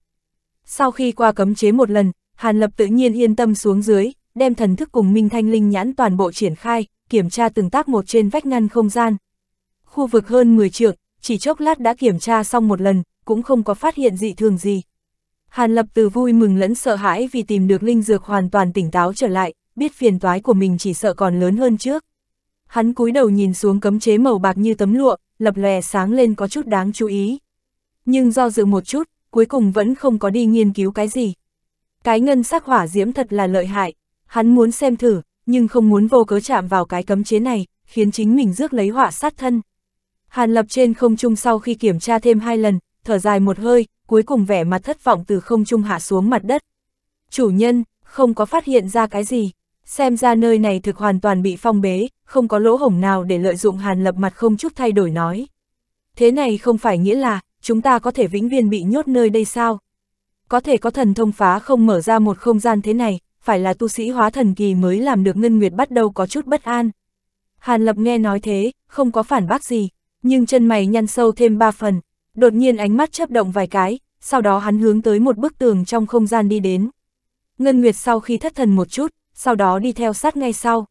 Sau khi qua cấm chế một lần, Hàn Lập tự nhiên yên tâm xuống dưới, đem thần thức cùng Minh Thanh Linh nhãn toàn bộ triển khai, kiểm tra từng tác một trên vách ngăn không gian. Khu vực hơn 10 trượng, chỉ chốc lát đã kiểm tra xong một lần, cũng không có phát hiện dị thường gì. Hàn Lập từ vui mừng lẫn sợ hãi vì tìm được linh dược hoàn toàn tỉnh táo trở lại, biết phiền toái của mình chỉ sợ còn lớn hơn trước. Hắn cúi đầu nhìn xuống cấm chế màu bạc như tấm lụa, lập lòe sáng lên có chút đáng chú ý. Nhưng do dự một chút, cuối cùng vẫn không có đi nghiên cứu cái gì. Cái ngân sắc hỏa diễm thật là lợi hại, hắn muốn xem thử, nhưng không muốn vô cớ chạm vào cái cấm chế này, khiến chính mình rước lấy họa sát thân. Hàn lập trên không trung sau khi kiểm tra thêm hai lần, thở dài một hơi, cuối cùng vẻ mặt thất vọng từ không trung hạ xuống mặt đất. Chủ nhân, không có phát hiện ra cái gì, xem ra nơi này thực hoàn toàn bị phong bế, không có lỗ hổng nào để lợi dụng hàn lập mặt không chút thay đổi nói. Thế này không phải nghĩa là, chúng ta có thể vĩnh viên bị nhốt nơi đây sao? Có thể có thần thông phá không mở ra một không gian thế này, phải là tu sĩ hóa thần kỳ mới làm được Ngân Nguyệt bắt đầu có chút bất an. Hàn Lập nghe nói thế, không có phản bác gì, nhưng chân mày nhăn sâu thêm ba phần, đột nhiên ánh mắt chấp động vài cái, sau đó hắn hướng tới một bức tường trong không gian đi đến. Ngân Nguyệt sau khi thất thần một chút, sau đó đi theo sát ngay sau.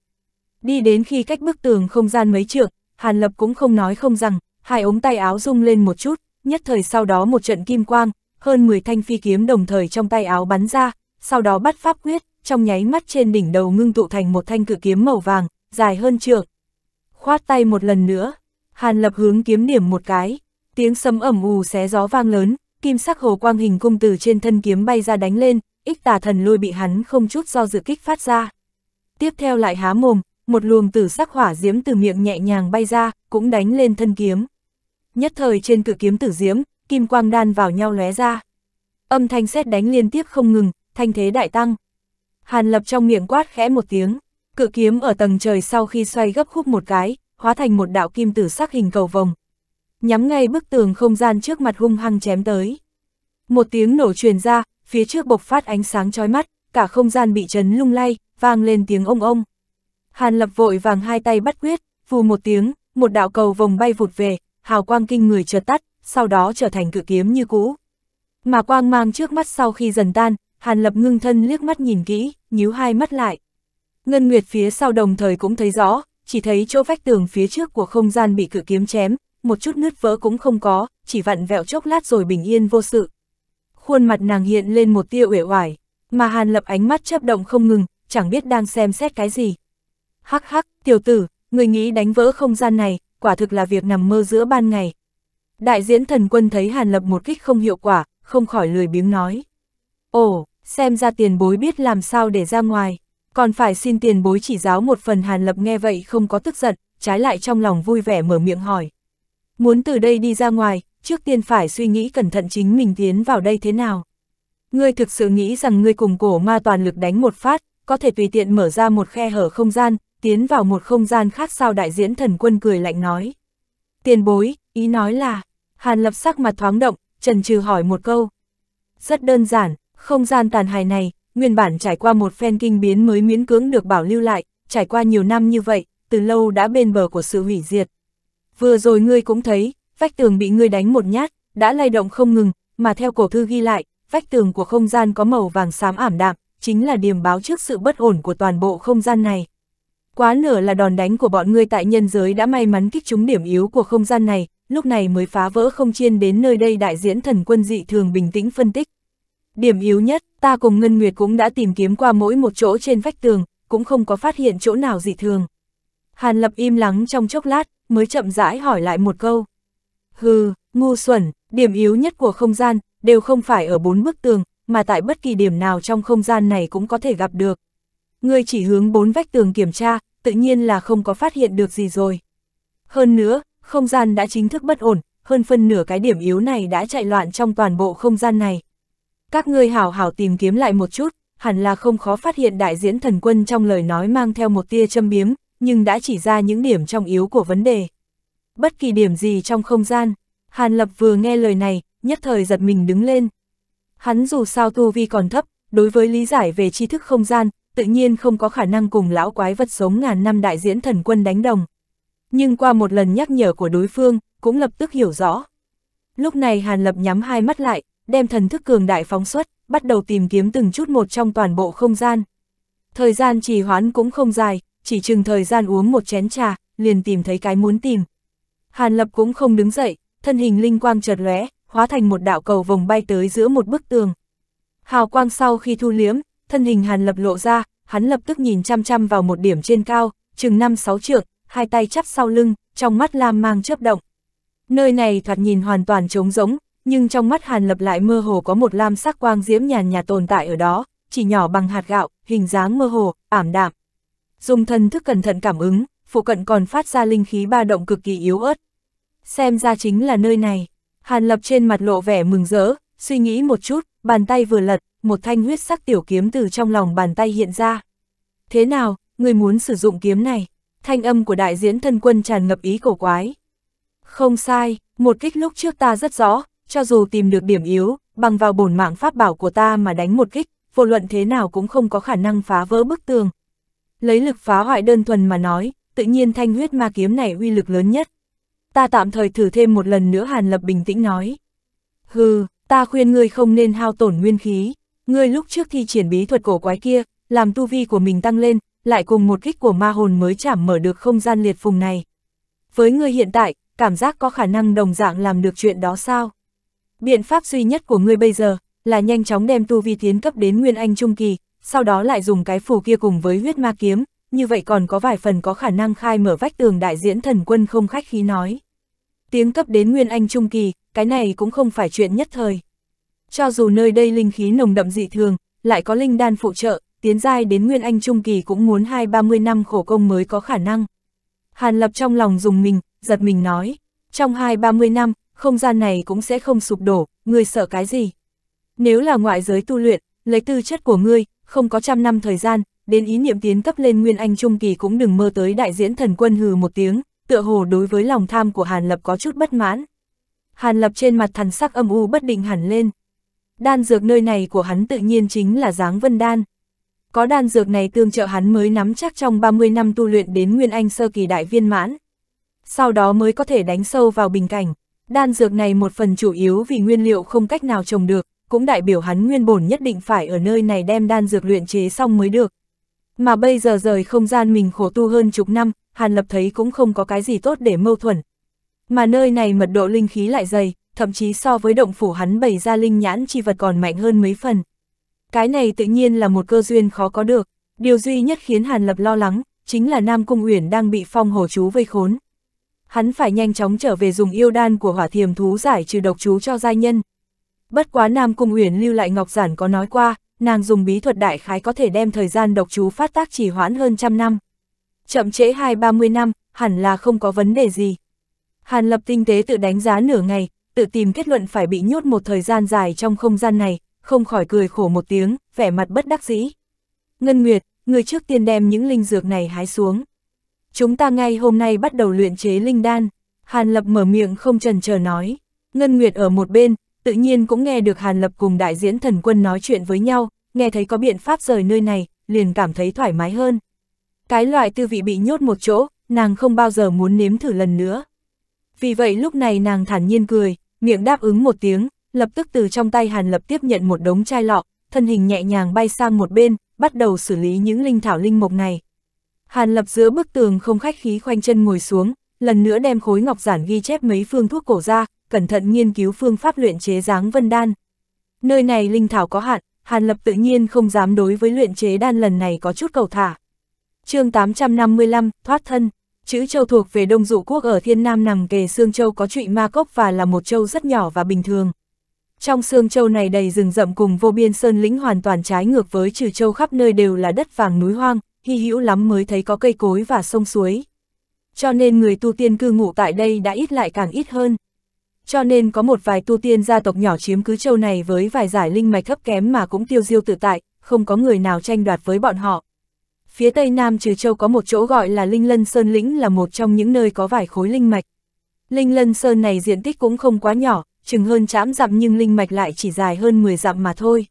Đi đến khi cách bức tường không gian mấy trượng, Hàn Lập cũng không nói không rằng, hai ống tay áo rung lên một chút, nhất thời sau đó một trận kim quang, hơn 10 thanh phi kiếm đồng thời trong tay áo bắn ra, sau đó bắt pháp quyết, trong nháy mắt trên đỉnh đầu ngưng tụ thành một thanh cử kiếm màu vàng, dài hơn trượng. Khoát tay một lần nữa, Hàn Lập hướng kiếm điểm một cái, tiếng sấm ẩm ù xé gió vang lớn, kim sắc hồ quang hình cung từ trên thân kiếm bay ra đánh lên, ích tà thần lôi bị hắn không chút do dự kích phát ra. Tiếp theo lại há mồm, một luồng tử sắc hỏa diễm từ miệng nhẹ nhàng bay ra, cũng đánh lên thân kiếm. Nhất thời trên cự kiếm tử diễm, kim quang đan vào nhau lóe ra. Âm thanh sét đánh liên tiếp không ngừng, thanh thế đại tăng. Hàn Lập trong miệng quát khẽ một tiếng, cự kiếm ở tầng trời sau khi xoay gấp khúc một cái, hóa thành một đạo kim tử sắc hình cầu vòng. Nhắm ngay bức tường không gian trước mặt hung hăng chém tới. Một tiếng nổ truyền ra, phía trước bộc phát ánh sáng chói mắt, cả không gian bị chấn lung lay, vang lên tiếng ông ông. Hàn Lập vội vàng hai tay bắt quyết, phù một tiếng, một đạo cầu vòng bay vụt về, hào quang kinh người chợt tắt, sau đó trở thành cự kiếm như cũ. Mà quang mang trước mắt sau khi dần tan, Hàn Lập ngưng thân liếc mắt nhìn kỹ, nhíu hai mắt lại. Ngân Nguyệt phía sau đồng thời cũng thấy rõ, chỉ thấy chỗ vách tường phía trước của không gian bị cự kiếm chém, một chút nứt vỡ cũng không có, chỉ vặn vẹo chốc lát rồi bình yên vô sự. Khuôn mặt nàng hiện lên một tia uể oải, mà Hàn Lập ánh mắt chấp động không ngừng, chẳng biết đang xem xét cái gì. Hắc hắc, tiểu tử, người nghĩ đánh vỡ không gian này, quả thực là việc nằm mơ giữa ban ngày. Đại diễn thần quân thấy Hàn Lập một kích không hiệu quả, không khỏi lười biếng nói. Ồ, xem ra tiền bối biết làm sao để ra ngoài, còn phải xin tiền bối chỉ giáo một phần Hàn Lập nghe vậy không có tức giận, trái lại trong lòng vui vẻ mở miệng hỏi. Muốn từ đây đi ra ngoài, trước tiên phải suy nghĩ cẩn thận chính mình tiến vào đây thế nào. Ngươi thực sự nghĩ rằng ngươi cùng cổ ma toàn lực đánh một phát, có thể tùy tiện mở ra một khe hở không gian, tiến vào một không gian khác sao đại diễn thần quân cười lạnh nói. Tiền bối, ý nói là, Hàn Lập sắc mặt thoáng động, trần trừ hỏi một câu. Rất đơn giản, không gian tàn hài này, nguyên bản trải qua một phen kinh biến mới miễn cưỡng được bảo lưu lại, trải qua nhiều năm như vậy, từ lâu đã bên bờ của sự hủy diệt. Vừa rồi ngươi cũng thấy, vách tường bị ngươi đánh một nhát, đã lay động không ngừng, mà theo cổ thư ghi lại, vách tường của không gian có màu vàng xám ảm đạm, chính là điểm báo trước sự bất ổn của toàn bộ không gian này. Quá nửa là đòn đánh của bọn ngươi tại nhân giới đã may mắn kích trúng điểm yếu của không gian này, lúc này mới phá vỡ không chiên đến nơi đây đại diễn thần quân dị thường bình tĩnh phân tích. Điểm yếu nhất, ta cùng Ngân Nguyệt cũng đã tìm kiếm qua mỗi một chỗ trên vách tường, cũng không có phát hiện chỗ nào dị thường. Hàn Lập im lắng trong chốc lát, mới chậm rãi hỏi lại một câu. Hừ, ngu xuẩn, điểm yếu nhất của không gian, đều không phải ở bốn bức tường, mà tại bất kỳ điểm nào trong không gian này cũng có thể gặp được. Ngươi chỉ hướng bốn vách tường kiểm tra, tự nhiên là không có phát hiện được gì rồi. Hơn nữa, không gian đã chính thức bất ổn, hơn phân nửa cái điểm yếu này đã chạy loạn trong toàn bộ không gian này, các ngươi hảo hảo tìm kiếm lại một chút, hẳn là không khó phát hiện đại diễn thần quân trong lời nói mang theo một tia châm biếm, nhưng đã chỉ ra những điểm trong yếu của vấn đề. Bất kỳ điểm gì trong không gian, Hàn Lập vừa nghe lời này, nhất thời giật mình đứng lên. Hắn dù sao tu vi còn thấp, đối với lý giải về tri thức không gian, tự nhiên không có khả năng cùng lão quái vật sống ngàn năm đại diễn thần quân đánh đồng. Nhưng qua một lần nhắc nhở của đối phương, cũng lập tức hiểu rõ. Lúc này Hàn Lập nhắm hai mắt lại, đem thần thức cường đại phóng xuất, bắt đầu tìm kiếm từng chút một trong toàn bộ không gian. Thời gian trì hoãn cũng không dài, chỉ chừng thời gian uống một chén trà, liền tìm thấy cái muốn tìm. Hàn Lập cũng không đứng dậy, thân hình linh quang chợt lóe, hóa thành một đạo cầu vòng bay tới giữa một bức tường. Hào quang sau khi thu liếm, thân hình Hàn Lập lộ ra, hắn lập tức nhìn chăm chăm vào một điểm trên cao, chừng 5-6 trượng, hai tay chắp sau lưng, trong mắt lam mang chớp động. Nơi này thoạt nhìn hoàn toàn trống rỗng, nhưng trong mắt Hàn Lập lại mơ hồ có một lam sắc quang diễm nhàn nhạt tồn tại ở đó, chỉ nhỏ bằng hạt gạo, hình dáng mơ hồ, ảm đạm. Dùng thần thức cẩn thận cảm ứng, phụ cận còn phát ra linh khí ba động cực kỳ yếu ớt. Xem ra chính là nơi này. Hàn Lập trên mặt lộ vẻ mừng rỡ, suy nghĩ một chút, bàn tay vừa lật, một thanh huyết sắc tiểu kiếm từ trong lòng bàn tay hiện ra. Thế nào, người muốn sử dụng kiếm này? Thanh âm của đại diễn thân quân tràn ngập ý cổ quái. Không sai, một kích lúc trước ta rất rõ, cho dù tìm được điểm yếu, bằng vào bổn mạng pháp bảo của ta mà đánh một kích, vô luận thế nào cũng không có khả năng phá vỡ bức tường. Lấy lực phá hoại đơn thuần mà nói, tự nhiên thanh huyết ma kiếm này uy lực lớn nhất. Ta tạm thời thử thêm một lần nữa Hàn Lập bình tĩnh nói. Hừ, ta khuyên ngươi không nên hao tổn nguyên khí, ngươi lúc trước thi triển bí thuật cổ quái kia, làm tu vi của mình tăng lên, lại cùng một kích của ma hồn mới chảm mở được không gian liệt phùng này. Với ngươi hiện tại, cảm giác có khả năng đồng dạng làm được chuyện đó sao? biện pháp duy nhất của ngươi bây giờ là nhanh chóng đem tu vi tiến cấp đến Nguyên Anh Trung Kỳ, sau đó lại dùng cái phù kia cùng với huyết ma kiếm, như vậy còn có vài phần có khả năng khai mở vách tường đại diễn thần quân không khách khí nói. Tiếng cấp đến Nguyên Anh Trung Kỳ, cái này cũng không phải chuyện nhất thời. Cho dù nơi đây linh khí nồng đậm dị thường, lại có linh đan phụ trợ, tiến giai đến Nguyên Anh Trung Kỳ cũng muốn hai ba mươi năm khổ công mới có khả năng. Hàn Lập trong lòng dùng mình, giật mình nói, trong hai ba mươi năm, không gian này cũng sẽ không sụp đổ, ngươi sợ cái gì? Nếu là ngoại giới tu luyện, lấy tư chất của ngươi, không có trăm năm thời gian, đến ý niệm tiến cấp lên nguyên anh trung kỳ cũng đừng mơ tới đại diễn thần quân hừ một tiếng, tựa hồ đối với lòng tham của Hàn Lập có chút bất mãn. Hàn Lập trên mặt thần sắc âm u bất định hẳn lên. Đan dược nơi này của hắn tự nhiên chính là dáng vân đan. Có đan dược này tương trợ hắn mới nắm chắc trong 30 năm tu luyện đến Nguyên Anh sơ kỳ đại viên mãn. Sau đó mới có thể đánh sâu vào bình cảnh. Đan dược này một phần chủ yếu vì nguyên liệu không cách nào trồng được, cũng đại biểu hắn nguyên bổn nhất định phải ở nơi này đem đan dược luyện chế xong mới được. Mà bây giờ rời không gian mình khổ tu hơn chục năm, Hàn Lập thấy cũng không có cái gì tốt để mâu thuẫn. Mà nơi này mật độ linh khí lại dày, thậm chí so với động phủ hắn bày ra linh nhãn chi vật còn mạnh hơn mấy phần. Cái này tự nhiên là một cơ duyên khó có được, điều duy nhất khiến Hàn Lập lo lắng, chính là Nam Cung Uyển đang bị phong hổ chú vây khốn hắn phải nhanh chóng trở về dùng yêu đan của hỏa thiềm thú giải trừ độc chú cho giai nhân. Bất quá Nam Cung Uyển lưu lại Ngọc Giản có nói qua, nàng dùng bí thuật đại khái có thể đem thời gian độc chú phát tác trì hoãn hơn trăm năm. Chậm trễ hai ba mươi năm, hẳn là không có vấn đề gì. Hàn lập tinh tế tự đánh giá nửa ngày, tự tìm kết luận phải bị nhốt một thời gian dài trong không gian này, không khỏi cười khổ một tiếng, vẻ mặt bất đắc dĩ. Ngân Nguyệt, người trước tiên đem những linh dược này hái xuống chúng ta ngay hôm nay bắt đầu luyện chế linh đan. Hàn Lập mở miệng không trần chờ nói. Ngân Nguyệt ở một bên, tự nhiên cũng nghe được Hàn Lập cùng đại diễn thần quân nói chuyện với nhau, nghe thấy có biện pháp rời nơi này, liền cảm thấy thoải mái hơn. Cái loại tư vị bị nhốt một chỗ, nàng không bao giờ muốn nếm thử lần nữa. Vì vậy lúc này nàng thản nhiên cười, miệng đáp ứng một tiếng, lập tức từ trong tay Hàn Lập tiếp nhận một đống chai lọ, thân hình nhẹ nhàng bay sang một bên, bắt đầu xử lý những linh thảo linh mộc này, Hàn Lập giữa bức tường không khách khí khoanh chân ngồi xuống, lần nữa đem khối ngọc giản ghi chép mấy phương thuốc cổ ra, cẩn thận nghiên cứu phương pháp luyện chế dáng vân đan. Nơi này linh thảo có hạn, Hàn Lập tự nhiên không dám đối với luyện chế đan lần này có chút cầu thả. chương 855, thoát thân, chữ châu thuộc về Đông Dụ Quốc ở Thiên Nam nằm kề xương Châu có trụy ma cốc và là một châu rất nhỏ và bình thường. Trong xương Châu này đầy rừng rậm cùng vô biên sơn lĩnh hoàn toàn trái ngược với trừ châu khắp nơi đều là đất vàng núi hoang, hy hữu lắm mới thấy có cây cối và sông suối. Cho nên người tu tiên cư ngụ tại đây đã ít lại càng ít hơn. Cho nên có một vài tu tiên gia tộc nhỏ chiếm cứ châu này với vài giải linh mạch thấp kém mà cũng tiêu diêu tự tại, không có người nào tranh đoạt với bọn họ. Phía tây nam trừ châu có một chỗ gọi là Linh Lân Sơn Lĩnh là một trong những nơi có vài khối linh mạch. Linh Lân Sơn này diện tích cũng không quá nhỏ, chừng hơn chám dặm nhưng linh mạch lại chỉ dài hơn 10 dặm mà thôi.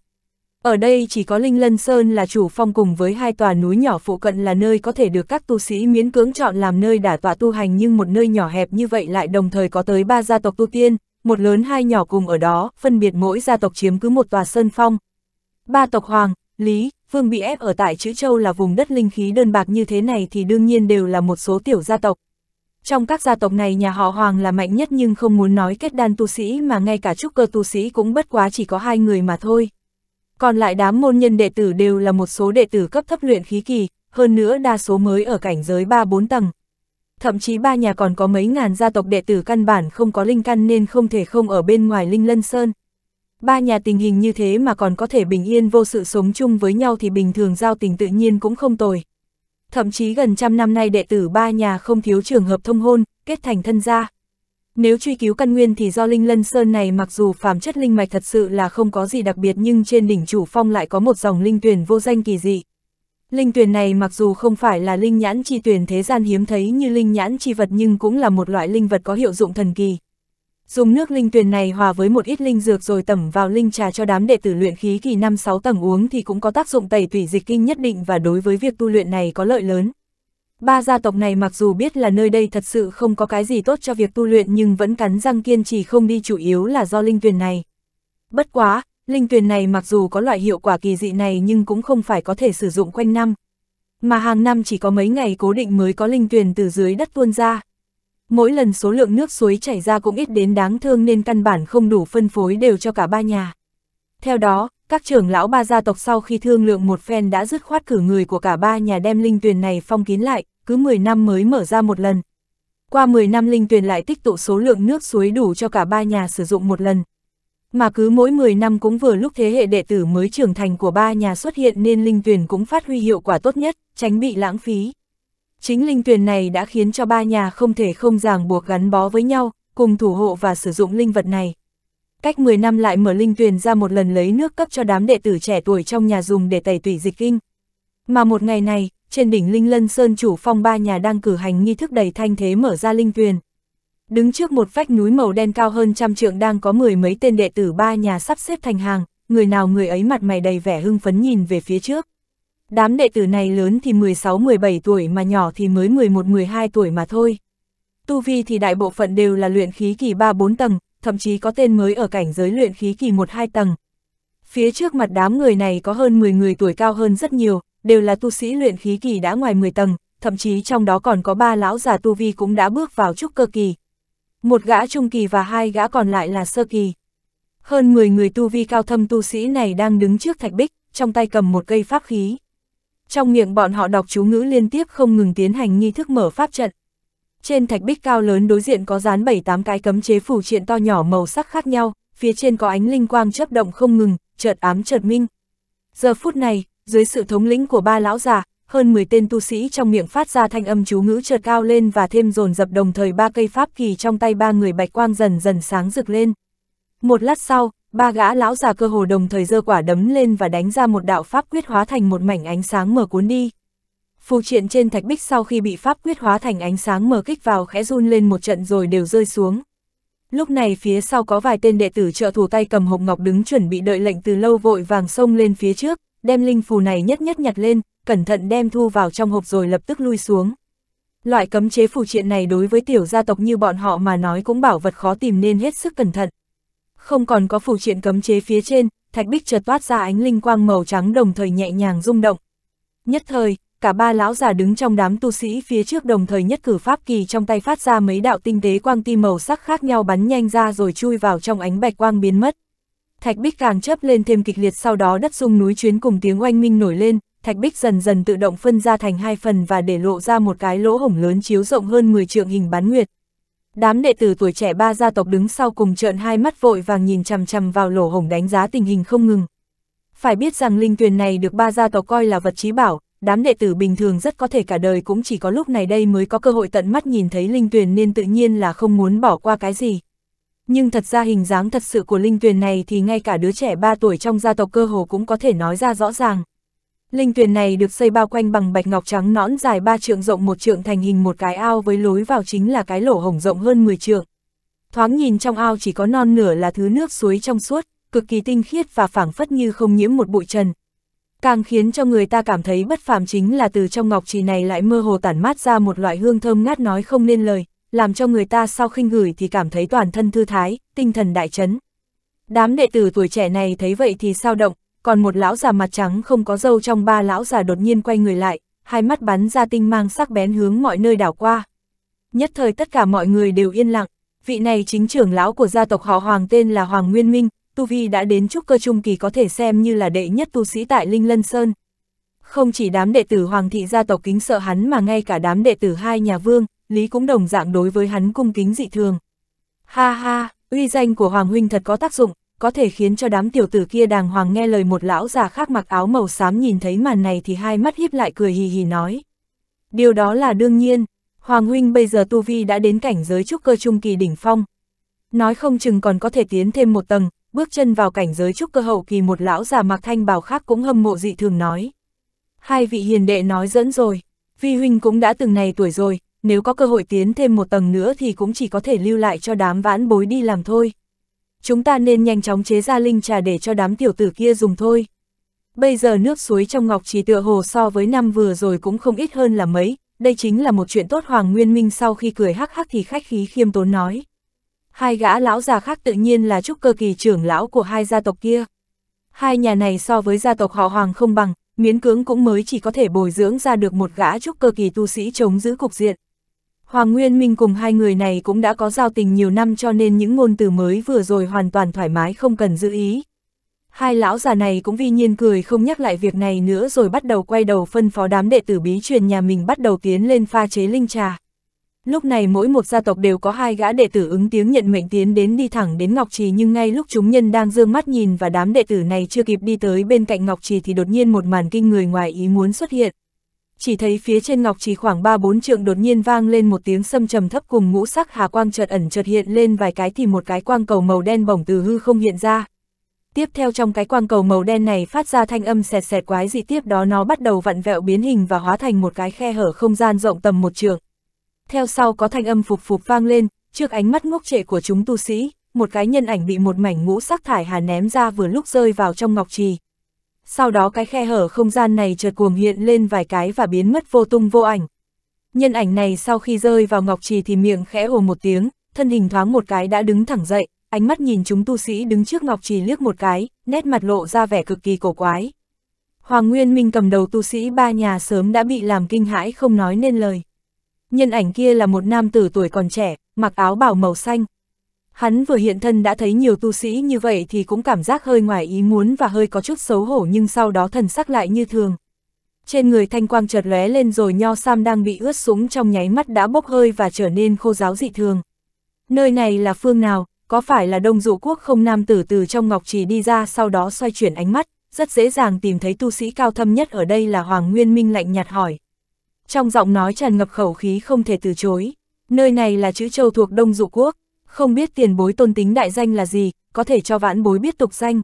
Ở đây chỉ có Linh Lân Sơn là chủ phong cùng với hai tòa núi nhỏ phụ cận là nơi có thể được các tu sĩ miễn cưỡng chọn làm nơi đả tọa tu hành nhưng một nơi nhỏ hẹp như vậy lại đồng thời có tới ba gia tộc tu tiên, một lớn hai nhỏ cùng ở đó, phân biệt mỗi gia tộc chiếm cứ một tòa sơn phong. Ba tộc Hoàng, Lý, Vương bị ép ở tại Chữ Châu là vùng đất linh khí đơn bạc như thế này thì đương nhiên đều là một số tiểu gia tộc. Trong các gia tộc này nhà họ Hoàng là mạnh nhất nhưng không muốn nói kết đan tu sĩ mà ngay cả trúc cơ tu sĩ cũng bất quá chỉ có hai người mà thôi còn lại đám môn nhân đệ tử đều là một số đệ tử cấp thấp luyện khí kỳ, hơn nữa đa số mới ở cảnh giới 3-4 tầng. Thậm chí ba nhà còn có mấy ngàn gia tộc đệ tử căn bản không có linh căn nên không thể không ở bên ngoài Linh Lân Sơn. Ba nhà tình hình như thế mà còn có thể bình yên vô sự sống chung với nhau thì bình thường giao tình tự nhiên cũng không tồi. Thậm chí gần trăm năm nay đệ tử ba nhà không thiếu trường hợp thông hôn, kết thành thân gia. Nếu truy cứu căn nguyên thì do Linh Lân Sơn này mặc dù phàm chất linh mạch thật sự là không có gì đặc biệt nhưng trên đỉnh chủ phong lại có một dòng linh tuyển vô danh kỳ dị. Linh tuyển này mặc dù không phải là linh nhãn chi tuyển thế gian hiếm thấy như linh nhãn chi vật nhưng cũng là một loại linh vật có hiệu dụng thần kỳ. Dùng nước linh tuyển này hòa với một ít linh dược rồi tẩm vào linh trà cho đám đệ tử luyện khí kỳ năm sáu tầng uống thì cũng có tác dụng tẩy tủy dịch kinh nhất định và đối với việc tu luyện này có lợi lớn. Ba gia tộc này mặc dù biết là nơi đây thật sự không có cái gì tốt cho việc tu luyện nhưng vẫn cắn răng kiên trì không đi chủ yếu là do linh tuyền này. Bất quá, linh tuyền này mặc dù có loại hiệu quả kỳ dị này nhưng cũng không phải có thể sử dụng quanh năm. Mà hàng năm chỉ có mấy ngày cố định mới có linh tuyền từ dưới đất tuôn ra. Mỗi lần số lượng nước suối chảy ra cũng ít đến đáng thương nên căn bản không đủ phân phối đều cho cả ba nhà. Theo đó, các trưởng lão ba gia tộc sau khi thương lượng một phen đã dứt khoát cử người của cả ba nhà đem linh tuyền này phong kín lại, cứ 10 năm mới mở ra một lần. Qua 10 năm Linh Tuyền lại tích tụ số lượng nước suối đủ cho cả ba nhà sử dụng một lần. Mà cứ mỗi 10 năm cũng vừa lúc thế hệ đệ tử mới trưởng thành của ba nhà xuất hiện nên Linh Tuyền cũng phát huy hiệu quả tốt nhất, tránh bị lãng phí. Chính Linh Tuyền này đã khiến cho ba nhà không thể không ràng buộc gắn bó với nhau, cùng thủ hộ và sử dụng linh vật này. Cách 10 năm lại mở linh tuyền ra một lần lấy nước cấp cho đám đệ tử trẻ tuổi trong nhà dùng để tẩy tủy dịch kinh. Mà một ngày này, trên đỉnh Linh Lân Sơn chủ phong ba nhà đang cử hành nghi thức đầy thanh thế mở ra linh tuyền. Đứng trước một vách núi màu đen cao hơn trăm trượng đang có mười mấy tên đệ tử ba nhà sắp xếp thành hàng, người nào người ấy mặt mày đầy vẻ hưng phấn nhìn về phía trước. Đám đệ tử này lớn thì 16-17 tuổi mà nhỏ thì mới 11-12 tuổi mà thôi. Tu vi thì đại bộ phận đều là luyện khí kỳ 3-4 tầng, thậm chí có tên mới ở cảnh giới luyện khí kỳ 1-2 tầng. Phía trước mặt đám người này có hơn 10 người tuổi cao hơn rất nhiều, đều là tu sĩ luyện khí kỳ đã ngoài 10 tầng, thậm chí trong đó còn có ba lão già tu vi cũng đã bước vào trúc cơ kỳ. Một gã trung kỳ và hai gã còn lại là sơ kỳ. Hơn 10 người tu vi cao thâm tu sĩ này đang đứng trước thạch bích, trong tay cầm một cây pháp khí. Trong miệng bọn họ đọc chú ngữ liên tiếp không ngừng tiến hành nghi thức mở pháp trận. Trên thạch bích cao lớn đối diện có dán 7-8 cái cấm chế phủ triện to nhỏ màu sắc khác nhau, phía trên có ánh linh quang chớp động không ngừng, chợt ám chợt minh. Giờ phút này, dưới sự thống lĩnh của ba lão già, hơn 10 tên tu sĩ trong miệng phát ra thanh âm chú ngữ chợt cao lên và thêm dồn dập đồng thời ba cây pháp kỳ trong tay ba người bạch quang dần dần sáng rực lên. Một lát sau, ba gã lão già cơ hồ đồng thời giơ quả đấm lên và đánh ra một đạo pháp quyết hóa thành một mảnh ánh sáng mở cuốn đi. Phù triện trên thạch bích sau khi bị pháp quyết hóa thành ánh sáng mở kích vào khẽ run lên một trận rồi đều rơi xuống. Lúc này phía sau có vài tên đệ tử trợ thủ tay cầm hộp ngọc đứng chuẩn bị đợi lệnh từ lâu vội vàng xông lên phía trước, đem linh phù này nhất nhất nhặt lên, cẩn thận đem thu vào trong hộp rồi lập tức lui xuống. Loại cấm chế phù triện này đối với tiểu gia tộc như bọn họ mà nói cũng bảo vật khó tìm nên hết sức cẩn thận. Không còn có phù triện cấm chế phía trên, thạch bích chợt toát ra ánh linh quang màu trắng đồng thời nhẹ nhàng rung động. Nhất thời, cả ba lão già đứng trong đám tu sĩ phía trước đồng thời nhất cử pháp kỳ trong tay phát ra mấy đạo tinh tế quang ti màu sắc khác nhau bắn nhanh ra rồi chui vào trong ánh bạch quang biến mất thạch bích càng chấp lên thêm kịch liệt sau đó đất rung núi chuyến cùng tiếng oanh minh nổi lên, thạch bích dần dần tự động phân ra thành hai phần và để lộ ra một cái lỗ hổng lớn chiếu rộng hơn 10 trượng hình bán nguyệt. Đám đệ tử tuổi trẻ ba gia tộc đứng sau cùng trợn hai mắt vội vàng nhìn chằm chằm vào lỗ hổng đánh giá tình hình không ngừng. Phải biết rằng linh tuyền này được ba gia tộc coi là vật trí bảo, đám đệ tử bình thường rất có thể cả đời cũng chỉ có lúc này đây mới có cơ hội tận mắt nhìn thấy linh tuyền nên tự nhiên là không muốn bỏ qua cái gì nhưng thật ra hình dáng thật sự của Linh Tuyền này thì ngay cả đứa trẻ 3 tuổi trong gia tộc cơ hồ cũng có thể nói ra rõ ràng. Linh Tuyền này được xây bao quanh bằng bạch ngọc trắng nõn dài 3 trượng rộng một trượng thành hình một cái ao với lối vào chính là cái lỗ hổng rộng hơn 10 trượng. Thoáng nhìn trong ao chỉ có non nửa là thứ nước suối trong suốt, cực kỳ tinh khiết và phảng phất như không nhiễm một bụi trần. Càng khiến cho người ta cảm thấy bất phàm chính là từ trong ngọc trì này lại mơ hồ tản mát ra một loại hương thơm ngát nói không nên lời, làm cho người ta sau khinh gửi thì cảm thấy toàn thân thư thái, tinh thần đại chấn. Đám đệ tử tuổi trẻ này thấy vậy thì sao động, còn một lão già mặt trắng không có dâu trong ba lão già đột nhiên quay người lại, hai mắt bắn ra tinh mang sắc bén hướng mọi nơi đảo qua. Nhất thời tất cả mọi người đều yên lặng, vị này chính trưởng lão của gia tộc họ Hoàng tên là Hoàng Nguyên Minh, Tu Vi đã đến trúc cơ trung kỳ có thể xem như là đệ nhất tu sĩ tại Linh Lân Sơn. Không chỉ đám đệ tử Hoàng thị gia tộc kính sợ hắn mà ngay cả đám đệ tử hai nhà vương, Lý cũng đồng dạng đối với hắn cung kính dị thường. Ha ha, uy danh của Hoàng Huynh thật có tác dụng, có thể khiến cho đám tiểu tử kia đàng hoàng nghe lời một lão già khác mặc áo màu xám nhìn thấy màn này thì hai mắt híp lại cười hì hì nói. Điều đó là đương nhiên, Hoàng Huynh bây giờ Tu Vi đã đến cảnh giới trúc cơ trung kỳ đỉnh phong. Nói không chừng còn có thể tiến thêm một tầng, bước chân vào cảnh giới trúc cơ hậu kỳ một lão già mặc thanh bào khác cũng hâm mộ dị thường nói. Hai vị hiền đệ nói dẫn rồi, Vi Huynh cũng đã từng này tuổi rồi, nếu có cơ hội tiến thêm một tầng nữa thì cũng chỉ có thể lưu lại cho đám vãn bối đi làm thôi. Chúng ta nên nhanh chóng chế ra linh trà để cho đám tiểu tử kia dùng thôi. Bây giờ nước suối trong ngọc trì tựa hồ so với năm vừa rồi cũng không ít hơn là mấy, đây chính là một chuyện tốt Hoàng Nguyên Minh sau khi cười hắc hắc thì khách khí khiêm tốn nói. Hai gã lão già khác tự nhiên là trúc cơ kỳ trưởng lão của hai gia tộc kia. Hai nhà này so với gia tộc họ Hoàng không bằng, miến cưỡng cũng mới chỉ có thể bồi dưỡng ra được một gã trúc cơ kỳ tu sĩ chống giữ cục diện, Hoàng Nguyên Minh cùng hai người này cũng đã có giao tình nhiều năm cho nên những ngôn từ mới vừa rồi hoàn toàn thoải mái không cần giữ ý. Hai lão già này cũng vi nhiên cười không nhắc lại việc này nữa rồi bắt đầu quay đầu phân phó đám đệ tử bí truyền nhà mình bắt đầu tiến lên pha chế linh trà. Lúc này mỗi một gia tộc đều có hai gã đệ tử ứng tiếng nhận mệnh tiến đến đi thẳng đến Ngọc Trì nhưng ngay lúc chúng nhân đang dương mắt nhìn và đám đệ tử này chưa kịp đi tới bên cạnh Ngọc Trì thì đột nhiên một màn kinh người ngoài ý muốn xuất hiện chỉ thấy phía trên ngọc trì khoảng 3-4 trượng đột nhiên vang lên một tiếng sâm trầm thấp cùng ngũ sắc hà quang chợt ẩn chợt hiện lên vài cái thì một cái quang cầu màu đen bổng từ hư không hiện ra. Tiếp theo trong cái quang cầu màu đen này phát ra thanh âm sẹt sẹt quái dị tiếp đó nó bắt đầu vặn vẹo biến hình và hóa thành một cái khe hở không gian rộng tầm một trường. Theo sau có thanh âm phục phục vang lên, trước ánh mắt ngốc trệ của chúng tu sĩ, một cái nhân ảnh bị một mảnh ngũ sắc thải hà ném ra vừa lúc rơi vào trong ngọc trì, sau đó cái khe hở không gian này chợt cuồng hiện lên vài cái và biến mất vô tung vô ảnh. Nhân ảnh này sau khi rơi vào ngọc trì thì miệng khẽ hồ một tiếng, thân hình thoáng một cái đã đứng thẳng dậy, ánh mắt nhìn chúng tu sĩ đứng trước ngọc trì liếc một cái, nét mặt lộ ra vẻ cực kỳ cổ quái. Hoàng Nguyên Minh cầm đầu tu sĩ ba nhà sớm đã bị làm kinh hãi không nói nên lời. Nhân ảnh kia là một nam tử tuổi còn trẻ, mặc áo bảo màu xanh, Hắn vừa hiện thân đã thấy nhiều tu sĩ như vậy thì cũng cảm giác hơi ngoài ý muốn và hơi có chút xấu hổ nhưng sau đó thần sắc lại như thường. Trên người thanh quang chợt lóe lên rồi nho sam đang bị ướt súng trong nháy mắt đã bốc hơi và trở nên khô giáo dị thường. Nơi này là phương nào, có phải là đông dụ quốc không nam tử từ trong ngọc trì đi ra sau đó xoay chuyển ánh mắt, rất dễ dàng tìm thấy tu sĩ cao thâm nhất ở đây là Hoàng Nguyên Minh lạnh nhạt hỏi. Trong giọng nói tràn ngập khẩu khí không thể từ chối, nơi này là chữ châu thuộc đông dụ quốc không biết tiền bối tôn tính đại danh là gì, có thể cho vãn bối biết tục danh.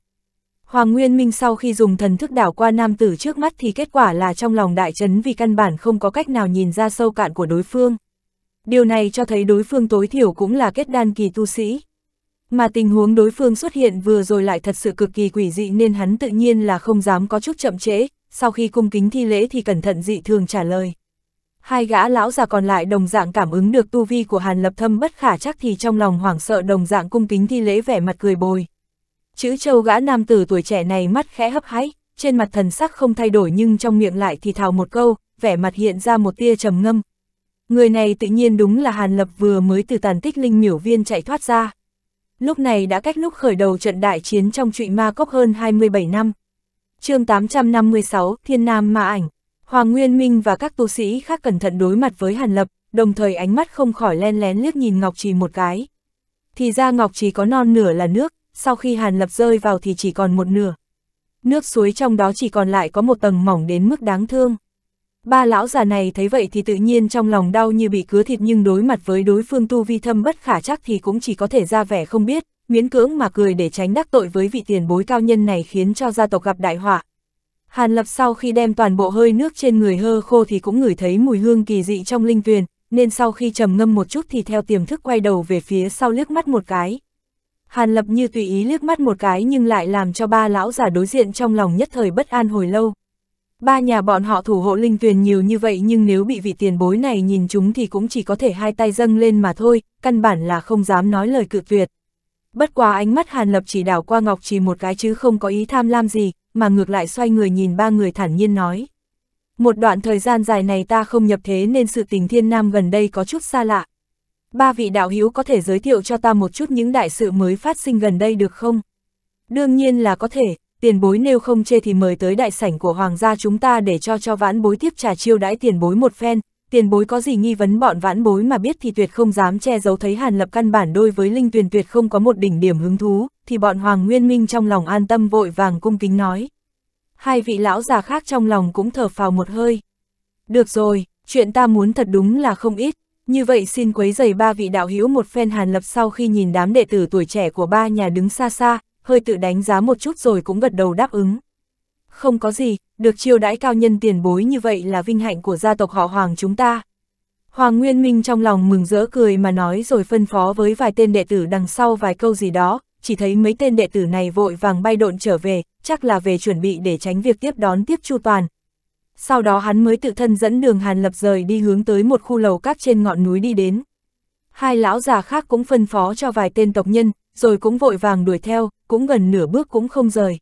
Hoàng Nguyên Minh sau khi dùng thần thức đảo qua nam tử trước mắt thì kết quả là trong lòng đại chấn vì căn bản không có cách nào nhìn ra sâu cạn của đối phương. Điều này cho thấy đối phương tối thiểu cũng là kết đan kỳ tu sĩ. Mà tình huống đối phương xuất hiện vừa rồi lại thật sự cực kỳ quỷ dị nên hắn tự nhiên là không dám có chút chậm trễ, sau khi cung kính thi lễ thì cẩn thận dị thường trả lời. Hai gã lão già còn lại đồng dạng cảm ứng được tu vi của Hàn Lập Thâm bất khả chắc thì trong lòng hoảng sợ đồng dạng cung kính thi lễ vẻ mặt cười bồi. Chữ châu gã nam tử tuổi trẻ này mắt khẽ hấp háy, trên mặt thần sắc không thay đổi nhưng trong miệng lại thì thào một câu, vẻ mặt hiện ra một tia trầm ngâm. Người này tự nhiên đúng là Hàn Lập vừa mới từ tàn tích linh miểu viên chạy thoát ra. Lúc này đã cách lúc khởi đầu trận đại chiến trong trụy ma cốc hơn 27 năm. chương 856 Thiên Nam Ma Ảnh Hoàng Nguyên Minh và các tu sĩ khác cẩn thận đối mặt với Hàn Lập, đồng thời ánh mắt không khỏi len lén liếc nhìn Ngọc Trì một cái. Thì ra Ngọc Trì có non nửa là nước, sau khi Hàn Lập rơi vào thì chỉ còn một nửa. Nước suối trong đó chỉ còn lại có một tầng mỏng đến mức đáng thương. Ba lão già này thấy vậy thì tự nhiên trong lòng đau như bị cứa thịt nhưng đối mặt với đối phương tu vi thâm bất khả chắc thì cũng chỉ có thể ra vẻ không biết, miễn cưỡng mà cười để tránh đắc tội với vị tiền bối cao nhân này khiến cho gia tộc gặp đại họa. Hàn Lập sau khi đem toàn bộ hơi nước trên người hơ khô thì cũng ngửi thấy mùi hương kỳ dị trong linh tuyền, nên sau khi trầm ngâm một chút thì theo tiềm thức quay đầu về phía sau liếc mắt một cái. Hàn Lập như tùy ý liếc mắt một cái nhưng lại làm cho ba lão giả đối diện trong lòng nhất thời bất an hồi lâu. Ba nhà bọn họ thủ hộ linh tuyền nhiều như vậy nhưng nếu bị vị tiền bối này nhìn chúng thì cũng chỉ có thể hai tay dâng lên mà thôi, căn bản là không dám nói lời cự tuyệt. Bất quá ánh mắt Hàn Lập chỉ đảo qua Ngọc trì một cái chứ không có ý tham lam gì, mà ngược lại xoay người nhìn ba người thản nhiên nói. Một đoạn thời gian dài này ta không nhập thế nên sự tình thiên nam gần đây có chút xa lạ. Ba vị đạo hữu có thể giới thiệu cho ta một chút những đại sự mới phát sinh gần đây được không? Đương nhiên là có thể, tiền bối nếu không chê thì mời tới đại sảnh của hoàng gia chúng ta để cho cho vãn bối tiếp trà chiêu đãi tiền bối một phen, tiền bối có gì nghi vấn bọn vãn bối mà biết thì tuyệt không dám che giấu thấy hàn lập căn bản đôi với linh tuyền tuyệt không có một đỉnh điểm hứng thú, thì bọn Hoàng Nguyên Minh trong lòng an tâm vội vàng cung kính nói. Hai vị lão già khác trong lòng cũng thở phào một hơi. Được rồi, chuyện ta muốn thật đúng là không ít, như vậy xin quấy giày ba vị đạo hữu một phen hàn lập sau khi nhìn đám đệ tử tuổi trẻ của ba nhà đứng xa xa, hơi tự đánh giá một chút rồi cũng gật đầu đáp ứng. Không có gì, được chiêu đãi cao nhân tiền bối như vậy là vinh hạnh của gia tộc họ Hoàng chúng ta. Hoàng Nguyên Minh trong lòng mừng rỡ cười mà nói rồi phân phó với vài tên đệ tử đằng sau vài câu gì đó, chỉ thấy mấy tên đệ tử này vội vàng bay độn trở về, chắc là về chuẩn bị để tránh việc tiếp đón tiếp Chu Toàn. Sau đó hắn mới tự thân dẫn đường Hàn Lập rời đi hướng tới một khu lầu cát trên ngọn núi đi đến. Hai lão già khác cũng phân phó cho vài tên tộc nhân, rồi cũng vội vàng đuổi theo, cũng gần nửa bước cũng không rời.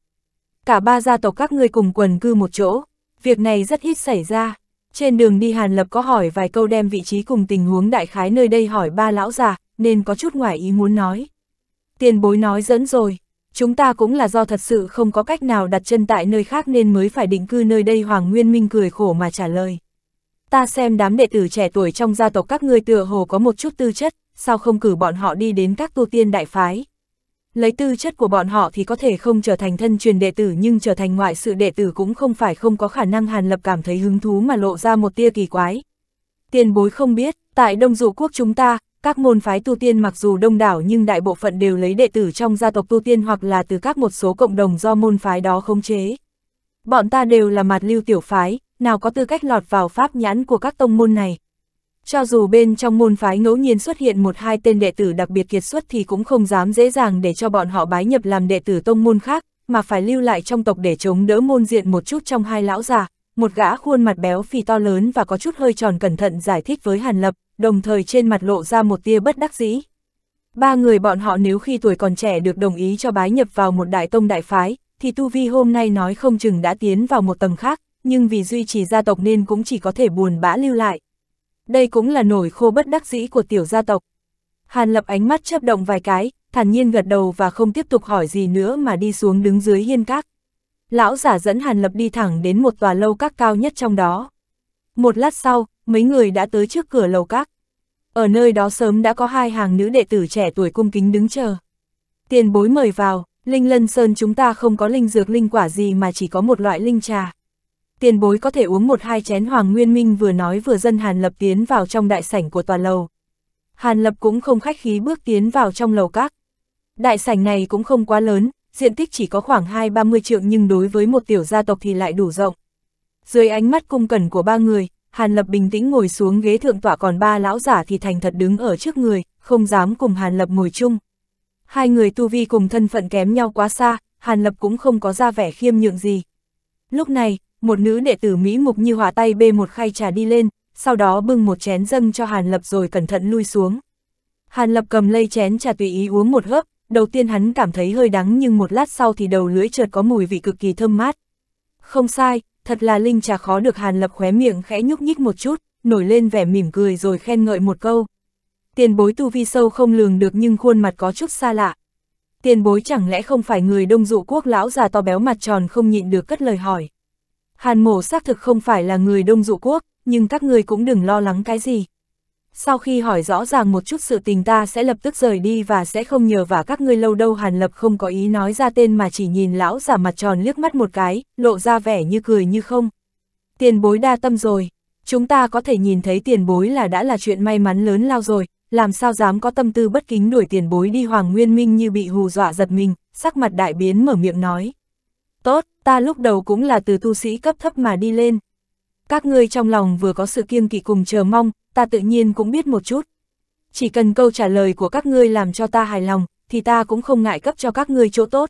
Cả ba gia tộc các ngươi cùng quần cư một chỗ, việc này rất ít xảy ra. Trên đường đi Hàn Lập có hỏi vài câu đem vị trí cùng tình huống đại khái nơi đây hỏi ba lão già, nên có chút ngoài ý muốn nói tiền bối nói dẫn rồi, chúng ta cũng là do thật sự không có cách nào đặt chân tại nơi khác nên mới phải định cư nơi đây Hoàng Nguyên Minh cười khổ mà trả lời. Ta xem đám đệ tử trẻ tuổi trong gia tộc các ngươi tựa hồ có một chút tư chất, sao không cử bọn họ đi đến các tu tiên đại phái. Lấy tư chất của bọn họ thì có thể không trở thành thân truyền đệ tử nhưng trở thành ngoại sự đệ tử cũng không phải không có khả năng Hàn Lập cảm thấy hứng thú mà lộ ra một tia kỳ quái. Tiền bối không biết, tại Đông Dụ Quốc chúng ta, các môn phái tu tiên mặc dù đông đảo nhưng đại bộ phận đều lấy đệ tử trong gia tộc tu tiên hoặc là từ các một số cộng đồng do môn phái đó khống chế. Bọn ta đều là mặt lưu tiểu phái, nào có tư cách lọt vào pháp nhãn của các tông môn này. Cho dù bên trong môn phái ngẫu nhiên xuất hiện một hai tên đệ tử đặc biệt kiệt xuất thì cũng không dám dễ dàng để cho bọn họ bái nhập làm đệ tử tông môn khác, mà phải lưu lại trong tộc để chống đỡ môn diện một chút trong hai lão già. Một gã khuôn mặt béo phì to lớn và có chút hơi tròn cẩn thận giải thích với Hàn Lập, đồng thời trên mặt lộ ra một tia bất đắc dĩ. Ba người bọn họ nếu khi tuổi còn trẻ được đồng ý cho bái nhập vào một đại tông đại phái, thì Tu Vi hôm nay nói không chừng đã tiến vào một tầng khác, nhưng vì duy trì gia tộc nên cũng chỉ có thể buồn bã lưu lại. Đây cũng là nổi khô bất đắc dĩ của tiểu gia tộc. Hàn lập ánh mắt chấp động vài cái, thản nhiên gật đầu và không tiếp tục hỏi gì nữa mà đi xuống đứng dưới hiên các. Lão giả dẫn Hàn lập đi thẳng đến một tòa lâu các cao nhất trong đó. Một lát sau, mấy người đã tới trước cửa lầu các. Ở nơi đó sớm đã có hai hàng nữ đệ tử trẻ tuổi cung kính đứng chờ. Tiền bối mời vào, Linh Lân Sơn chúng ta không có linh dược linh quả gì mà chỉ có một loại linh trà. Tiền bối có thể uống một hai chén Hoàng Nguyên Minh vừa nói vừa dân Hàn Lập tiến vào trong đại sảnh của tòa lầu. Hàn Lập cũng không khách khí bước tiến vào trong lầu các. Đại sảnh này cũng không quá lớn, diện tích chỉ có khoảng 2-30 trượng nhưng đối với một tiểu gia tộc thì lại đủ rộng. Dưới ánh mắt cung cẩn của ba người, Hàn Lập bình tĩnh ngồi xuống ghế thượng tọa còn ba lão giả thì thành thật đứng ở trước người, không dám cùng Hàn Lập ngồi chung. Hai người tu vi cùng thân phận kém nhau quá xa, Hàn Lập cũng không có ra vẻ khiêm nhượng gì. Lúc này, một nữ đệ tử Mỹ Mục như hòa tay bê một khay trà đi lên, sau đó bưng một chén dâng cho Hàn Lập rồi cẩn thận lui xuống. Hàn Lập cầm lây chén trà tùy ý uống một hớp, đầu tiên hắn cảm thấy hơi đắng nhưng một lát sau thì đầu lưỡi chợt có mùi vị cực kỳ thơm mát. Không sai, thật là linh trà khó được Hàn Lập khóe miệng khẽ nhúc nhích một chút, nổi lên vẻ mỉm cười rồi khen ngợi một câu. Tiền bối tu vi sâu không lường được nhưng khuôn mặt có chút xa lạ. Tiền bối chẳng lẽ không phải người đông dụ quốc lão già to béo mặt tròn không nhịn được cất lời hỏi. Hàn mổ xác thực không phải là người đông dụ quốc, nhưng các người cũng đừng lo lắng cái gì sau khi hỏi rõ ràng một chút sự tình ta sẽ lập tức rời đi và sẽ không nhờ vả các ngươi lâu đâu Hàn Lập không có ý nói ra tên mà chỉ nhìn lão giả mặt tròn liếc mắt một cái, lộ ra vẻ như cười như không. Tiền bối đa tâm rồi, chúng ta có thể nhìn thấy tiền bối là đã là chuyện may mắn lớn lao rồi, làm sao dám có tâm tư bất kính đuổi tiền bối đi Hoàng Nguyên Minh như bị hù dọa giật mình, sắc mặt đại biến mở miệng nói. Tốt, ta lúc đầu cũng là từ tu sĩ cấp thấp mà đi lên. Các ngươi trong lòng vừa có sự kiêng kỵ cùng chờ mong, ta tự nhiên cũng biết một chút. Chỉ cần câu trả lời của các ngươi làm cho ta hài lòng, thì ta cũng không ngại cấp cho các ngươi chỗ tốt.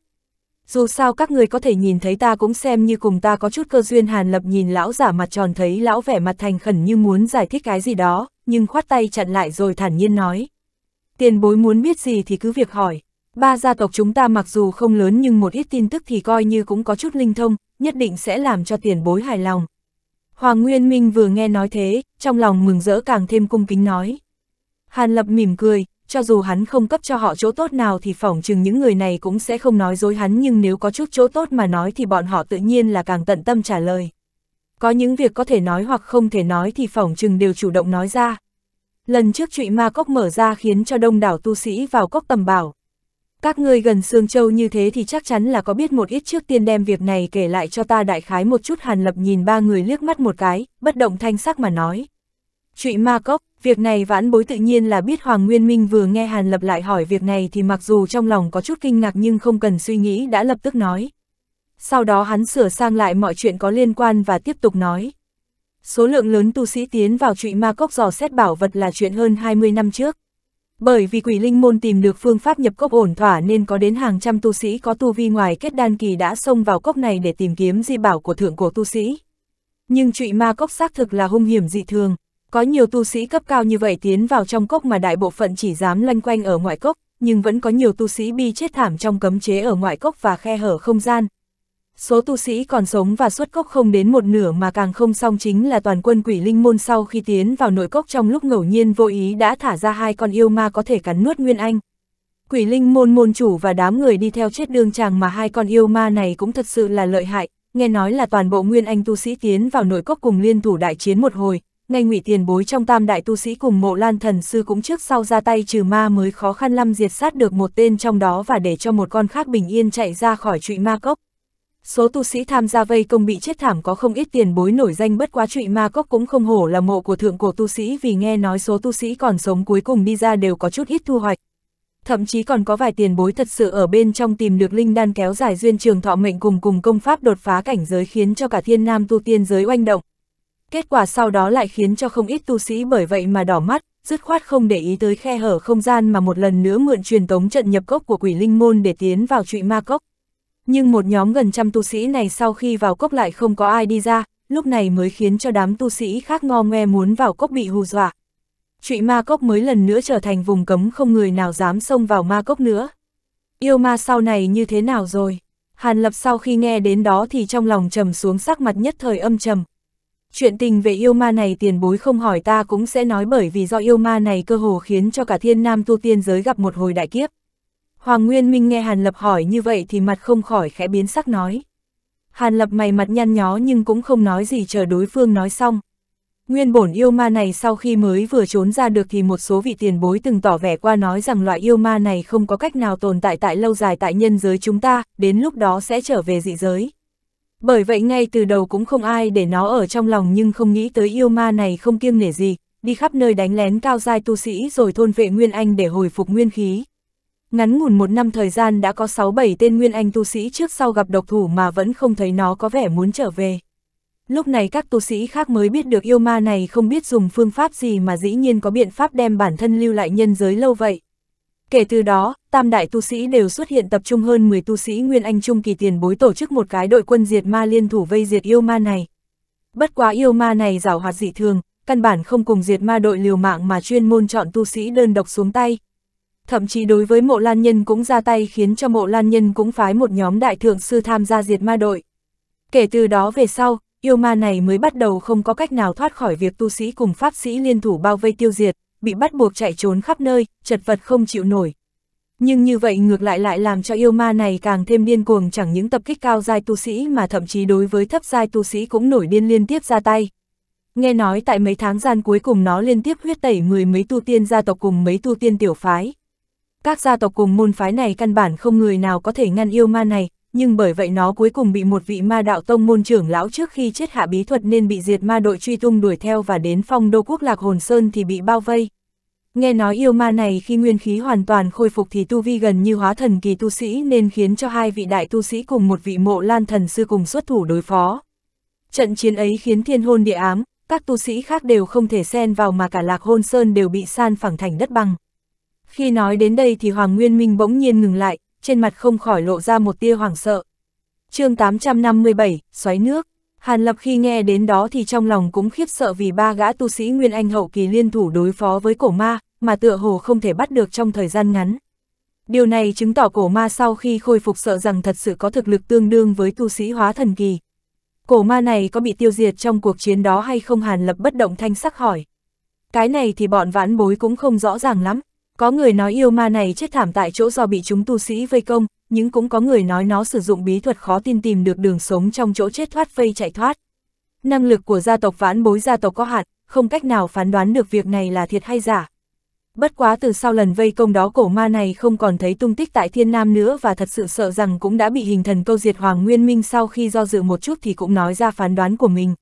Dù sao các ngươi có thể nhìn thấy ta cũng xem như cùng ta có chút cơ duyên hàn lập nhìn lão giả mặt tròn thấy lão vẻ mặt thành khẩn như muốn giải thích cái gì đó, nhưng khoát tay chặn lại rồi thản nhiên nói. Tiền bối muốn biết gì thì cứ việc hỏi. Ba gia tộc chúng ta mặc dù không lớn nhưng một ít tin tức thì coi như cũng có chút linh thông, nhất định sẽ làm cho tiền bối hài lòng. Hoàng Nguyên Minh vừa nghe nói thế, trong lòng mừng rỡ càng thêm cung kính nói. Hàn Lập mỉm cười, cho dù hắn không cấp cho họ chỗ tốt nào thì phỏng chừng những người này cũng sẽ không nói dối hắn nhưng nếu có chút chỗ tốt mà nói thì bọn họ tự nhiên là càng tận tâm trả lời. Có những việc có thể nói hoặc không thể nói thì phỏng chừng đều chủ động nói ra. Lần trước trụy ma cốc mở ra khiến cho đông đảo tu sĩ vào cốc tầm bảo, các ngươi gần Sương Châu như thế thì chắc chắn là có biết một ít trước tiên đem việc này kể lại cho ta đại khái một chút Hàn Lập nhìn ba người liếc mắt một cái, bất động thanh sắc mà nói. Trụy ma cốc, việc này vãn bối tự nhiên là biết Hoàng Nguyên Minh vừa nghe Hàn Lập lại hỏi việc này thì mặc dù trong lòng có chút kinh ngạc nhưng không cần suy nghĩ đã lập tức nói. Sau đó hắn sửa sang lại mọi chuyện có liên quan và tiếp tục nói. Số lượng lớn tu sĩ tiến vào trụy ma cốc dò xét bảo vật là chuyện hơn 20 năm trước. Bởi vì quỷ linh môn tìm được phương pháp nhập cốc ổn thỏa nên có đến hàng trăm tu sĩ có tu vi ngoài kết đan kỳ đã xông vào cốc này để tìm kiếm di bảo của thượng cổ tu sĩ. Nhưng trụy ma cốc xác thực là hung hiểm dị thường, có nhiều tu sĩ cấp cao như vậy tiến vào trong cốc mà đại bộ phận chỉ dám lanh quanh ở ngoại cốc, nhưng vẫn có nhiều tu sĩ bi chết thảm trong cấm chế ở ngoại cốc và khe hở không gian, Số tu sĩ còn sống và xuất cốc không đến một nửa mà càng không xong chính là toàn quân quỷ linh môn sau khi tiến vào nội cốc trong lúc ngẫu nhiên vô ý đã thả ra hai con yêu ma có thể cắn nuốt Nguyên Anh. Quỷ linh môn môn chủ và đám người đi theo chết đường chàng mà hai con yêu ma này cũng thật sự là lợi hại, nghe nói là toàn bộ Nguyên Anh tu sĩ tiến vào nội cốc cùng liên thủ đại chiến một hồi, ngay ngụy tiền bối trong tam đại tu sĩ cùng mộ lan thần sư cũng trước sau ra tay trừ ma mới khó khăn lắm diệt sát được một tên trong đó và để cho một con khác bình yên chạy ra khỏi trụy ma cốc số tu sĩ tham gia vây công bị chết thảm có không ít tiền bối nổi danh bất quá trụy ma cốc cũng không hổ là mộ của thượng cổ tu sĩ vì nghe nói số tu sĩ còn sống cuối cùng đi ra đều có chút ít thu hoạch. Thậm chí còn có vài tiền bối thật sự ở bên trong tìm được linh đan kéo dài duyên trường thọ mệnh cùng cùng công pháp đột phá cảnh giới khiến cho cả thiên nam tu tiên giới oanh động. Kết quả sau đó lại khiến cho không ít tu sĩ bởi vậy mà đỏ mắt, dứt khoát không để ý tới khe hở không gian mà một lần nữa mượn truyền tống trận nhập cốc của quỷ linh môn để tiến vào trụy ma cốc. Nhưng một nhóm gần trăm tu sĩ này sau khi vào cốc lại không có ai đi ra, lúc này mới khiến cho đám tu sĩ khác ngo ngoe muốn vào cốc bị hù dọa. Trụy ma cốc mới lần nữa trở thành vùng cấm không người nào dám xông vào ma cốc nữa. Yêu ma sau này như thế nào rồi? Hàn Lập sau khi nghe đến đó thì trong lòng trầm xuống sắc mặt nhất thời âm trầm. Chuyện tình về yêu ma này tiền bối không hỏi ta cũng sẽ nói bởi vì do yêu ma này cơ hồ khiến cho cả thiên nam tu tiên giới gặp một hồi đại kiếp. Hoàng Nguyên Minh nghe Hàn Lập hỏi như vậy thì mặt không khỏi khẽ biến sắc nói. Hàn Lập mày mặt nhăn nhó nhưng cũng không nói gì chờ đối phương nói xong. Nguyên bổn yêu ma này sau khi mới vừa trốn ra được thì một số vị tiền bối từng tỏ vẻ qua nói rằng loại yêu ma này không có cách nào tồn tại tại lâu dài tại nhân giới chúng ta, đến lúc đó sẽ trở về dị giới. Bởi vậy ngay từ đầu cũng không ai để nó ở trong lòng nhưng không nghĩ tới yêu ma này không kiêng nể gì, đi khắp nơi đánh lén cao giai tu sĩ rồi thôn vệ Nguyên Anh để hồi phục nguyên khí. Ngắn ngủn một năm thời gian đã có 6-7 tên nguyên anh tu sĩ trước sau gặp độc thủ mà vẫn không thấy nó có vẻ muốn trở về. Lúc này các tu sĩ khác mới biết được yêu ma này không biết dùng phương pháp gì mà dĩ nhiên có biện pháp đem bản thân lưu lại nhân giới lâu vậy. Kể từ đó, tam đại tu sĩ đều xuất hiện tập trung hơn 10 tu sĩ Nguyên Anh Trung kỳ tiền bối tổ chức một cái đội quân diệt ma liên thủ vây diệt yêu ma này. Bất quá yêu ma này rào hoạt dị thường, căn bản không cùng diệt ma đội liều mạng mà chuyên môn chọn tu sĩ đơn độc xuống tay, thậm chí đối với mộ lan nhân cũng ra tay khiến cho mộ lan nhân cũng phái một nhóm đại thượng sư tham gia diệt ma đội. Kể từ đó về sau, yêu ma này mới bắt đầu không có cách nào thoát khỏi việc tu sĩ cùng pháp sĩ liên thủ bao vây tiêu diệt, bị bắt buộc chạy trốn khắp nơi, chật vật không chịu nổi. Nhưng như vậy ngược lại lại làm cho yêu ma này càng thêm điên cuồng chẳng những tập kích cao giai tu sĩ mà thậm chí đối với thấp giai tu sĩ cũng nổi điên liên tiếp ra tay. Nghe nói tại mấy tháng gian cuối cùng nó liên tiếp huyết tẩy mười mấy tu tiên gia tộc cùng mấy tu tiên tiểu phái, các gia tộc cùng môn phái này căn bản không người nào có thể ngăn yêu ma này, nhưng bởi vậy nó cuối cùng bị một vị ma đạo tông môn trưởng lão trước khi chết hạ bí thuật nên bị diệt ma đội truy tung đuổi theo và đến phong đô quốc lạc hồn sơn thì bị bao vây. Nghe nói yêu ma này khi nguyên khí hoàn toàn khôi phục thì tu vi gần như hóa thần kỳ tu sĩ nên khiến cho hai vị đại tu sĩ cùng một vị mộ lan thần sư cùng xuất thủ đối phó. Trận chiến ấy khiến thiên hôn địa ám, các tu sĩ khác đều không thể xen vào mà cả lạc hôn sơn đều bị san phẳng thành đất bằng. Khi nói đến đây thì Hoàng Nguyên Minh bỗng nhiên ngừng lại, trên mặt không khỏi lộ ra một tia hoảng sợ. chương 857, xoáy nước. Hàn Lập khi nghe đến đó thì trong lòng cũng khiếp sợ vì ba gã tu sĩ Nguyên Anh hậu kỳ liên thủ đối phó với cổ ma, mà tựa hồ không thể bắt được trong thời gian ngắn. Điều này chứng tỏ cổ ma sau khi khôi phục sợ rằng thật sự có thực lực tương đương với tu sĩ hóa thần kỳ. Cổ ma này có bị tiêu diệt trong cuộc chiến đó hay không Hàn Lập bất động thanh sắc hỏi. Cái này thì bọn vãn bối cũng không rõ ràng lắm. Có người nói yêu ma này chết thảm tại chỗ do bị chúng tu sĩ vây công, nhưng cũng có người nói nó sử dụng bí thuật khó tin tìm được đường sống trong chỗ chết thoát vây chạy thoát. Năng lực của gia tộc vãn bối gia tộc có hạn, không cách nào phán đoán được việc này là thiệt hay giả. Bất quá từ sau lần vây công đó cổ ma này không còn thấy tung tích tại thiên nam nữa và thật sự sợ rằng cũng đã bị hình thần câu diệt Hoàng Nguyên Minh sau khi do dự một chút thì cũng nói ra phán đoán của mình.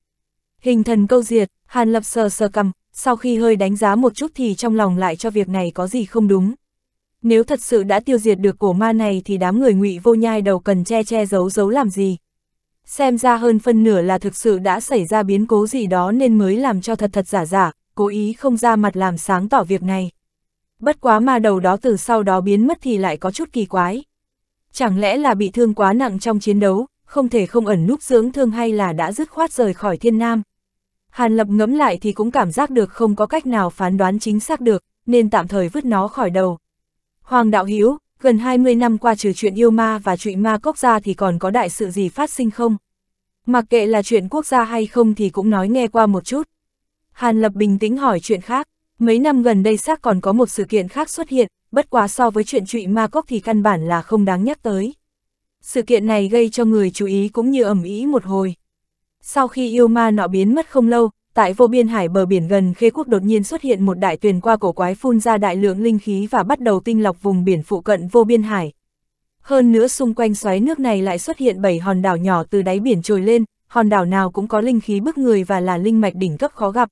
Hình thần câu diệt, Hàn Lập sờ sờ cầm, sau khi hơi đánh giá một chút thì trong lòng lại cho việc này có gì không đúng. Nếu thật sự đã tiêu diệt được cổ ma này thì đám người ngụy vô nhai đầu cần che che giấu giấu làm gì. Xem ra hơn phân nửa là thực sự đã xảy ra biến cố gì đó nên mới làm cho thật thật giả giả, cố ý không ra mặt làm sáng tỏ việc này. Bất quá ma đầu đó từ sau đó biến mất thì lại có chút kỳ quái. Chẳng lẽ là bị thương quá nặng trong chiến đấu, không thể không ẩn núp dưỡng thương hay là đã dứt khoát rời khỏi thiên nam. Hàn Lập ngẫm lại thì cũng cảm giác được không có cách nào phán đoán chính xác được, nên tạm thời vứt nó khỏi đầu. Hoàng Đạo Hiếu, gần 20 năm qua trừ chuyện yêu ma và chuyện ma cốc ra thì còn có đại sự gì phát sinh không? Mặc kệ là chuyện quốc gia hay không thì cũng nói nghe qua một chút. Hàn Lập bình tĩnh hỏi chuyện khác, mấy năm gần đây xác còn có một sự kiện khác xuất hiện, bất quá so với chuyện trụy ma cốc thì căn bản là không đáng nhắc tới. Sự kiện này gây cho người chú ý cũng như ẩm ý một hồi. Sau khi yêu ma nọ biến mất không lâu, tại vô biên hải bờ biển gần khế quốc đột nhiên xuất hiện một đại tuyền qua cổ quái phun ra đại lượng linh khí và bắt đầu tinh lọc vùng biển phụ cận vô biên hải. Hơn nữa xung quanh xoáy nước này lại xuất hiện 7 hòn đảo nhỏ từ đáy biển trồi lên, hòn đảo nào cũng có linh khí bức người và là linh mạch đỉnh cấp khó gặp.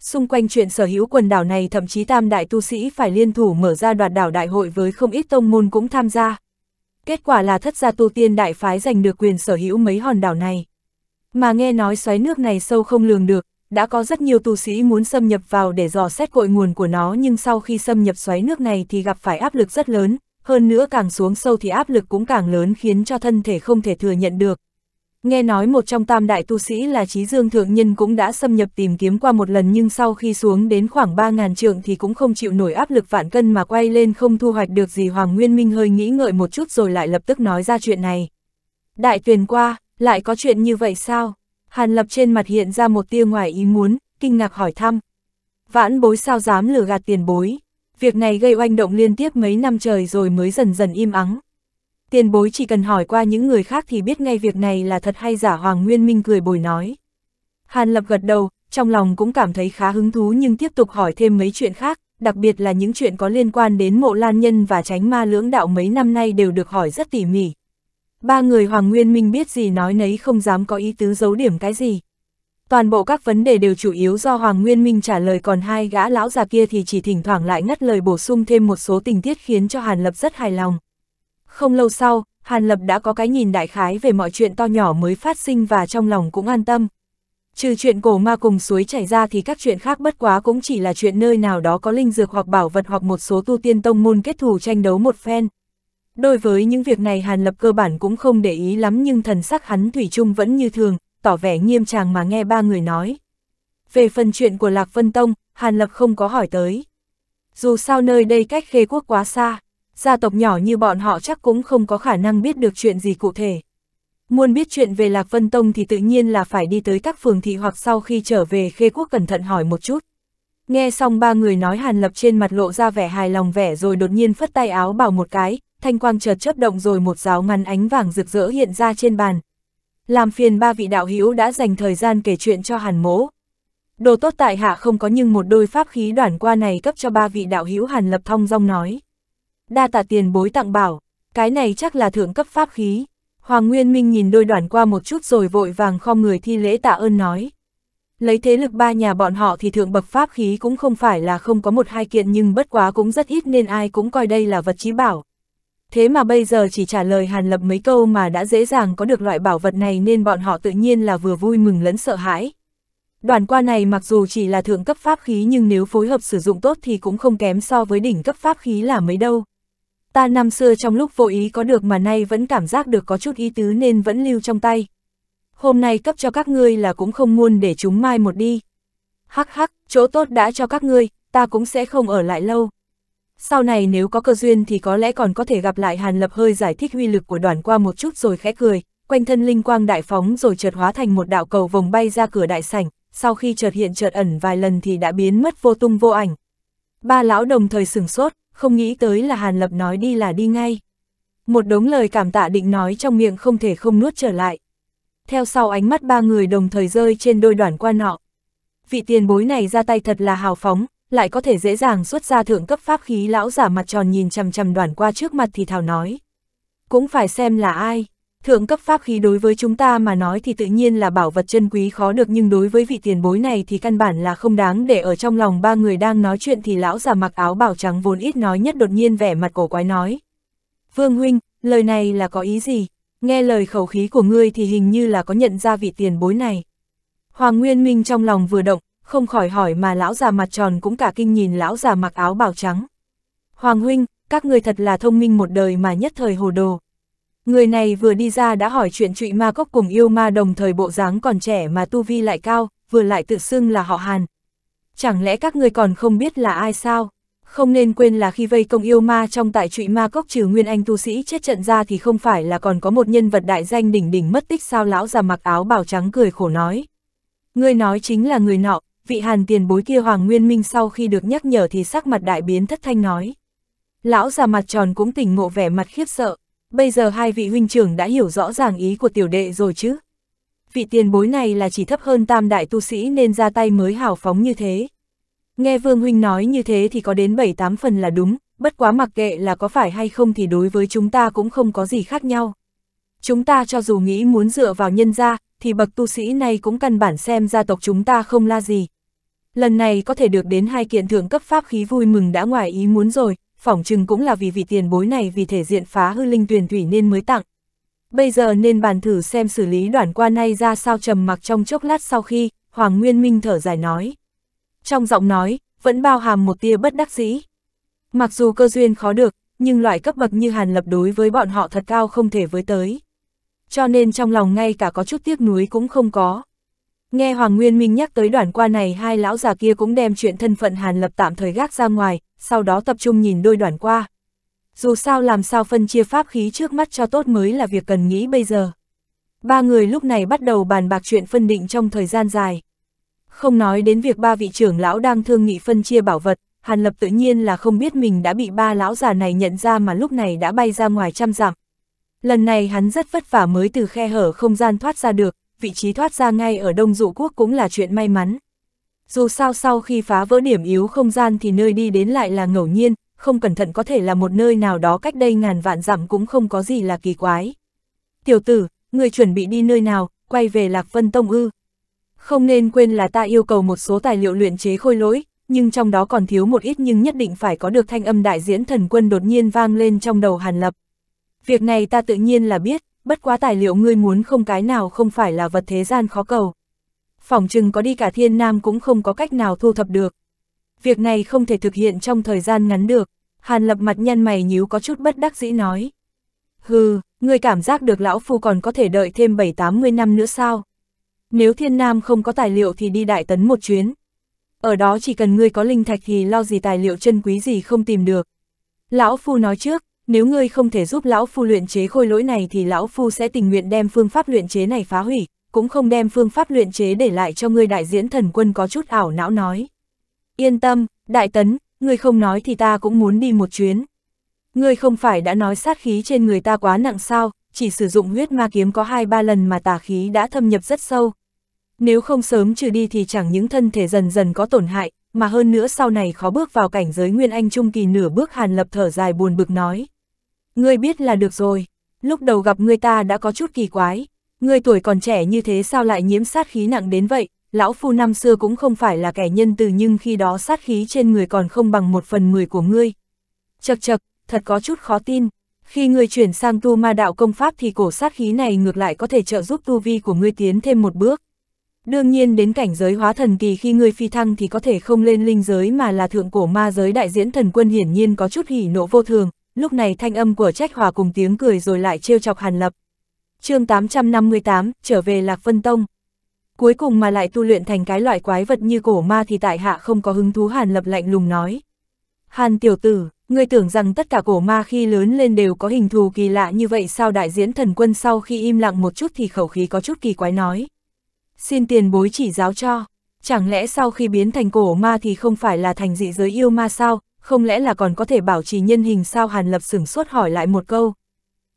Xung quanh chuyện sở hữu quần đảo này thậm chí tam đại tu sĩ phải liên thủ mở ra đoạt đảo đại hội với không ít tông môn cũng tham gia. Kết quả là thất gia tu tiên đại phái giành được quyền sở hữu mấy hòn đảo này. Mà nghe nói xoáy nước này sâu không lường được, đã có rất nhiều tu sĩ muốn xâm nhập vào để dò xét cội nguồn của nó nhưng sau khi xâm nhập xoáy nước này thì gặp phải áp lực rất lớn, hơn nữa càng xuống sâu thì áp lực cũng càng lớn khiến cho thân thể không thể thừa nhận được. Nghe nói một trong tam đại tu sĩ là Trí Dương Thượng Nhân cũng đã xâm nhập tìm kiếm qua một lần nhưng sau khi xuống đến khoảng 3.000 trượng thì cũng không chịu nổi áp lực vạn cân mà quay lên không thu hoạch được gì Hoàng Nguyên Minh hơi nghĩ ngợi một chút rồi lại lập tức nói ra chuyện này. Đại tuyển qua, lại có chuyện như vậy sao? Hàn Lập trên mặt hiện ra một tia ngoài ý muốn, kinh ngạc hỏi thăm. Vãn bối sao dám lừa gạt tiền bối? Việc này gây oanh động liên tiếp mấy năm trời rồi mới dần dần im ắng. Tiền bối chỉ cần hỏi qua những người khác thì biết ngay việc này là thật hay giả Hoàng Nguyên Minh cười bồi nói. Hàn Lập gật đầu, trong lòng cũng cảm thấy khá hứng thú nhưng tiếp tục hỏi thêm mấy chuyện khác, đặc biệt là những chuyện có liên quan đến mộ lan nhân và tránh ma lưỡng đạo mấy năm nay đều được hỏi rất tỉ mỉ, ba người Hoàng Nguyên Minh biết gì nói nấy không dám có ý tứ giấu điểm cái gì. Toàn bộ các vấn đề đều chủ yếu do Hoàng Nguyên Minh trả lời còn hai gã lão già kia thì chỉ thỉnh thoảng lại ngắt lời bổ sung thêm một số tình tiết khiến cho Hàn Lập rất hài lòng. Không lâu sau, Hàn Lập đã có cái nhìn đại khái về mọi chuyện to nhỏ mới phát sinh và trong lòng cũng an tâm. Trừ chuyện cổ ma cùng suối chảy ra thì các chuyện khác bất quá cũng chỉ là chuyện nơi nào đó có linh dược hoặc bảo vật hoặc một số tu tiên tông môn kết thù tranh đấu một phen. Đối với những việc này Hàn Lập cơ bản cũng không để ý lắm nhưng thần sắc hắn Thủy chung vẫn như thường, tỏ vẻ nghiêm tràng mà nghe ba người nói. Về phần chuyện của Lạc Vân Tông, Hàn Lập không có hỏi tới. Dù sao nơi đây cách khê quốc quá xa, gia tộc nhỏ như bọn họ chắc cũng không có khả năng biết được chuyện gì cụ thể. Muốn biết chuyện về Lạc Vân Tông thì tự nhiên là phải đi tới các phường thị hoặc sau khi trở về khê quốc cẩn thận hỏi một chút. Nghe xong ba người nói Hàn Lập trên mặt lộ ra vẻ hài lòng vẻ rồi đột nhiên phất tay áo bảo một cái, thanh quang chợt chớp động rồi một giáo ngắn ánh vàng rực rỡ hiện ra trên bàn. Làm phiền ba vị đạo hữu đã dành thời gian kể chuyện cho Hàn Mỗ. Đồ tốt tại hạ không có nhưng một đôi pháp khí đoàn qua này cấp cho ba vị đạo hữu Hàn Lập Thong rong nói. Đa tạ tiền bối tặng bảo, cái này chắc là thượng cấp pháp khí. Hoàng Nguyên Minh nhìn đôi đoàn qua một chút rồi vội vàng kho người thi lễ tạ ơn nói. Lấy thế lực ba nhà bọn họ thì thượng bậc pháp khí cũng không phải là không có một hai kiện nhưng bất quá cũng rất ít nên ai cũng coi đây là vật trí bảo thế mà bây giờ chỉ trả lời Hàn Lập mấy câu mà đã dễ dàng có được loại bảo vật này nên bọn họ tự nhiên là vừa vui mừng lẫn sợ hãi. Đoàn qua này mặc dù chỉ là thượng cấp pháp khí nhưng nếu phối hợp sử dụng tốt thì cũng không kém so với đỉnh cấp pháp khí là mấy đâu. Ta năm xưa trong lúc vô ý có được mà nay vẫn cảm giác được có chút ý tứ nên vẫn lưu trong tay. Hôm nay cấp cho các ngươi là cũng không muốn để chúng mai một đi. Hắc hắc, chỗ tốt đã cho các ngươi, ta cũng sẽ không ở lại lâu. Sau này nếu có cơ duyên thì có lẽ còn có thể gặp lại Hàn Lập hơi giải thích huy lực của đoàn qua một chút rồi khẽ cười, quanh thân linh quang đại phóng rồi chợt hóa thành một đạo cầu vòng bay ra cửa đại sảnh, sau khi chợt hiện chợt ẩn vài lần thì đã biến mất vô tung vô ảnh. Ba lão đồng thời sửng sốt, không nghĩ tới là Hàn Lập nói đi là đi ngay. Một đống lời cảm tạ định nói trong miệng không thể không nuốt trở lại. Theo sau ánh mắt ba người đồng thời rơi trên đôi đoàn quan nọ Vị tiền bối này ra tay thật là hào phóng, lại có thể dễ dàng xuất ra thượng cấp pháp khí lão giả mặt tròn nhìn chằm chằm đoàn qua trước mặt thì thảo nói. Cũng phải xem là ai, thượng cấp pháp khí đối với chúng ta mà nói thì tự nhiên là bảo vật chân quý khó được nhưng đối với vị tiền bối này thì căn bản là không đáng để ở trong lòng ba người đang nói chuyện thì lão giả mặc áo bảo trắng vốn ít nói nhất đột nhiên vẻ mặt cổ quái nói. Vương Huynh, lời này là có ý gì? Nghe lời khẩu khí của ngươi thì hình như là có nhận ra vị tiền bối này. Hoàng Nguyên Minh trong lòng vừa động, không khỏi hỏi mà lão già mặt tròn cũng cả kinh nhìn lão già mặc áo bào trắng. Hoàng huynh, các người thật là thông minh một đời mà nhất thời hồ đồ. Người này vừa đi ra đã hỏi chuyện trụy ma cốc cùng yêu ma đồng thời bộ dáng còn trẻ mà tu vi lại cao, vừa lại tự xưng là họ Hàn. Chẳng lẽ các người còn không biết là ai sao? Không nên quên là khi vây công yêu ma trong tại trụy ma cốc trừ nguyên anh tu sĩ chết trận ra thì không phải là còn có một nhân vật đại danh đỉnh đỉnh mất tích sao lão già mặc áo bào trắng cười khổ nói. ngươi nói chính là người nọ, vị hàn tiền bối kia Hoàng Nguyên Minh sau khi được nhắc nhở thì sắc mặt đại biến thất thanh nói. Lão già mặt tròn cũng tỉnh ngộ vẻ mặt khiếp sợ, bây giờ hai vị huynh trưởng đã hiểu rõ ràng ý của tiểu đệ rồi chứ. Vị tiền bối này là chỉ thấp hơn tam đại tu sĩ nên ra tay mới hào phóng như thế. Nghe Vương Huynh nói như thế thì có đến 7-8 phần là đúng, bất quá mặc kệ là có phải hay không thì đối với chúng ta cũng không có gì khác nhau. Chúng ta cho dù nghĩ muốn dựa vào nhân gia, thì bậc tu sĩ này cũng căn bản xem gia tộc chúng ta không la gì, lần này có thể được đến hai kiện thượng cấp pháp khí vui mừng đã ngoài ý muốn rồi, phỏng chừng cũng là vì vị tiền bối này vì thể diện phá hư linh tuyển thủy nên mới tặng. Bây giờ nên bàn thử xem xử lý đoạn qua nay ra sao trầm mặc trong chốc lát sau khi, Hoàng Nguyên Minh thở dài nói. Trong giọng nói, vẫn bao hàm một tia bất đắc dĩ. Mặc dù cơ duyên khó được, nhưng loại cấp bậc như Hàn Lập đối với bọn họ thật cao không thể với tới. Cho nên trong lòng ngay cả có chút tiếc nuối cũng không có. Nghe Hoàng Nguyên Minh nhắc tới đoạn qua này hai lão già kia cũng đem chuyện thân phận Hàn Lập tạm thời gác ra ngoài, sau đó tập trung nhìn đôi đoạn qua. Dù sao làm sao phân chia pháp khí trước mắt cho tốt mới là việc cần nghĩ bây giờ. Ba người lúc này bắt đầu bàn bạc chuyện phân định trong thời gian dài. Không nói đến việc ba vị trưởng lão đang thương nghị phân chia bảo vật, Hàn Lập tự nhiên là không biết mình đã bị ba lão già này nhận ra mà lúc này đã bay ra ngoài trăm dặm. Lần này hắn rất vất vả mới từ khe hở không gian thoát ra được, vị trí thoát ra ngay ở Đông Dụ Quốc cũng là chuyện may mắn. Dù sao sau khi phá vỡ điểm yếu không gian thì nơi đi đến lại là ngẫu nhiên, không cẩn thận có thể là một nơi nào đó cách đây ngàn vạn dặm cũng không có gì là kỳ quái. Tiểu tử, người chuẩn bị đi nơi nào, quay về Lạc Vân Tông ư. Không nên quên là ta yêu cầu một số tài liệu luyện chế khôi lỗi, nhưng trong đó còn thiếu một ít nhưng nhất định phải có được thanh âm đại diễn thần quân đột nhiên vang lên trong đầu Hàn Lập. Việc này ta tự nhiên là biết, bất quá tài liệu ngươi muốn không cái nào không phải là vật thế gian khó cầu. Phỏng chừng có đi cả thiên nam cũng không có cách nào thu thập được. Việc này không thể thực hiện trong thời gian ngắn được, Hàn lập mặt nhăn mày nhíu có chút bất đắc dĩ nói. Hừ, ngươi cảm giác được lão phu còn có thể đợi thêm 7-80 năm nữa sao? Nếu thiên nam không có tài liệu thì đi đại tấn một chuyến. Ở đó chỉ cần ngươi có linh thạch thì lo gì tài liệu chân quý gì không tìm được. Lão phu nói trước, nếu ngươi không thể giúp lão phu luyện chế khôi lỗi này thì lão phu sẽ tình nguyện đem phương pháp luyện chế này phá hủy, cũng không đem phương pháp luyện chế để lại cho ngươi đại diễn thần quân có chút ảo não nói. Yên tâm, đại tấn, ngươi không nói thì ta cũng muốn đi một chuyến. Ngươi không phải đã nói sát khí trên người ta quá nặng sao, chỉ sử dụng huyết ma kiếm có hai ba lần mà tà khí đã thâm nhập rất sâu. Nếu không sớm trừ đi thì chẳng những thân thể dần dần có tổn hại, mà hơn nữa sau này khó bước vào cảnh giới Nguyên Anh Trung kỳ nửa bước hàn lập thở dài buồn bực nói. Ngươi biết là được rồi, lúc đầu gặp ngươi ta đã có chút kỳ quái, ngươi tuổi còn trẻ như thế sao lại nhiễm sát khí nặng đến vậy, lão phu năm xưa cũng không phải là kẻ nhân từ nhưng khi đó sát khí trên người còn không bằng một phần mười của ngươi. Chật chật, thật có chút khó tin, khi ngươi chuyển sang tu ma đạo công pháp thì cổ sát khí này ngược lại có thể trợ giúp tu vi của ngươi tiến thêm một bước. Đương nhiên đến cảnh giới hóa thần kỳ khi ngươi phi thăng thì có thể không lên linh giới mà là thượng cổ ma giới đại diễn thần quân hiển nhiên có chút hỉ nộ vô thường, lúc này thanh âm của trách hòa cùng tiếng cười rồi lại trêu chọc Hàn Lập. chương 858, trở về Lạc Vân Tông. Cuối cùng mà lại tu luyện thành cái loại quái vật như cổ ma thì tại hạ không có hứng thú Hàn Lập lạnh lùng nói. Hàn tiểu tử, ngươi tưởng rằng tất cả cổ ma khi lớn lên đều có hình thù kỳ lạ như vậy sao đại diễn thần quân sau khi im lặng một chút thì khẩu khí có chút kỳ quái nói. Xin tiền bối chỉ giáo cho, chẳng lẽ sau khi biến thành cổ ma thì không phải là thành dị giới yêu ma sao, không lẽ là còn có thể bảo trì nhân hình sao Hàn Lập sửng sốt hỏi lại một câu.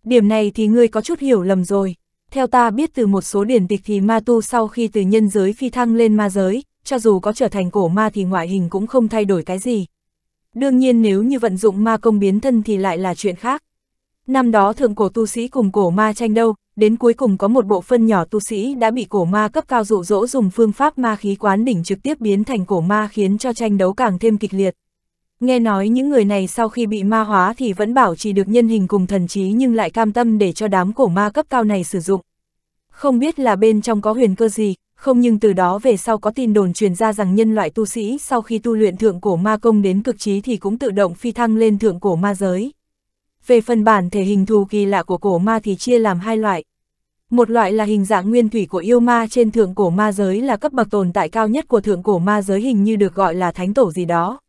Điểm này thì ngươi có chút hiểu lầm rồi. Theo ta biết từ một số điển tịch thì ma tu sau khi từ nhân giới phi thăng lên ma giới, cho dù có trở thành cổ ma thì ngoại hình cũng không thay đổi cái gì. Đương nhiên nếu như vận dụng ma công biến thân thì lại là chuyện khác. Năm đó thượng cổ tu sĩ cùng cổ ma tranh đâu, đến cuối cùng có một bộ phân nhỏ tu sĩ đã bị cổ ma cấp cao dụ dỗ dùng phương pháp ma khí quán đỉnh trực tiếp biến thành cổ ma khiến cho tranh đấu càng thêm kịch liệt. Nghe nói những người này sau khi bị ma hóa thì vẫn bảo trì được nhân hình cùng thần trí nhưng lại cam tâm để cho đám cổ ma cấp cao này sử dụng. Không biết là bên trong có huyền cơ gì, không nhưng từ đó về sau có tin đồn truyền ra rằng nhân loại tu sĩ sau khi tu luyện thượng cổ ma công đến cực trí thì cũng tự động phi thăng lên thượng cổ ma giới. Về phần bản thể hình thù kỳ lạ của cổ ma thì chia làm hai loại. Một loại là hình dạng nguyên thủy của yêu ma trên thượng cổ ma giới là cấp bậc tồn tại cao nhất của thượng cổ ma giới hình như được gọi là thánh tổ gì đó.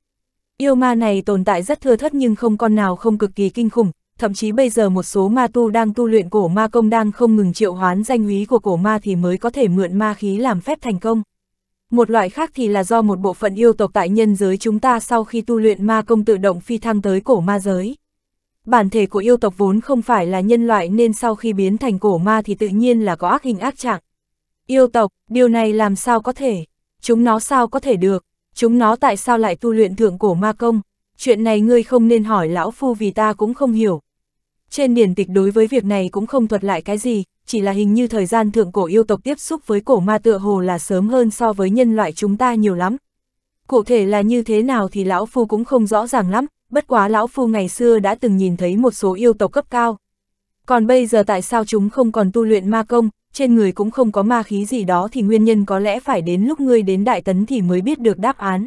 Yêu ma này tồn tại rất thưa thất nhưng không con nào không cực kỳ kinh khủng, thậm chí bây giờ một số ma tu đang tu luyện cổ ma công đang không ngừng triệu hoán danh húy của cổ ma thì mới có thể mượn ma khí làm phép thành công. Một loại khác thì là do một bộ phận yêu tộc tại nhân giới chúng ta sau khi tu luyện ma công tự động phi thăng tới cổ ma giới. Bản thể của yêu tộc vốn không phải là nhân loại nên sau khi biến thành cổ ma thì tự nhiên là có ác hình ác trạng. Yêu tộc, điều này làm sao có thể? Chúng nó sao có thể được? chúng nó tại sao lại tu luyện thượng cổ ma công, chuyện này ngươi không nên hỏi lão phu vì ta cũng không hiểu. Trên điển tịch đối với việc này cũng không thuật lại cái gì, chỉ là hình như thời gian thượng cổ yêu tộc tiếp xúc với cổ ma tựa hồ là sớm hơn so với nhân loại chúng ta nhiều lắm. Cụ thể là như thế nào thì lão phu cũng không rõ ràng lắm, bất quá lão phu ngày xưa đã từng nhìn thấy một số yêu tộc cấp cao. Còn bây giờ tại sao chúng không còn tu luyện ma công, trên người cũng không có ma khí gì đó thì nguyên nhân có lẽ phải đến lúc ngươi đến Đại Tấn thì mới biết được đáp án.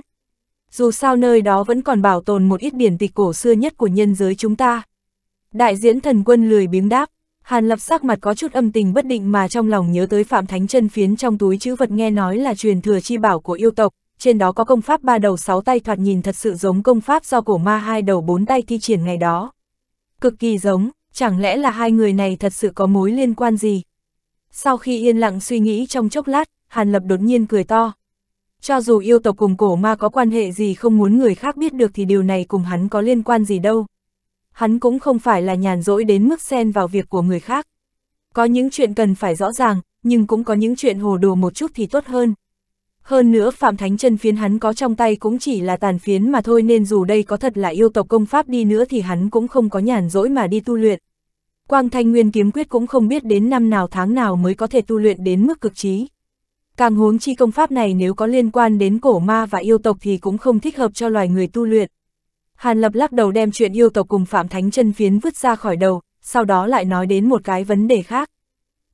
Dù sao nơi đó vẫn còn bảo tồn một ít điển tịch cổ xưa nhất của nhân giới chúng ta. Đại diễn thần quân lười biếng đáp, Hàn lập sắc mặt có chút âm tình bất định mà trong lòng nhớ tới Phạm Thánh chân phiến trong túi chữ vật nghe nói là truyền thừa chi bảo của yêu tộc, trên đó có công pháp ba đầu sáu tay thoạt nhìn thật sự giống công pháp do cổ ma hai đầu bốn tay thi triển ngày đó. Cực kỳ giống, chẳng lẽ là hai người này thật sự có mối liên quan gì? Sau khi yên lặng suy nghĩ trong chốc lát, Hàn Lập đột nhiên cười to. Cho dù yêu tộc cùng cổ ma có quan hệ gì không muốn người khác biết được thì điều này cùng hắn có liên quan gì đâu. Hắn cũng không phải là nhàn rỗi đến mức xen vào việc của người khác. Có những chuyện cần phải rõ ràng, nhưng cũng có những chuyện hồ đồ một chút thì tốt hơn. Hơn nữa Phạm Thánh chân phiến hắn có trong tay cũng chỉ là tàn phiến mà thôi nên dù đây có thật là yêu tộc công pháp đi nữa thì hắn cũng không có nhàn rỗi mà đi tu luyện. Quang Thanh Nguyên kiếm quyết cũng không biết đến năm nào tháng nào mới có thể tu luyện đến mức cực trí. Càng huống chi công pháp này nếu có liên quan đến cổ ma và yêu tộc thì cũng không thích hợp cho loài người tu luyện. Hàn Lập lắc đầu đem chuyện yêu tộc cùng Phạm Thánh chân phiến vứt ra khỏi đầu, sau đó lại nói đến một cái vấn đề khác.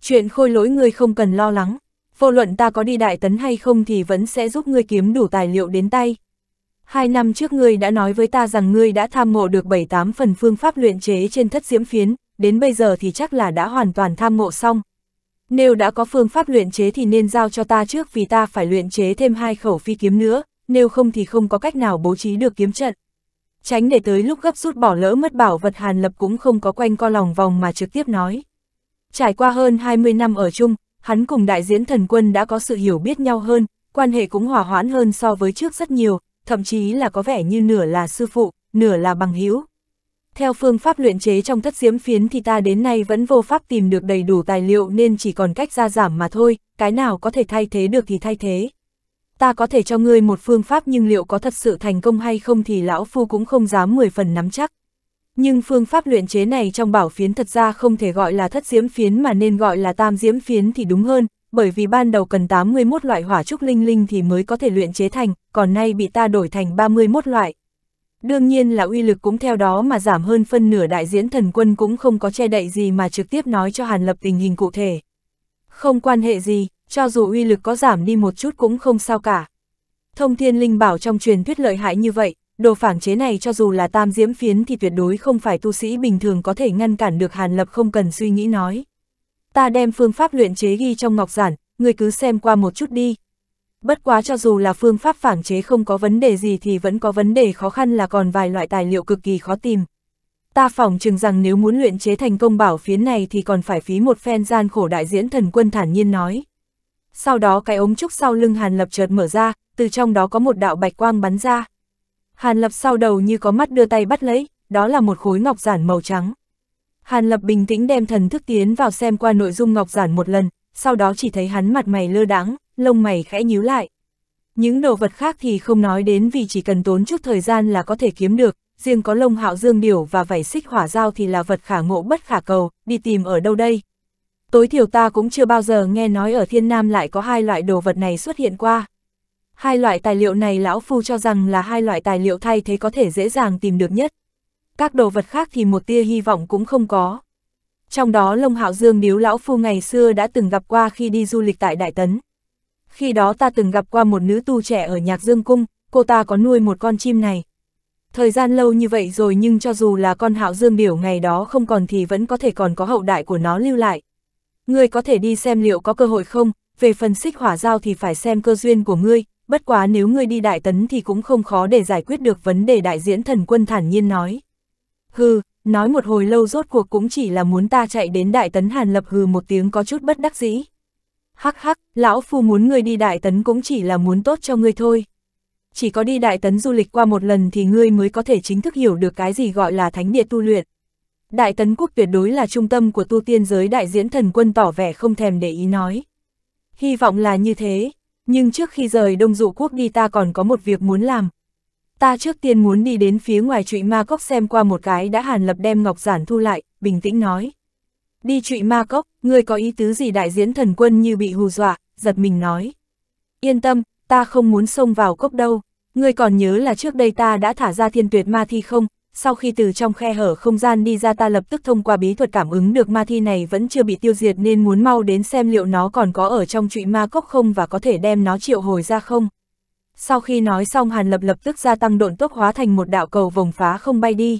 Chuyện khôi lỗi ngươi không cần lo lắng, vô luận ta có đi đại tấn hay không thì vẫn sẽ giúp ngươi kiếm đủ tài liệu đến tay. Hai năm trước ngươi đã nói với ta rằng ngươi đã tham ngộ được 7-8 phần phương pháp luyện chế trên thất diễm phiến, đến bây giờ thì chắc là đã hoàn toàn tham ngộ xong. Nếu đã có phương pháp luyện chế thì nên giao cho ta trước vì ta phải luyện chế thêm hai khẩu phi kiếm nữa, nếu không thì không có cách nào bố trí được kiếm trận. Tránh để tới lúc gấp rút bỏ lỡ mất bảo vật Hàn Lập cũng không có quanh co lòng vòng mà trực tiếp nói. Trải qua hơn 20 năm ở chung, hắn cùng đại diễn thần quân đã có sự hiểu biết nhau hơn, quan hệ cũng hòa hoãn hơn so với trước rất nhiều, thậm chí là có vẻ như nửa là sư phụ, nửa là bằng hữu. Theo phương pháp luyện chế trong thất diễm phiến thì ta đến nay vẫn vô pháp tìm được đầy đủ tài liệu nên chỉ còn cách ra giảm mà thôi, cái nào có thể thay thế được thì thay thế. Ta có thể cho ngươi một phương pháp nhưng liệu có thật sự thành công hay không thì lão phu cũng không dám 10 phần nắm chắc. Nhưng phương pháp luyện chế này trong bảo phiến thật ra không thể gọi là thất diễm phiến mà nên gọi là tam diễm phiến thì đúng hơn, bởi vì ban đầu cần 81 loại hỏa trúc linh linh thì mới có thể luyện chế thành, còn nay bị ta đổi thành 31 loại. Đương nhiên là uy lực cũng theo đó mà giảm hơn phân nửa đại diễn thần quân cũng không có che đậy gì mà trực tiếp nói cho Hàn Lập tình hình cụ thể. Không quan hệ gì, cho dù uy lực có giảm đi một chút cũng không sao cả. Thông thiên linh bảo trong truyền thuyết lợi hại như vậy, đồ phản chế này cho dù là tam diễm phiến thì tuyệt đối không phải tu sĩ bình thường có thể ngăn cản được Hàn Lập không cần suy nghĩ nói. Ta đem phương pháp luyện chế ghi trong ngọc giản, người cứ xem qua một chút đi, Bất quá cho dù là phương pháp phản chế không có vấn đề gì thì vẫn có vấn đề khó khăn là còn vài loại tài liệu cực kỳ khó tìm. Ta phỏng chừng rằng nếu muốn luyện chế thành công bảo phiến này thì còn phải phí một phen gian khổ đại diễn thần quân thản nhiên nói. Sau đó cái ống trúc sau lưng Hàn Lập chợt mở ra, từ trong đó có một đạo bạch quang bắn ra. Hàn Lập sau đầu như có mắt đưa tay bắt lấy, đó là một khối ngọc giản màu trắng. Hàn Lập bình tĩnh đem thần thức tiến vào xem qua nội dung ngọc giản một lần, sau đó chỉ thấy hắn mặt mày lơ đãng, lông mày khẽ nhíu lại. Những đồ vật khác thì không nói đến vì chỉ cần tốn chút thời gian là có thể kiếm được, riêng có lông hạo dương điểu và vảy xích hỏa dao thì là vật khả ngộ bất khả cầu, đi tìm ở đâu đây. Tối thiểu ta cũng chưa bao giờ nghe nói ở thiên nam lại có hai loại đồ vật này xuất hiện qua. Hai loại tài liệu này lão phu cho rằng là hai loại tài liệu thay thế có thể dễ dàng tìm được nhất. Các đồ vật khác thì một tia hy vọng cũng không có trong đó Lông Hạo Dương miếu lão phu ngày xưa đã từng gặp qua khi đi du lịch tại Đại Tấn. Khi đó ta từng gặp qua một nữ tu trẻ ở Nhạc Dương Cung, cô ta có nuôi một con chim này. Thời gian lâu như vậy rồi nhưng cho dù là con Hạo Dương biểu ngày đó không còn thì vẫn có thể còn có hậu đại của nó lưu lại. Ngươi có thể đi xem liệu có cơ hội không, về phần xích hỏa giao thì phải xem cơ duyên của ngươi, bất quá nếu ngươi đi Đại Tấn thì cũng không khó để giải quyết được vấn đề đại diễn thần quân thản nhiên nói. Hừ, nói một hồi lâu rốt cuộc cũng chỉ là muốn ta chạy đến Đại Tấn Hàn Lập hừ một tiếng có chút bất đắc dĩ. Hắc hắc, lão phu muốn ngươi đi Đại Tấn cũng chỉ là muốn tốt cho ngươi thôi. Chỉ có đi Đại Tấn du lịch qua một lần thì ngươi mới có thể chính thức hiểu được cái gì gọi là thánh địa tu luyện. Đại Tấn Quốc tuyệt đối là trung tâm của tu tiên giới đại diễn thần quân tỏ vẻ không thèm để ý nói. Hy vọng là như thế, nhưng trước khi rời Đông Dụ Quốc đi ta còn có một việc muốn làm, Ta trước tiên muốn đi đến phía ngoài trụy ma cốc xem qua một cái đã hàn lập đem ngọc giản thu lại, bình tĩnh nói. Đi trụy ma cốc, ngươi có ý tứ gì đại diễn thần quân như bị hù dọa, giật mình nói. Yên tâm, ta không muốn xông vào cốc đâu, ngươi còn nhớ là trước đây ta đã thả ra thiên tuyệt ma thi không, sau khi từ trong khe hở không gian đi ra ta lập tức thông qua bí thuật cảm ứng được ma thi này vẫn chưa bị tiêu diệt nên muốn mau đến xem liệu nó còn có ở trong trụy ma cốc không và có thể đem nó triệu hồi ra không. Sau khi nói xong Hàn Lập lập tức gia tăng độn tốc hóa thành một đạo cầu vòng phá không bay đi.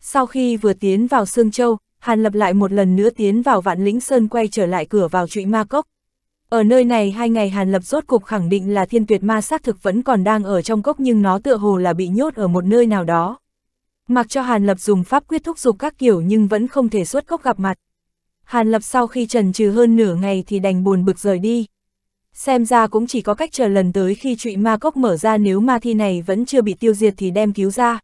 Sau khi vừa tiến vào Sương Châu, Hàn Lập lại một lần nữa tiến vào Vạn Lĩnh Sơn quay trở lại cửa vào trụy ma cốc. Ở nơi này hai ngày Hàn Lập rốt cục khẳng định là thiên tuyệt ma xác thực vẫn còn đang ở trong cốc nhưng nó tựa hồ là bị nhốt ở một nơi nào đó. Mặc cho Hàn Lập dùng pháp quyết thúc dục các kiểu nhưng vẫn không thể xuất cốc gặp mặt. Hàn Lập sau khi trần trừ hơn nửa ngày thì đành buồn bực rời đi. Xem ra cũng chỉ có cách chờ lần tới khi trụy ma cốc mở ra nếu ma thi này vẫn chưa bị tiêu diệt thì đem cứu ra.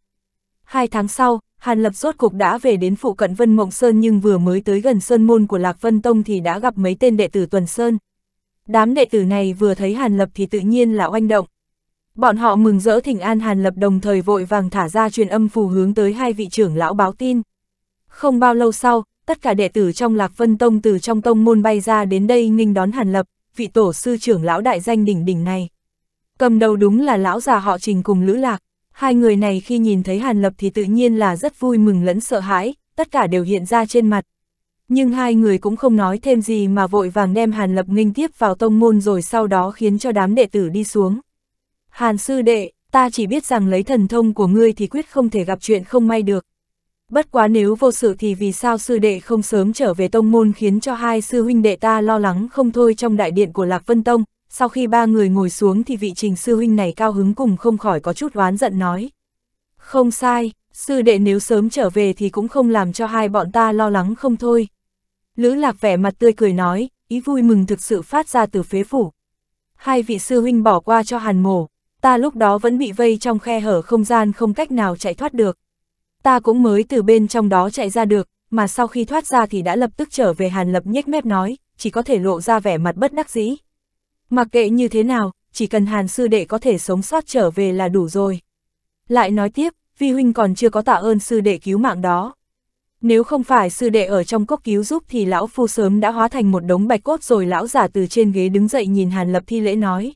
Hai tháng sau, Hàn Lập rốt cục đã về đến phụ cận Vân Mộng Sơn nhưng vừa mới tới gần Sơn Môn của Lạc Vân Tông thì đã gặp mấy tên đệ tử Tuần Sơn. Đám đệ tử này vừa thấy Hàn Lập thì tự nhiên là oanh động. Bọn họ mừng rỡ thỉnh an Hàn Lập đồng thời vội vàng thả ra truyền âm phù hướng tới hai vị trưởng lão báo tin. Không bao lâu sau, tất cả đệ tử trong Lạc Vân Tông từ trong tông môn bay ra đến đây nghinh đón Hàn Lập vị tổ sư trưởng lão đại danh đỉnh đỉnh này. Cầm đầu đúng là lão già họ trình cùng Lữ Lạc, hai người này khi nhìn thấy Hàn Lập thì tự nhiên là rất vui mừng lẫn sợ hãi, tất cả đều hiện ra trên mặt. Nhưng hai người cũng không nói thêm gì mà vội vàng đem Hàn Lập nghênh tiếp vào tông môn rồi sau đó khiến cho đám đệ tử đi xuống. Hàn sư đệ, ta chỉ biết rằng lấy thần thông của ngươi thì quyết không thể gặp chuyện không may được. Bất quá nếu vô sự thì vì sao sư đệ không sớm trở về tông môn khiến cho hai sư huynh đệ ta lo lắng không thôi trong đại điện của Lạc Vân Tông, sau khi ba người ngồi xuống thì vị trình sư huynh này cao hứng cùng không khỏi có chút oán giận nói. Không sai, sư đệ nếu sớm trở về thì cũng không làm cho hai bọn ta lo lắng không thôi. Lữ lạc vẻ mặt tươi cười nói, ý vui mừng thực sự phát ra từ phế phủ. Hai vị sư huynh bỏ qua cho hàn mổ, ta lúc đó vẫn bị vây trong khe hở không gian không cách nào chạy thoát được ta cũng mới từ bên trong đó chạy ra được, mà sau khi thoát ra thì đã lập tức trở về Hàn Lập nhếch mép nói, chỉ có thể lộ ra vẻ mặt bất đắc dĩ. Mặc kệ như thế nào, chỉ cần Hàn sư đệ có thể sống sót trở về là đủ rồi. Lại nói tiếp, Vi Huynh còn chưa có tạ ơn sư đệ cứu mạng đó. Nếu không phải sư đệ ở trong cốc cứu giúp thì lão phu sớm đã hóa thành một đống bạch cốt rồi lão giả từ trên ghế đứng dậy nhìn Hàn Lập thi lễ nói.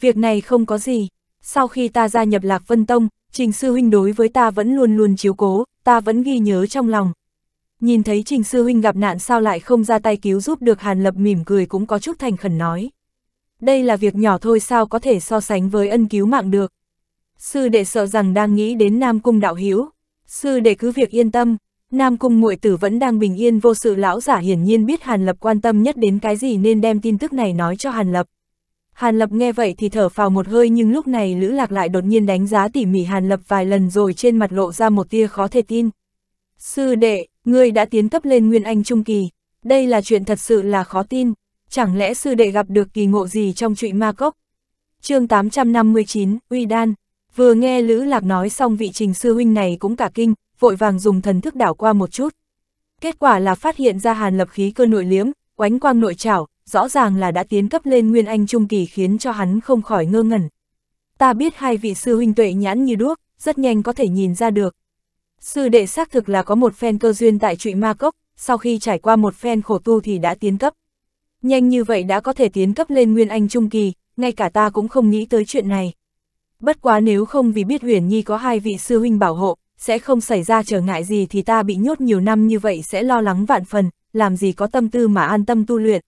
Việc này không có gì, sau khi ta gia nhập Lạc Vân Tông, Trình Sư Huynh đối với ta vẫn luôn luôn chiếu cố, ta vẫn ghi nhớ trong lòng. Nhìn thấy Trình Sư Huynh gặp nạn sao lại không ra tay cứu giúp được Hàn Lập mỉm cười cũng có chút thành khẩn nói. Đây là việc nhỏ thôi sao có thể so sánh với ân cứu mạng được. Sư đệ sợ rằng đang nghĩ đến Nam Cung Đạo Hiếu. Sư đệ cứ việc yên tâm, Nam Cung muội tử vẫn đang bình yên vô sự lão giả hiển nhiên biết Hàn Lập quan tâm nhất đến cái gì nên đem tin tức này nói cho Hàn Lập. Hàn Lập nghe vậy thì thở phào một hơi nhưng lúc này Lữ Lạc lại đột nhiên đánh giá tỉ mỉ Hàn Lập vài lần rồi trên mặt lộ ra một tia khó thể tin. Sư đệ, ngươi đã tiến cấp lên Nguyên Anh Trung Kỳ, đây là chuyện thật sự là khó tin, chẳng lẽ sư đệ gặp được kỳ ngộ gì trong trụy ma cốc? chương 859, Uy Đan, vừa nghe Lữ Lạc nói xong vị trình sư huynh này cũng cả kinh, vội vàng dùng thần thức đảo qua một chút. Kết quả là phát hiện ra Hàn Lập khí cơ nội liếm, quánh quang nội trảo, rõ ràng là đã tiến cấp lên Nguyên Anh Trung Kỳ khiến cho hắn không khỏi ngơ ngẩn. Ta biết hai vị sư huynh tuệ nhãn như đuốc, rất nhanh có thể nhìn ra được. Sư đệ xác thực là có một phen cơ duyên tại trụy ma cốc, sau khi trải qua một phen khổ tu thì đã tiến cấp. Nhanh như vậy đã có thể tiến cấp lên Nguyên Anh Trung Kỳ, ngay cả ta cũng không nghĩ tới chuyện này. Bất quá nếu không vì biết huyền nhi có hai vị sư huynh bảo hộ, sẽ không xảy ra trở ngại gì thì ta bị nhốt nhiều năm như vậy sẽ lo lắng vạn phần, làm gì có tâm tư mà an tâm tu luyện.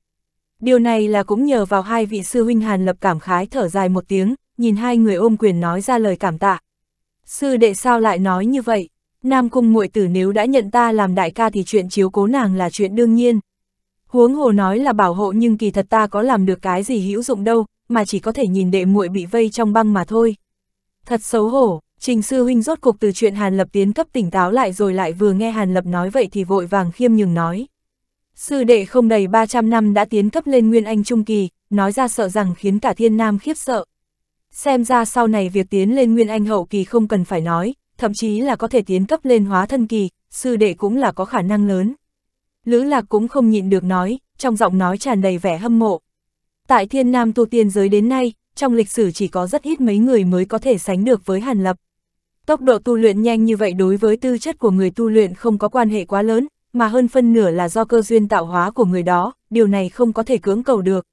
Điều này là cũng nhờ vào hai vị sư huynh Hàn Lập cảm khái thở dài một tiếng, nhìn hai người ôm quyền nói ra lời cảm tạ. Sư đệ sao lại nói như vậy? Nam cung muội tử nếu đã nhận ta làm đại ca thì chuyện chiếu cố nàng là chuyện đương nhiên. Huống hồ nói là bảo hộ nhưng kỳ thật ta có làm được cái gì hữu dụng đâu, mà chỉ có thể nhìn đệ muội bị vây trong băng mà thôi. Thật xấu hổ, Trình sư huynh rốt cục từ chuyện Hàn Lập tiến cấp tỉnh táo lại rồi lại vừa nghe Hàn Lập nói vậy thì vội vàng khiêm nhường nói. Sư đệ không đầy 300 năm đã tiến cấp lên Nguyên Anh Trung Kỳ, nói ra sợ rằng khiến cả thiên nam khiếp sợ. Xem ra sau này việc tiến lên Nguyên Anh Hậu Kỳ không cần phải nói, thậm chí là có thể tiến cấp lên hóa thân kỳ, sư đệ cũng là có khả năng lớn. Lữ Lạc cũng không nhịn được nói, trong giọng nói tràn đầy vẻ hâm mộ. Tại thiên nam tu tiên giới đến nay, trong lịch sử chỉ có rất ít mấy người mới có thể sánh được với Hàn Lập. Tốc độ tu luyện nhanh như vậy đối với tư chất của người tu luyện không có quan hệ quá lớn, mà hơn phân nửa là do cơ duyên tạo hóa của người đó, điều này không có thể cưỡng cầu được.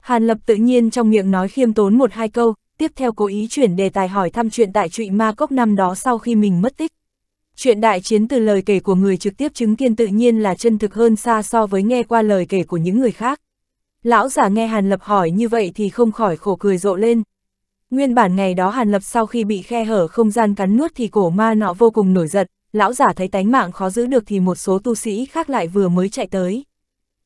Hàn Lập tự nhiên trong miệng nói khiêm tốn một hai câu, tiếp theo cố ý chuyển đề tài hỏi thăm chuyện tại trụy ma cốc năm đó sau khi mình mất tích. Chuyện đại chiến từ lời kể của người trực tiếp chứng kiến tự nhiên là chân thực hơn xa so với nghe qua lời kể của những người khác. Lão giả nghe Hàn Lập hỏi như vậy thì không khỏi khổ cười rộ lên. Nguyên bản ngày đó Hàn Lập sau khi bị khe hở không gian cắn nuốt thì cổ ma nọ vô cùng nổi giận, lão giả thấy tánh mạng khó giữ được thì một số tu sĩ khác lại vừa mới chạy tới.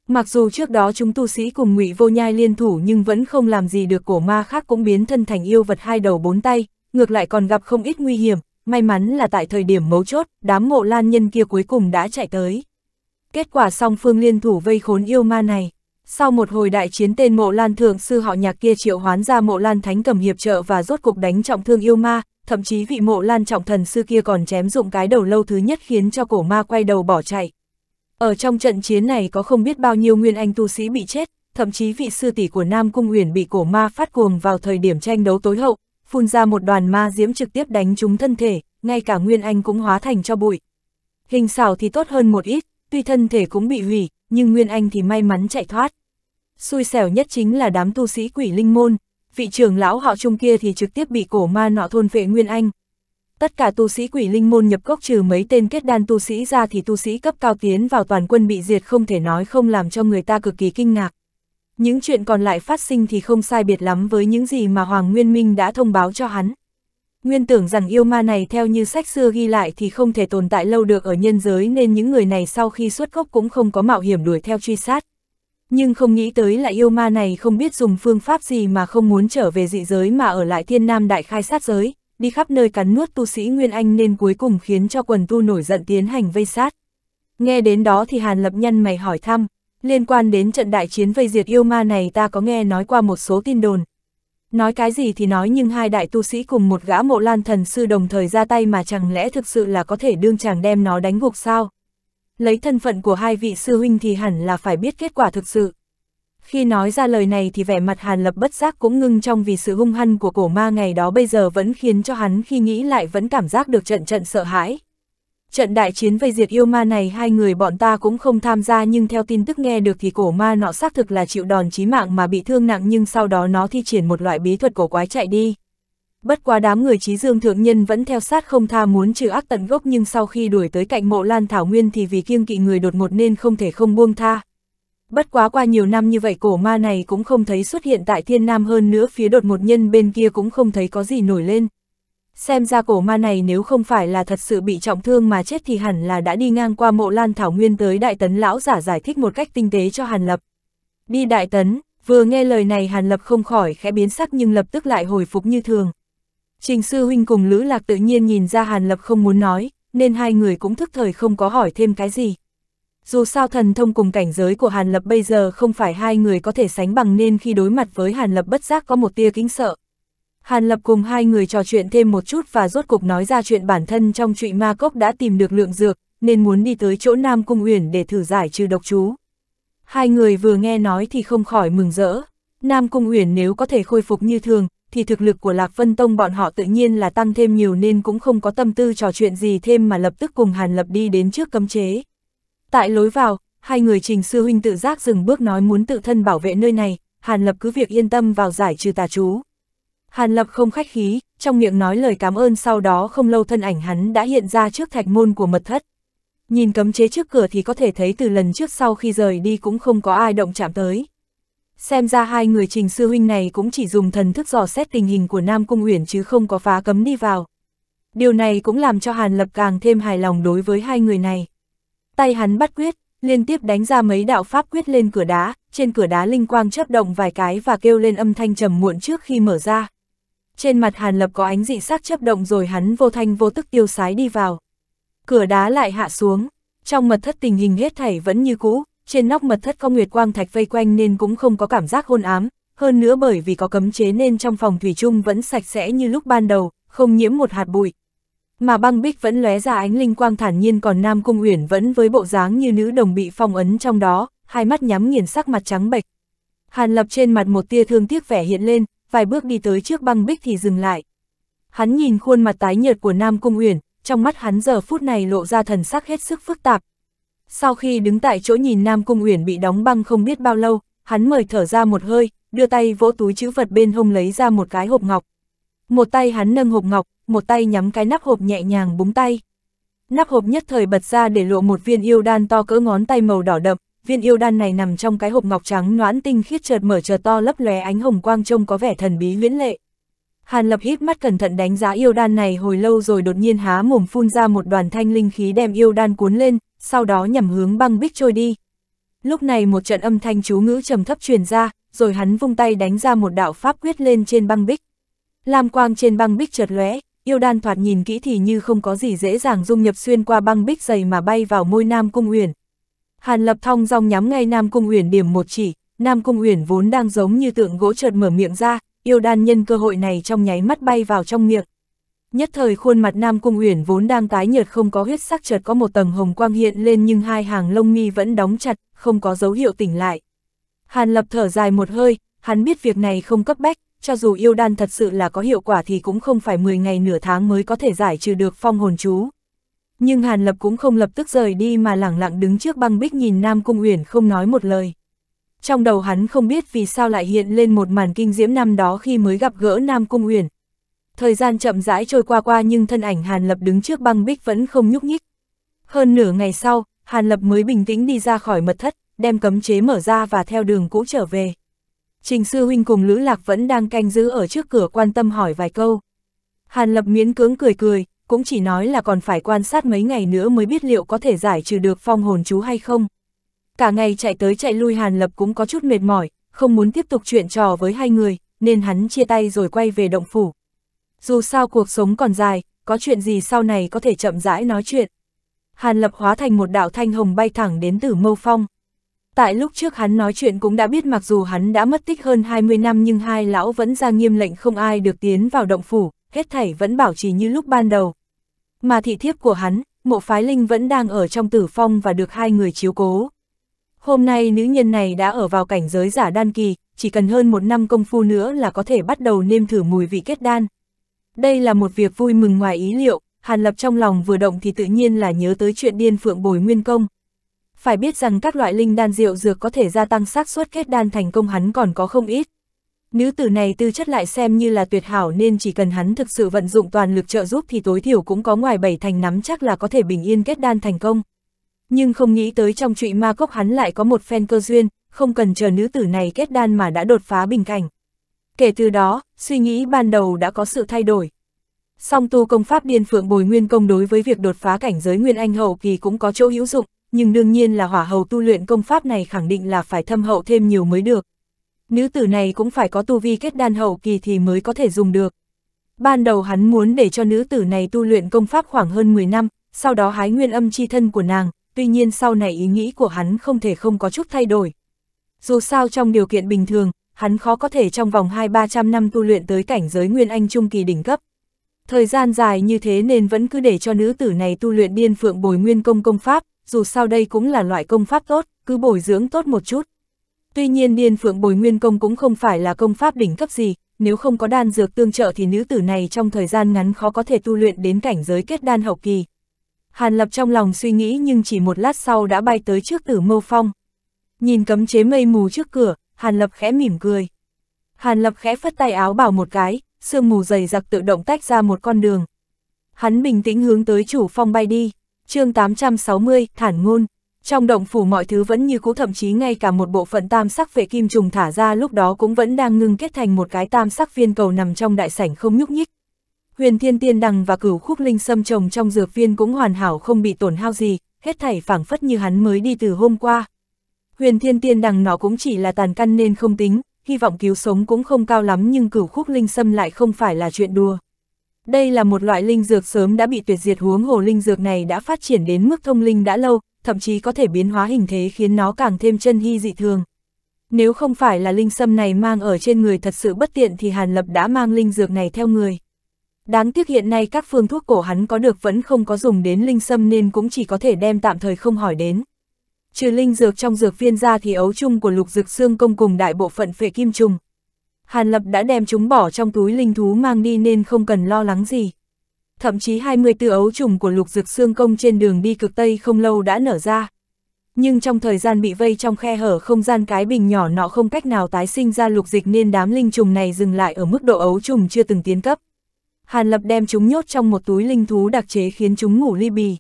Mặc dù trước đó chúng tu sĩ cùng ngụy Vô Nhai liên thủ nhưng vẫn không làm gì được cổ ma khác cũng biến thân thành yêu vật hai đầu bốn tay, ngược lại còn gặp không ít nguy hiểm, may mắn là tại thời điểm mấu chốt, đám mộ lan nhân kia cuối cùng đã chạy tới. Kết quả song phương liên thủ vây khốn yêu ma này. Sau một hồi đại chiến tên mộ lan thường sư họ nhạc kia triệu hoán ra mộ lan thánh cầm hiệp trợ và rốt cuộc đánh trọng thương yêu ma, thậm chí vị mộ lan trọng thần sư kia còn chém dụng cái đầu lâu thứ nhất khiến cho cổ ma quay đầu bỏ chạy. Ở trong trận chiến này có không biết bao nhiêu nguyên anh tu sĩ bị chết, thậm chí vị sư tỷ của Nam Cung Uyển bị cổ ma phát cuồng vào thời điểm tranh đấu tối hậu, phun ra một đoàn ma diễm trực tiếp đánh chúng thân thể, ngay cả nguyên anh cũng hóa thành cho bụi. Hình xảo thì tốt hơn một ít, tuy thân thể cũng bị hủy, nhưng nguyên anh thì may mắn chạy thoát xui xẻo nhất chính là đám tu sĩ quỷ linh môn, vị trưởng lão họ trung kia thì trực tiếp bị cổ ma nọ thôn vệ Nguyên Anh. Tất cả tu sĩ quỷ linh môn nhập cốc trừ mấy tên kết đan tu sĩ ra thì tu sĩ cấp cao tiến vào toàn quân bị diệt không thể nói không làm cho người ta cực kỳ kinh ngạc. Những chuyện còn lại phát sinh thì không sai biệt lắm với những gì mà Hoàng Nguyên Minh đã thông báo cho hắn. Nguyên tưởng rằng yêu ma này theo như sách xưa ghi lại thì không thể tồn tại lâu được ở nhân giới nên những người này sau khi xuất cốc cũng không có mạo hiểm đuổi theo truy sát, nhưng không nghĩ tới là yêu ma này không biết dùng phương pháp gì mà không muốn trở về dị giới mà ở lại thiên nam đại khai sát giới, đi khắp nơi cắn nuốt tu sĩ Nguyên Anh nên cuối cùng khiến cho quần tu nổi giận tiến hành vây sát. Nghe đến đó thì Hàn Lập Nhân mày hỏi thăm, liên quan đến trận đại chiến vây diệt yêu ma này ta có nghe nói qua một số tin đồn. Nói cái gì thì nói nhưng hai đại tu sĩ cùng một gã mộ lan thần sư đồng thời ra tay mà chẳng lẽ thực sự là có thể đương chàng đem nó đánh gục sao? lấy thân phận của hai vị sư huynh thì hẳn là phải biết kết quả thực sự. Khi nói ra lời này thì vẻ mặt Hàn Lập bất giác cũng ngưng trong vì sự hung hăng của cổ ma ngày đó bây giờ vẫn khiến cho hắn khi nghĩ lại vẫn cảm giác được trận trận sợ hãi. Trận đại chiến vây diệt yêu ma này hai người bọn ta cũng không tham gia nhưng theo tin tức nghe được thì cổ ma nọ xác thực là chịu đòn chí mạng mà bị thương nặng nhưng sau đó nó thi triển một loại bí thuật cổ quái chạy đi. Bất quá đám người trí dương thượng nhân vẫn theo sát không tha muốn trừ ác tận gốc nhưng sau khi đuổi tới cạnh mộ lan thảo nguyên thì vì kiêng kỵ người đột ngột nên không thể không buông tha. Bất quá qua nhiều năm như vậy cổ ma này cũng không thấy xuất hiện tại thiên nam hơn nữa phía đột ngột nhân bên kia cũng không thấy có gì nổi lên. Xem ra cổ ma này nếu không phải là thật sự bị trọng thương mà chết thì hẳn là đã đi ngang qua mộ lan thảo nguyên tới đại tấn lão giả giải thích một cách tinh tế cho Hàn Lập. Đi đại tấn, vừa nghe lời này Hàn Lập không khỏi khẽ biến sắc nhưng lập tức lại hồi phục như thường. Trình sư huynh cùng Lữ Lạc tự nhiên nhìn ra Hàn Lập không muốn nói, nên hai người cũng thức thời không có hỏi thêm cái gì. Dù sao thần thông cùng cảnh giới của Hàn Lập bây giờ không phải hai người có thể sánh bằng nên khi đối mặt với Hàn Lập bất giác có một tia kính sợ. Hàn Lập cùng hai người trò chuyện thêm một chút và rốt cục nói ra chuyện bản thân trong trụy ma cốc đã tìm được lượng dược, nên muốn đi tới chỗ Nam Cung Uyển để thử giải trừ độc chú. Hai người vừa nghe nói thì không khỏi mừng rỡ. Nam Cung Uyển nếu có thể khôi phục như thường, thì thực lực của Lạc Vân Tông bọn họ tự nhiên là tăng thêm nhiều nên cũng không có tâm tư trò chuyện gì thêm mà lập tức cùng Hàn Lập đi đến trước cấm chế. Tại lối vào, hai người Trình Sư Huynh tự giác dừng bước nói muốn tự thân bảo vệ nơi này, Hàn Lập cứ việc yên tâm vào giải trừ tà chú. Hàn Lập không khách khí, trong miệng nói lời cảm ơn sau đó không lâu thân ảnh hắn đã hiện ra trước thạch môn của mật thất. Nhìn cấm chế trước cửa thì có thể thấy từ lần trước sau khi rời đi cũng không có ai động chạm tới xem ra hai người trình sư huynh này cũng chỉ dùng thần thức dò xét tình hình của Nam Cung Uyển chứ không có phá cấm đi vào. Điều này cũng làm cho Hàn Lập càng thêm hài lòng đối với hai người này. Tay hắn bắt quyết, liên tiếp đánh ra mấy đạo pháp quyết lên cửa đá, trên cửa đá linh quang chớp động vài cái và kêu lên âm thanh trầm muộn trước khi mở ra. Trên mặt Hàn Lập có ánh dị sắc chớp động rồi hắn vô thanh vô tức tiêu sái đi vào. Cửa đá lại hạ xuống, trong mật thất tình hình hết thảy vẫn như cũ, trên nóc mật thất có nguyệt quang thạch vây quanh nên cũng không có cảm giác hôn ám, hơn nữa bởi vì có cấm chế nên trong phòng thủy chung vẫn sạch sẽ như lúc ban đầu, không nhiễm một hạt bụi. Mà băng bích vẫn lóe ra ánh linh quang thản nhiên còn Nam Cung Uyển vẫn với bộ dáng như nữ đồng bị phong ấn trong đó, hai mắt nhắm nghiền sắc mặt trắng bệch. Hàn Lập trên mặt một tia thương tiếc vẻ hiện lên, vài bước đi tới trước băng bích thì dừng lại. Hắn nhìn khuôn mặt tái nhợt của Nam Cung Uyển, trong mắt hắn giờ phút này lộ ra thần sắc hết sức phức tạp, sau khi đứng tại chỗ nhìn Nam Cung Uyển bị đóng băng không biết bao lâu, hắn mời thở ra một hơi, đưa tay vỗ túi chữ vật bên hông lấy ra một cái hộp ngọc. Một tay hắn nâng hộp ngọc, một tay nhắm cái nắp hộp nhẹ nhàng búng tay. Nắp hộp nhất thời bật ra để lộ một viên yêu đan to cỡ ngón tay màu đỏ đậm, viên yêu đan này nằm trong cái hộp ngọc trắng noãn tinh khiết chợt mở chờ to lấp lóe ánh hồng quang trông có vẻ thần bí luyến lệ. Hàn Lập hít mắt cẩn thận đánh giá yêu đan này hồi lâu rồi đột nhiên há mồm phun ra một đoàn thanh linh khí đem yêu đan cuốn lên, sau đó nhằm hướng băng bích trôi đi. Lúc này một trận âm thanh chú ngữ trầm thấp truyền ra, rồi hắn vung tay đánh ra một đạo pháp quyết lên trên băng bích. Lam quang trên băng bích chợt lóe, yêu đan thoạt nhìn kỹ thì như không có gì dễ dàng dung nhập xuyên qua băng bích dày mà bay vào môi Nam Cung Uyển. Hàn Lập Thong dòng nhắm ngay Nam Cung Uyển điểm một chỉ, Nam Cung Uyển vốn đang giống như tượng gỗ chợt mở miệng ra, yêu đan nhân cơ hội này trong nháy mắt bay vào trong miệng. Nhất thời khuôn mặt Nam Cung Uyển vốn đang tái nhợt không có huyết sắc chợt có một tầng hồng quang hiện lên nhưng hai hàng lông mi vẫn đóng chặt, không có dấu hiệu tỉnh lại. Hàn Lập thở dài một hơi, hắn biết việc này không cấp bách, cho dù yêu đan thật sự là có hiệu quả thì cũng không phải 10 ngày nửa tháng mới có thể giải trừ được phong hồn chú. Nhưng Hàn Lập cũng không lập tức rời đi mà lẳng lặng đứng trước băng bích nhìn Nam Cung Uyển không nói một lời. Trong đầu hắn không biết vì sao lại hiện lên một màn kinh diễm năm đó khi mới gặp gỡ Nam Cung Uyển, thời gian chậm rãi trôi qua qua nhưng thân ảnh Hàn Lập đứng trước băng bích vẫn không nhúc nhích. Hơn nửa ngày sau, Hàn Lập mới bình tĩnh đi ra khỏi mật thất, đem cấm chế mở ra và theo đường cũ trở về. Trình sư huynh cùng Lữ Lạc vẫn đang canh giữ ở trước cửa quan tâm hỏi vài câu. Hàn Lập miễn cưỡng cười cười, cũng chỉ nói là còn phải quan sát mấy ngày nữa mới biết liệu có thể giải trừ được phong hồn chú hay không. Cả ngày chạy tới chạy lui Hàn Lập cũng có chút mệt mỏi, không muốn tiếp tục chuyện trò với hai người, nên hắn chia tay rồi quay về động phủ dù sao cuộc sống còn dài, có chuyện gì sau này có thể chậm rãi nói chuyện. Hàn Lập hóa thành một đạo thanh hồng bay thẳng đến Tử Mâu Phong. Tại lúc trước hắn nói chuyện cũng đã biết mặc dù hắn đã mất tích hơn 20 năm nhưng hai lão vẫn ra nghiêm lệnh không ai được tiến vào động phủ, hết thảy vẫn bảo trì như lúc ban đầu. Mà thị thiếp của hắn, mộ phái linh vẫn đang ở trong tử phong và được hai người chiếu cố. Hôm nay nữ nhân này đã ở vào cảnh giới giả đan kỳ, chỉ cần hơn một năm công phu nữa là có thể bắt đầu nêm thử mùi vị kết đan, đây là một việc vui mừng ngoài ý liệu, Hàn Lập trong lòng vừa động thì tự nhiên là nhớ tới chuyện điên phượng bồi nguyên công. Phải biết rằng các loại linh đan rượu dược có thể gia tăng xác suất kết đan thành công hắn còn có không ít. Nữ tử này tư chất lại xem như là tuyệt hảo nên chỉ cần hắn thực sự vận dụng toàn lực trợ giúp thì tối thiểu cũng có ngoài bảy thành nắm chắc là có thể bình yên kết đan thành công. Nhưng không nghĩ tới trong trụy ma cốc hắn lại có một phen cơ duyên, không cần chờ nữ tử này kết đan mà đã đột phá bình cảnh. Kể từ đó, suy nghĩ ban đầu đã có sự thay đổi. Song tu công pháp điên phượng bồi nguyên công đối với việc đột phá cảnh giới nguyên anh hậu kỳ cũng có chỗ hữu dụng, nhưng đương nhiên là hỏa hầu tu luyện công pháp này khẳng định là phải thâm hậu thêm nhiều mới được. Nữ tử này cũng phải có tu vi kết đan hậu kỳ thì mới có thể dùng được. Ban đầu hắn muốn để cho nữ tử này tu luyện công pháp khoảng hơn 10 năm, sau đó hái nguyên âm chi thân của nàng, tuy nhiên sau này ý nghĩ của hắn không thể không có chút thay đổi. Dù sao trong điều kiện bình thường, hắn khó có thể trong vòng hai ba trăm năm tu luyện tới cảnh giới Nguyên Anh Trung Kỳ đỉnh cấp. Thời gian dài như thế nên vẫn cứ để cho nữ tử này tu luyện điên phượng bồi nguyên công công pháp, dù sao đây cũng là loại công pháp tốt, cứ bồi dưỡng tốt một chút. Tuy nhiên điên phượng bồi nguyên công cũng không phải là công pháp đỉnh cấp gì, nếu không có đan dược tương trợ thì nữ tử này trong thời gian ngắn khó có thể tu luyện đến cảnh giới kết đan hậu kỳ. Hàn Lập trong lòng suy nghĩ nhưng chỉ một lát sau đã bay tới trước tử mâu phong. Nhìn cấm chế mây mù trước cửa, Hàn Lập khẽ mỉm cười. Hàn Lập khẽ phất tay áo bảo một cái, sương mù dày giặc tự động tách ra một con đường. Hắn bình tĩnh hướng tới chủ phong bay đi, chương 860, thản ngôn. Trong động phủ mọi thứ vẫn như cũ thậm chí ngay cả một bộ phận tam sắc về kim trùng thả ra lúc đó cũng vẫn đang ngưng kết thành một cái tam sắc viên cầu nằm trong đại sảnh không nhúc nhích. Huyền thiên tiên đằng và cửu khúc linh sâm trồng trong dược viên cũng hoàn hảo không bị tổn hao gì, hết thảy phảng phất như hắn mới đi từ hôm qua huyền thiên tiên đằng nó cũng chỉ là tàn căn nên không tính, hy vọng cứu sống cũng không cao lắm nhưng cửu khúc linh sâm lại không phải là chuyện đùa. Đây là một loại linh dược sớm đã bị tuyệt diệt huống hồ linh dược này đã phát triển đến mức thông linh đã lâu, thậm chí có thể biến hóa hình thế khiến nó càng thêm chân hy dị thường. Nếu không phải là linh sâm này mang ở trên người thật sự bất tiện thì Hàn Lập đã mang linh dược này theo người. Đáng tiếc hiện nay các phương thuốc cổ hắn có được vẫn không có dùng đến linh sâm nên cũng chỉ có thể đem tạm thời không hỏi đến. Trừ linh dược trong dược viên ra thì ấu trùng của lục dược xương công cùng đại bộ phận phệ kim trùng. Hàn Lập đã đem chúng bỏ trong túi linh thú mang đi nên không cần lo lắng gì. Thậm chí 24 ấu trùng của lục dược xương công trên đường đi cực Tây không lâu đã nở ra. Nhưng trong thời gian bị vây trong khe hở không gian cái bình nhỏ nọ không cách nào tái sinh ra lục dịch nên đám linh trùng này dừng lại ở mức độ ấu trùng chưa từng tiến cấp. Hàn Lập đem chúng nhốt trong một túi linh thú đặc chế khiến chúng ngủ ly bì.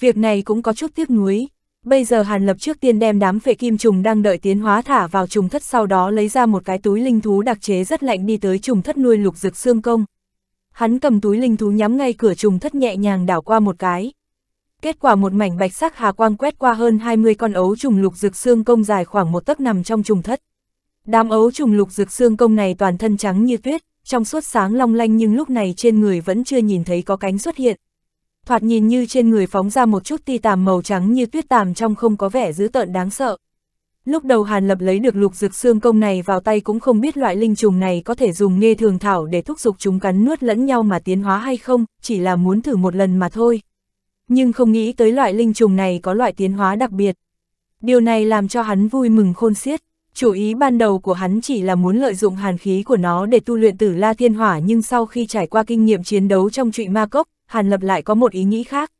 Việc này cũng có chút tiếc nuối. Bây giờ Hàn Lập trước tiên đem đám phệ kim trùng đang đợi tiến hóa thả vào trùng thất sau đó lấy ra một cái túi linh thú đặc chế rất lạnh đi tới trùng thất nuôi lục dực xương công. Hắn cầm túi linh thú nhắm ngay cửa trùng thất nhẹ nhàng đảo qua một cái. Kết quả một mảnh bạch sắc hà quang quét qua hơn 20 con ấu trùng lục dực xương công dài khoảng một tấc nằm trong trùng thất. Đám ấu trùng lục dực xương công này toàn thân trắng như tuyết, trong suốt sáng long lanh nhưng lúc này trên người vẫn chưa nhìn thấy có cánh xuất hiện thoạt nhìn như trên người phóng ra một chút ti tàm màu trắng như tuyết tàm trong không có vẻ dữ tợn đáng sợ. Lúc đầu Hàn Lập lấy được lục dược xương công này vào tay cũng không biết loại linh trùng này có thể dùng nghe thường thảo để thúc giục chúng cắn nuốt lẫn nhau mà tiến hóa hay không, chỉ là muốn thử một lần mà thôi. Nhưng không nghĩ tới loại linh trùng này có loại tiến hóa đặc biệt. Điều này làm cho hắn vui mừng khôn xiết. Chủ ý ban đầu của hắn chỉ là muốn lợi dụng hàn khí của nó để tu luyện tử la thiên hỏa nhưng sau khi trải qua kinh nghiệm chiến đấu trong trụy ma cốc, Hàn Lập lại có một ý nghĩ khác.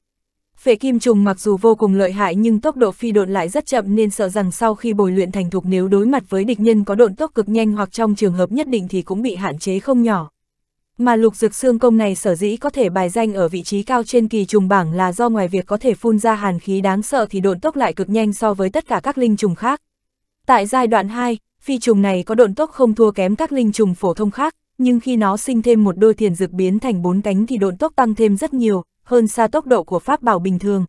Phệ kim trùng mặc dù vô cùng lợi hại nhưng tốc độ phi độn lại rất chậm nên sợ rằng sau khi bồi luyện thành thục nếu đối mặt với địch nhân có độn tốc cực nhanh hoặc trong trường hợp nhất định thì cũng bị hạn chế không nhỏ. Mà lục dược xương công này sở dĩ có thể bài danh ở vị trí cao trên kỳ trùng bảng là do ngoài việc có thể phun ra hàn khí đáng sợ thì độn tốc lại cực nhanh so với tất cả các linh trùng khác. Tại giai đoạn 2, phi trùng này có độn tốc không thua kém các linh trùng phổ thông khác, nhưng khi nó sinh thêm một đôi thiền dược biến thành bốn cánh thì độn tốc tăng thêm rất nhiều, hơn xa tốc độ của pháp bảo bình thường.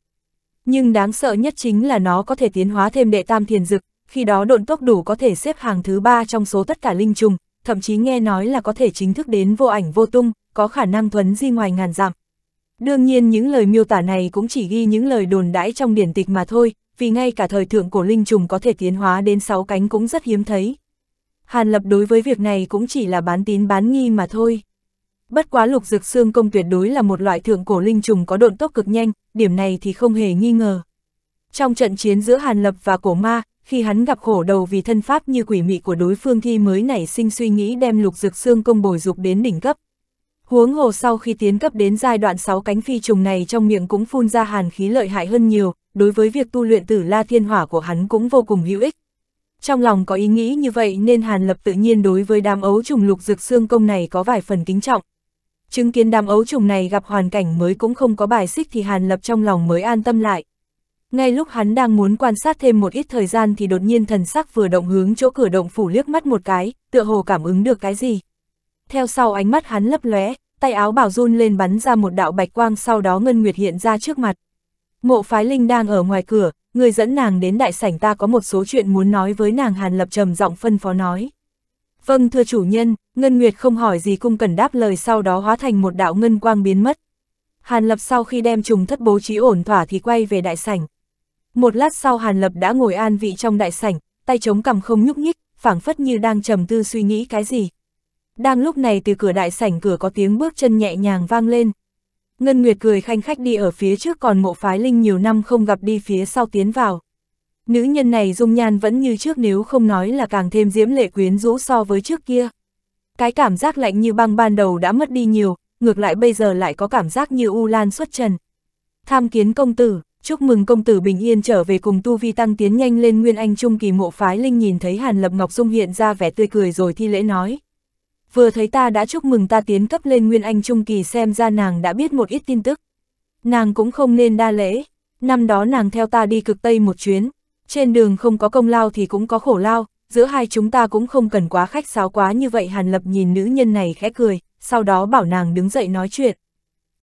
Nhưng đáng sợ nhất chính là nó có thể tiến hóa thêm đệ tam thiền dực, khi đó độn tốc đủ có thể xếp hàng thứ ba trong số tất cả linh trùng, thậm chí nghe nói là có thể chính thức đến vô ảnh vô tung, có khả năng thuấn di ngoài ngàn dặm. Đương nhiên những lời miêu tả này cũng chỉ ghi những lời đồn đãi trong điển tịch mà thôi, vì ngay cả thời thượng cổ linh trùng có thể tiến hóa đến 6 cánh cũng rất hiếm thấy, Hàn Lập đối với việc này cũng chỉ là bán tín bán nghi mà thôi. Bất quá lục dược xương công tuyệt đối là một loại thượng cổ linh trùng có độn tốc cực nhanh, điểm này thì không hề nghi ngờ. Trong trận chiến giữa Hàn Lập và cổ ma, khi hắn gặp khổ đầu vì thân pháp như quỷ mị của đối phương thi mới nảy sinh suy nghĩ đem lục dược xương công bồi dục đến đỉnh cấp. Huống hồ sau khi tiến cấp đến giai đoạn 6 cánh phi trùng này trong miệng cũng phun ra hàn khí lợi hại hơn nhiều, đối với việc tu luyện tử la thiên hỏa của hắn cũng vô cùng hữu ích. Trong lòng có ý nghĩ như vậy nên Hàn Lập tự nhiên đối với đám ấu trùng lục dược xương công này có vài phần kính trọng. Chứng kiến đám ấu trùng này gặp hoàn cảnh mới cũng không có bài xích thì Hàn Lập trong lòng mới an tâm lại. Ngay lúc hắn đang muốn quan sát thêm một ít thời gian thì đột nhiên thần sắc vừa động hướng chỗ cửa động phủ liếc mắt một cái, tựa hồ cảm ứng được cái gì. Theo sau ánh mắt hắn lấp lóe, tay áo bảo run lên bắn ra một đạo bạch quang sau đó ngân nguyệt hiện ra trước mặt. Mộ phái linh đang ở ngoài cửa, người dẫn nàng đến đại sảnh ta có một số chuyện muốn nói với nàng Hàn Lập trầm giọng phân phó nói. Vâng thưa chủ nhân, Ngân Nguyệt không hỏi gì cung cần đáp lời sau đó hóa thành một đạo ngân quang biến mất. Hàn Lập sau khi đem trùng thất bố trí ổn thỏa thì quay về đại sảnh. Một lát sau Hàn Lập đã ngồi an vị trong đại sảnh, tay chống cằm không nhúc nhích, phảng phất như đang trầm tư suy nghĩ cái gì. Đang lúc này từ cửa đại sảnh cửa có tiếng bước chân nhẹ nhàng vang lên, Ngân Nguyệt cười khanh khách đi ở phía trước còn mộ phái linh nhiều năm không gặp đi phía sau tiến vào. Nữ nhân này dung nhan vẫn như trước nếu không nói là càng thêm diễm lệ quyến rũ so với trước kia. Cái cảm giác lạnh như băng ban đầu đã mất đi nhiều, ngược lại bây giờ lại có cảm giác như u lan xuất trần. Tham kiến công tử, chúc mừng công tử bình yên trở về cùng tu vi tăng tiến nhanh lên nguyên anh trung kỳ mộ phái linh nhìn thấy Hàn Lập Ngọc Dung hiện ra vẻ tươi cười rồi thi lễ nói, vừa thấy ta đã chúc mừng ta tiến cấp lên Nguyên Anh Trung Kỳ xem ra nàng đã biết một ít tin tức. Nàng cũng không nên đa lễ, năm đó nàng theo ta đi cực Tây một chuyến, trên đường không có công lao thì cũng có khổ lao, giữa hai chúng ta cũng không cần quá khách sáo quá như vậy Hàn Lập nhìn nữ nhân này khẽ cười, sau đó bảo nàng đứng dậy nói chuyện.